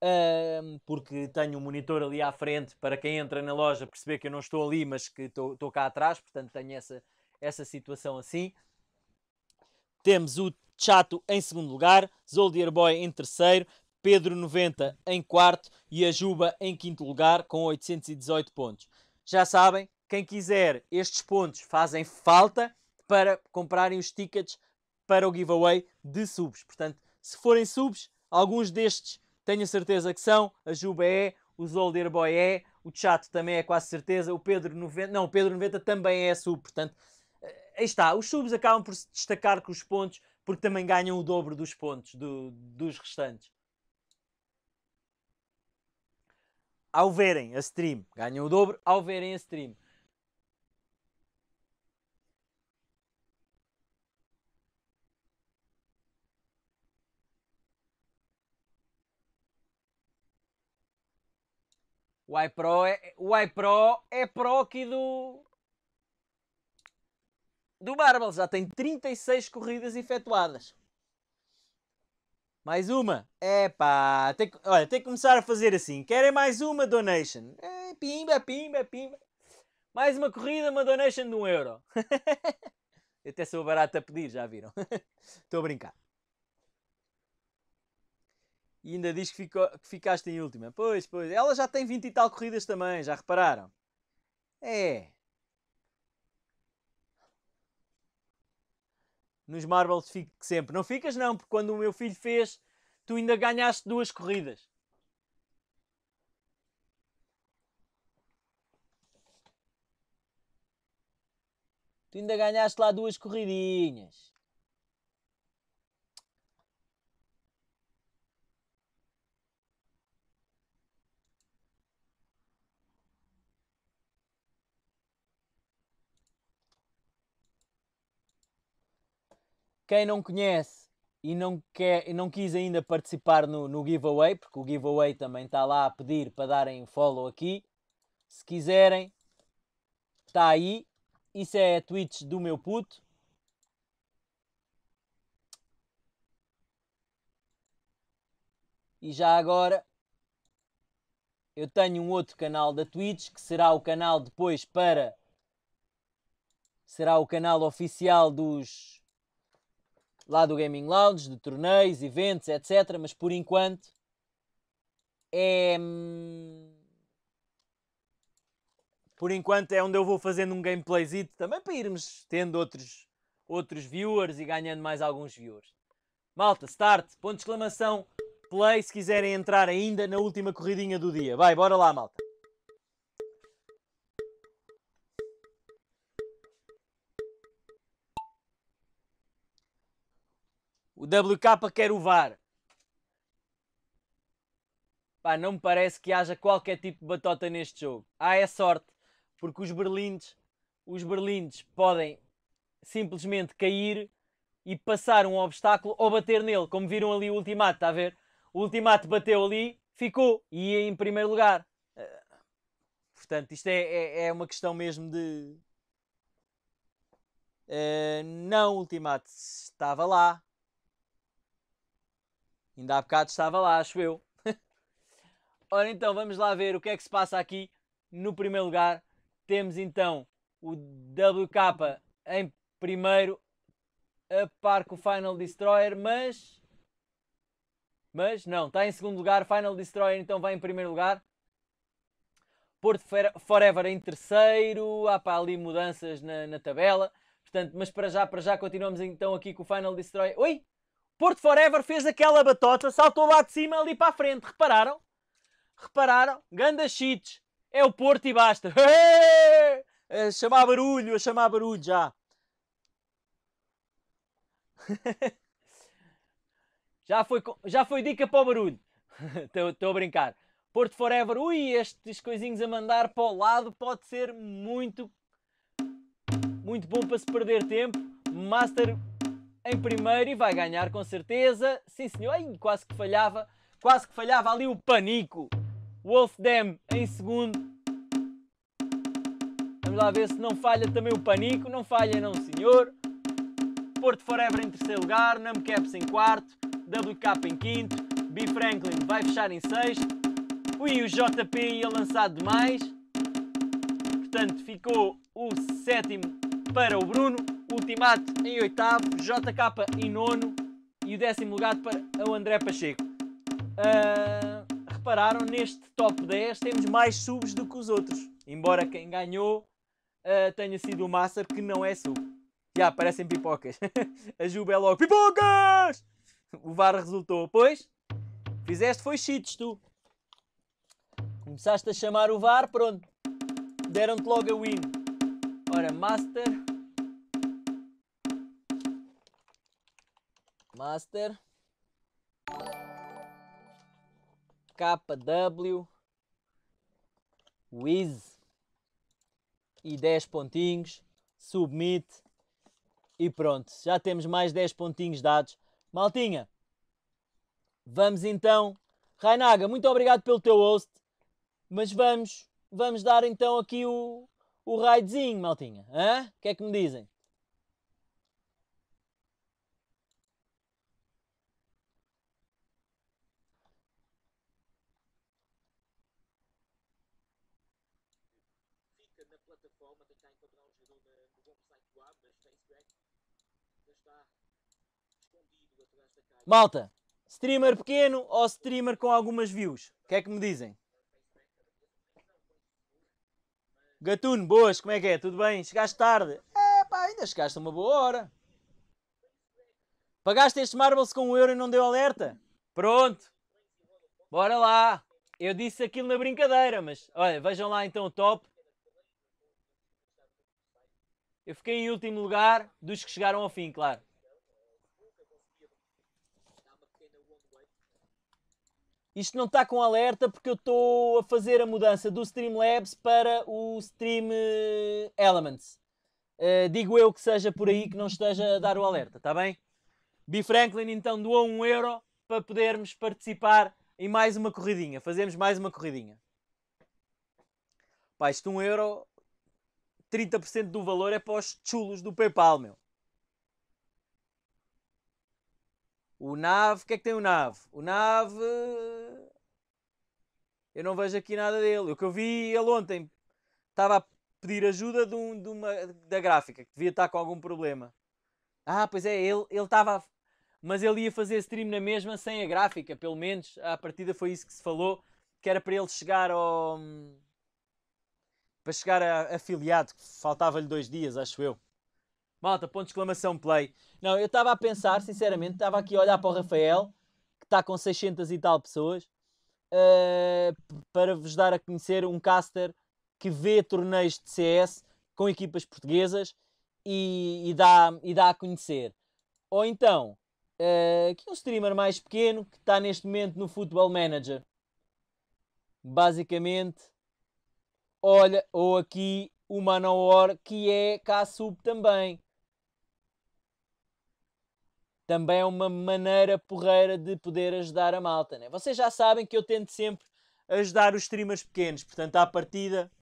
Uh, porque tenho um monitor ali à frente para quem entra na loja perceber que eu não estou ali, mas que estou, cá atrás, portanto tenho essa, essa situação assim. Temos o Chato em segundo lugar, Zoldier Boy em terceiro, Pedro 90 em quarto e a Juba em quinto lugar com 818 pontos. Já sabem, quem quiser estes pontos fazem falta para comprarem os tickets para o giveaway de subs. Portanto, se forem subs, alguns destes tenho a certeza que são. A Juba é, o Zolder Boy é, o Chato também é quase certeza, o Pedro 90, não, o Pedro 90 também é sub, portanto, eh, aí está. Os subs acabam por se destacar com os pontos porque também ganham o dobro dos pontos do, dos restantes. Ao verem a stream, ganham o dobro ao verem a stream. O iPro é, o iPro é pro aqui do. Do Marvel. Já tem 36 corridas efetuadas. Mais uma. É pá. Tem, olha, tem que começar a fazer assim. Querem mais uma donation? É, pimba, pimba, pimba. Mais uma corrida, uma donation de um euro. Eu até sou barato a pedir, já viram? Estou a brincar e ainda diz que, que ficaste em última. Pois, pois, ela já tem 20 e tal corridas também, já repararam? É. Nos Marbles fico sempre. Não ficas não, porque quando o meu filho fez, tu ainda ganhaste duas corridas. Tu ainda ganhaste lá duas corridinhas. Quem não conhece e não, quer, e não quis ainda participar no, no giveaway, porque o giveaway também está lá a pedir para darem follow aqui, se quiserem, está aí. Isso é a Twitch do meu puto. E já agora eu tenho um outro canal da Twitch que será o canal depois para será o canal oficial dos lá do Gaming Lounge, de torneios, eventos, etc. Mas por enquanto é. Hum, por enquanto é onde eu vou fazendo um gameplayzito também para irmos tendo outros, outros viewers e ganhando mais alguns viewers. Malta, start, ponto de exclamação, play se quiserem entrar ainda na última corridinha do dia. Vai, bora lá, malta. O WK quer o VAR. Pá, não me parece que haja qualquer tipo de batota neste jogo. Ah, é sorte, porque os berlindes, os berlindes podem simplesmente cair e passar um obstáculo ou bater nele, como viram ali o ultimato, está a ver? O ultimato bateu ali, ficou e ia em primeiro lugar. Ah, portanto, isto é, é, é uma questão mesmo de. Uh, não, o ultimato estava lá, Ainda há bocado estava lá, acho eu. Ora então, vamos lá ver o que é que se passa aqui. No primeiro lugar, temos então o WK em primeiro, a par com o Final Destroyer, mas. Mas não, está em segundo lugar. Final Destroyer então vai em primeiro lugar. Porto Forever em terceiro. Há para ali mudanças na, na tabela. Portanto, mas para já, para já, continuamos então aqui com o Final Destroyer. Oi! Porto Forever fez aquela batota, saltou lá de cima ali para a frente. Repararam? Repararam? Ganda cheats. É o Porto e basta. A é chamar barulho, a é chamar barulho já. já, foi, já foi dica para o barulho. Estou a brincar. Porto Forever, ui, estes coisinhos a mandar para o lado pode ser muito, muito bom para se perder tempo. Master em primeiro e vai ganhar com certeza. Sim senhor, Ai, quase que falhava, quase que falhava ali o panico. Dam em segundo. Vamos lá ver se não falha também o panico, não falha não senhor. Porto Forever em terceiro lugar, Namcaps em quarto, WK em quinto, B Franklin vai fechar em sexto. o JP ia lançar demais. Portanto, ficou o sétimo para o Bruno. Ultimate em oitavo, JK em nono e o décimo lugar para o André Pacheco. Uh, repararam, neste top 10 temos mais subs do que os outros, embora quem ganhou uh, tenha sido o Massa, que não é sub. Já, parecem pipocas. A Juba é logo, pipocas! O VAR resultou, pois, fizeste foi cheats tu. Começaste a chamar o VAR, pronto. Deram-te logo a win. Ora, Master Master. KW. Wiz. E 10 pontinhos. Submit. E pronto, já temos mais 10 pontinhos dados. Maltinha, vamos então. Rainaga, muito obrigado pelo teu host. Mas vamos, vamos dar então aqui o, o raidzinho, maltinha. O que é que me dizem? Malta, streamer pequeno ou streamer com algumas views? O que é que me dizem? Gatuno, boas, como é que é? Tudo bem? Chegaste tarde? É pá, ainda chegaste uma boa hora. Pagaste estes marbles com um euro e não deu alerta? Pronto. Bora lá. Eu disse aquilo na brincadeira, mas olha, vejam lá então o top. Eu fiquei em último lugar dos que chegaram ao fim, claro. Isto não está com alerta porque eu estou a fazer a mudança do Streamlabs para o Stream eh, Elements. Uh, digo eu que seja por aí que não esteja a dar o alerta, está bem? B. Franklin então doou um euro para podermos participar em mais uma corridinha. Fazemos mais uma corridinha. Pá, isto um euro, 30% do valor é para os chulos do PayPal, meu. O NAV, o que é que tem o NAV? O NAV. Eu não vejo aqui nada dele. O que eu vi ele ontem estava a pedir ajuda de, um, de uma, da gráfica, que devia estar com algum problema. Ah, pois é, ele estava. Mas ele ia fazer stream na mesma sem a gráfica, pelo menos. À partida foi isso que se falou, que era para ele chegar ao. para chegar a afiliado, faltava-lhe dois dias, acho eu. Malta, ponto de exclamação play. Não, eu estava a pensar, sinceramente, estava aqui a olhar para o Rafael, que está com 600 e tal pessoas, uh, para vos dar a conhecer um caster que vê torneios de CS com equipas portuguesas e, e dá, e dá a conhecer. Ou então, uh, eh, que um streamer mais pequeno que está neste momento no Football Manager. Basicamente, olha, ou aqui o Manowar, que é K-Sub também também é uma maneira porreira de poder ajudar a malta. Né? Vocês já sabem que eu tento sempre ajudar os streamers pequenos, portanto, à partida,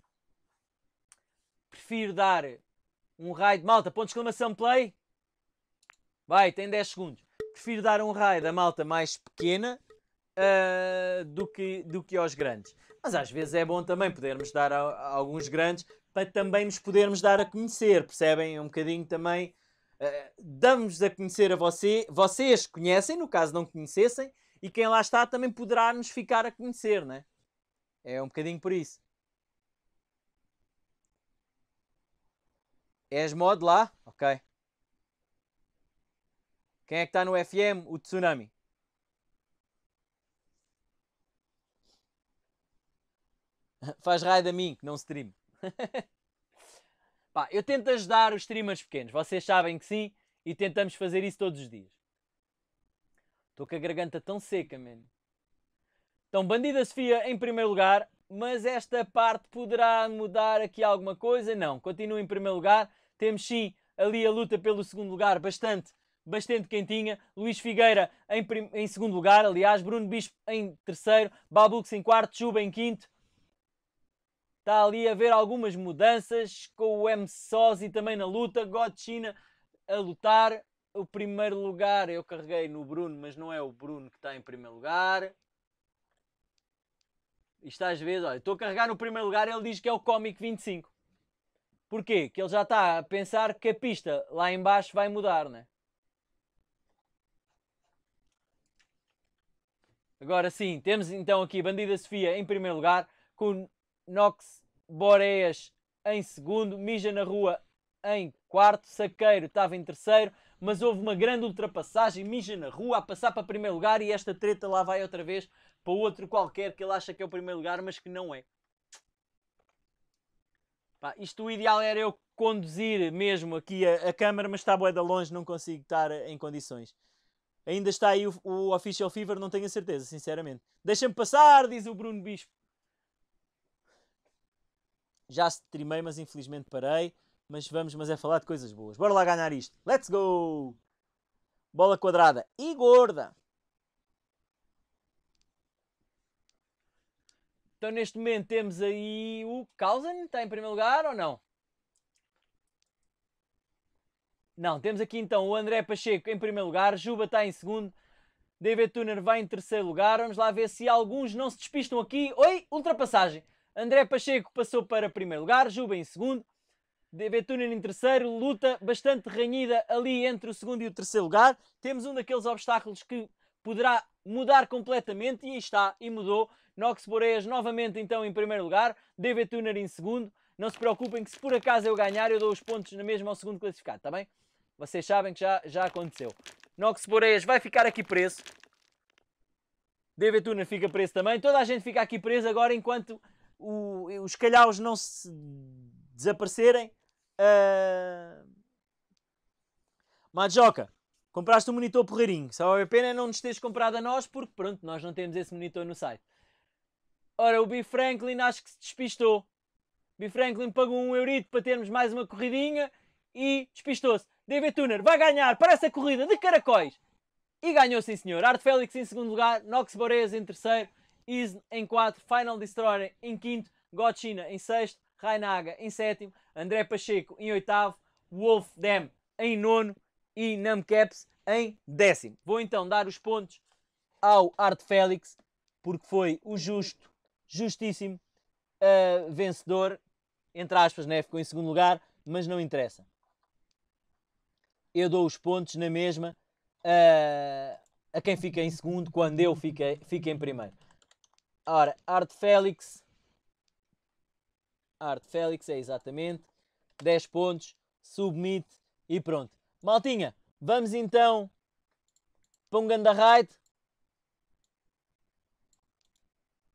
prefiro dar um raio de malta. Ponto de exclamação play. Vai, tem 10 segundos. Prefiro dar um raio da malta mais pequena uh, do, que, do que aos grandes. Mas às vezes é bom também podermos dar a, a alguns grandes para também nos podermos dar a conhecer, percebem? É um bocadinho também eh, damos a conhecer a você, vocês conhecem, no caso não conhecessem, e quem lá está também poderá nos ficar a conhecer, né? É um bocadinho por isso. És mod lá? Ok. Quem é que está no FM? O Tsunami. Faz raio da mim, que não stream. Pá, eu tento ajudar os streamers pequenos, vocês sabem que sim, e tentamos fazer isso todos os dias. Estou com a garganta tão seca, mano. Então, Bandida Sofia em primeiro lugar, mas esta parte poderá mudar aqui alguma coisa? Não, continua em primeiro lugar. Temos sim ali a luta pelo segundo lugar, bastante, bastante quentinha. Luís Figueira em, em segundo lugar, aliás, Bruno Bispo em terceiro, Babux em quarto, Chuba em quinto, Está ali a haver algumas mudanças com o M. Sozi também na luta. Godchina a lutar. O primeiro lugar eu carreguei no Bruno, mas não é o Bruno que está em primeiro lugar. Isto às vezes, olha, estou a carregar no primeiro lugar, ele diz que é o Comic 25. Porquê? Que ele já está a pensar que a pista lá embaixo vai mudar, né? Agora sim, temos então aqui Bandida Sofia em primeiro lugar, com Nox Boreas em segundo, Mija na Rua em quarto, Saqueiro estava em terceiro, mas houve uma grande ultrapassagem, Mija na Rua a passar para primeiro lugar e esta treta lá vai outra vez para outro qualquer que ele acha que é o primeiro lugar, mas que não é. Pá, isto o ideal era eu conduzir mesmo aqui a, a câmera, mas está boa de longe, não consigo estar em condições. Ainda está aí o, o Official Fever, não tenho a certeza, sinceramente. Deixa-me passar, diz o Bruno Bispo. Já streamei, mas infelizmente parei. Mas vamos, mas é falar de coisas boas. Bora lá ganhar isto. Let's go! Bola quadrada e gorda. Então neste momento temos aí o Kausen, está em primeiro lugar ou não? Não, temos aqui então o André Pacheco em primeiro lugar, Juba está em segundo, David Turner vai em terceiro lugar. Vamos lá ver se alguns não se despistam aqui. Oi, ultrapassagem. André Pacheco passou para primeiro lugar, Juba em segundo, Betunen em terceiro, luta bastante renhida ali entre o segundo e o terceiro lugar. Temos um daqueles obstáculos que poderá mudar completamente e está, e mudou. Nox Boreas novamente então em primeiro lugar, DB Tuner em segundo. Não se preocupem que se por acaso eu ganhar, eu dou os pontos na mesma ao segundo classificado, está bem? Vocês sabem que já, já aconteceu. Nox Boreas vai ficar aqui preso. DV Tuner fica preso também. Toda a gente fica aqui preso agora enquanto o, os calhaus não se desaparecerem. Uh... compraste um monitor porreirinho. Só vale a pena não nos teres comprado a nós, porque pronto, nós não temos esse monitor no site. Ora, o B. Franklin acho que se despistou. B. Franklin pagou um eurito para termos mais uma corridinha e despistou-se. David Tuner vai ganhar para essa corrida de caracóis. E ganhou, sim senhor. Art Félix em segundo lugar, Nox Boreas em terceiro Isn em quarto, Final Destroyer em quinto, Gotchina em sexto, Rainaga em sétimo, André Pacheco em oitavo, Wolf Dam em nono e Namcaps em décimo. Vou então dar os pontos ao Art Félix, porque foi o justo, justíssimo uh, vencedor, entre aspas, né? ficou em segundo lugar, mas não interessa. Eu dou os pontos na mesma uh, a quem fica em segundo quando eu fico, fico em primeiro. Ora, Art Félix. Art Félix, é exatamente. 10 pontos, submit e pronto. Maltinha, vamos então para um ganda raid.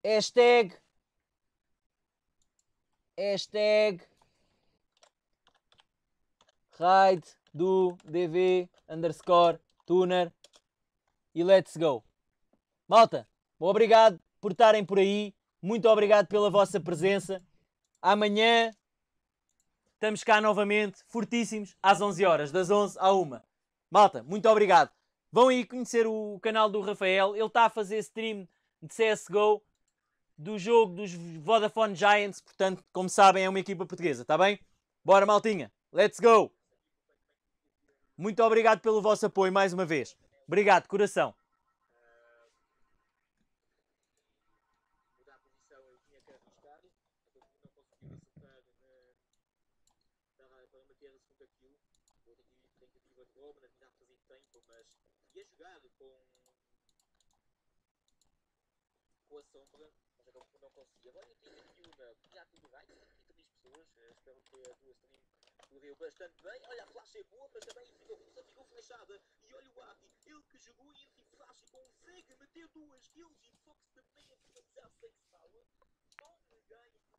Hashtag. Hashtag. Raid do DV underscore tuner. E let's go. Malta, obrigado por estarem por aí. Muito obrigado pela vossa presença. Amanhã estamos cá novamente, fortíssimos, às 11 horas, das 11 à 1. Malta, muito obrigado. Vão aí conhecer o canal do Rafael. Ele está a fazer stream de CSGO do jogo dos Vodafone Giants. Portanto, como sabem, é uma equipa portuguesa, está bem? Bora, maltinha. Let's go! Muito obrigado pelo vosso apoio mais uma vez. Obrigado, coração. para. Mas acabou é por não conseguir. Agora eu tenho aqui uma do já tive likes, três pessoas. Eh, espero que a tua stream correu bastante bem. Olha, a flash é boa, mas também ficou, só ficou flechada. E olha o Adi, ele que jogou e faz tipo, flash consegue meter duas kills e Fox também a finalizar sem sala. Bom ganho.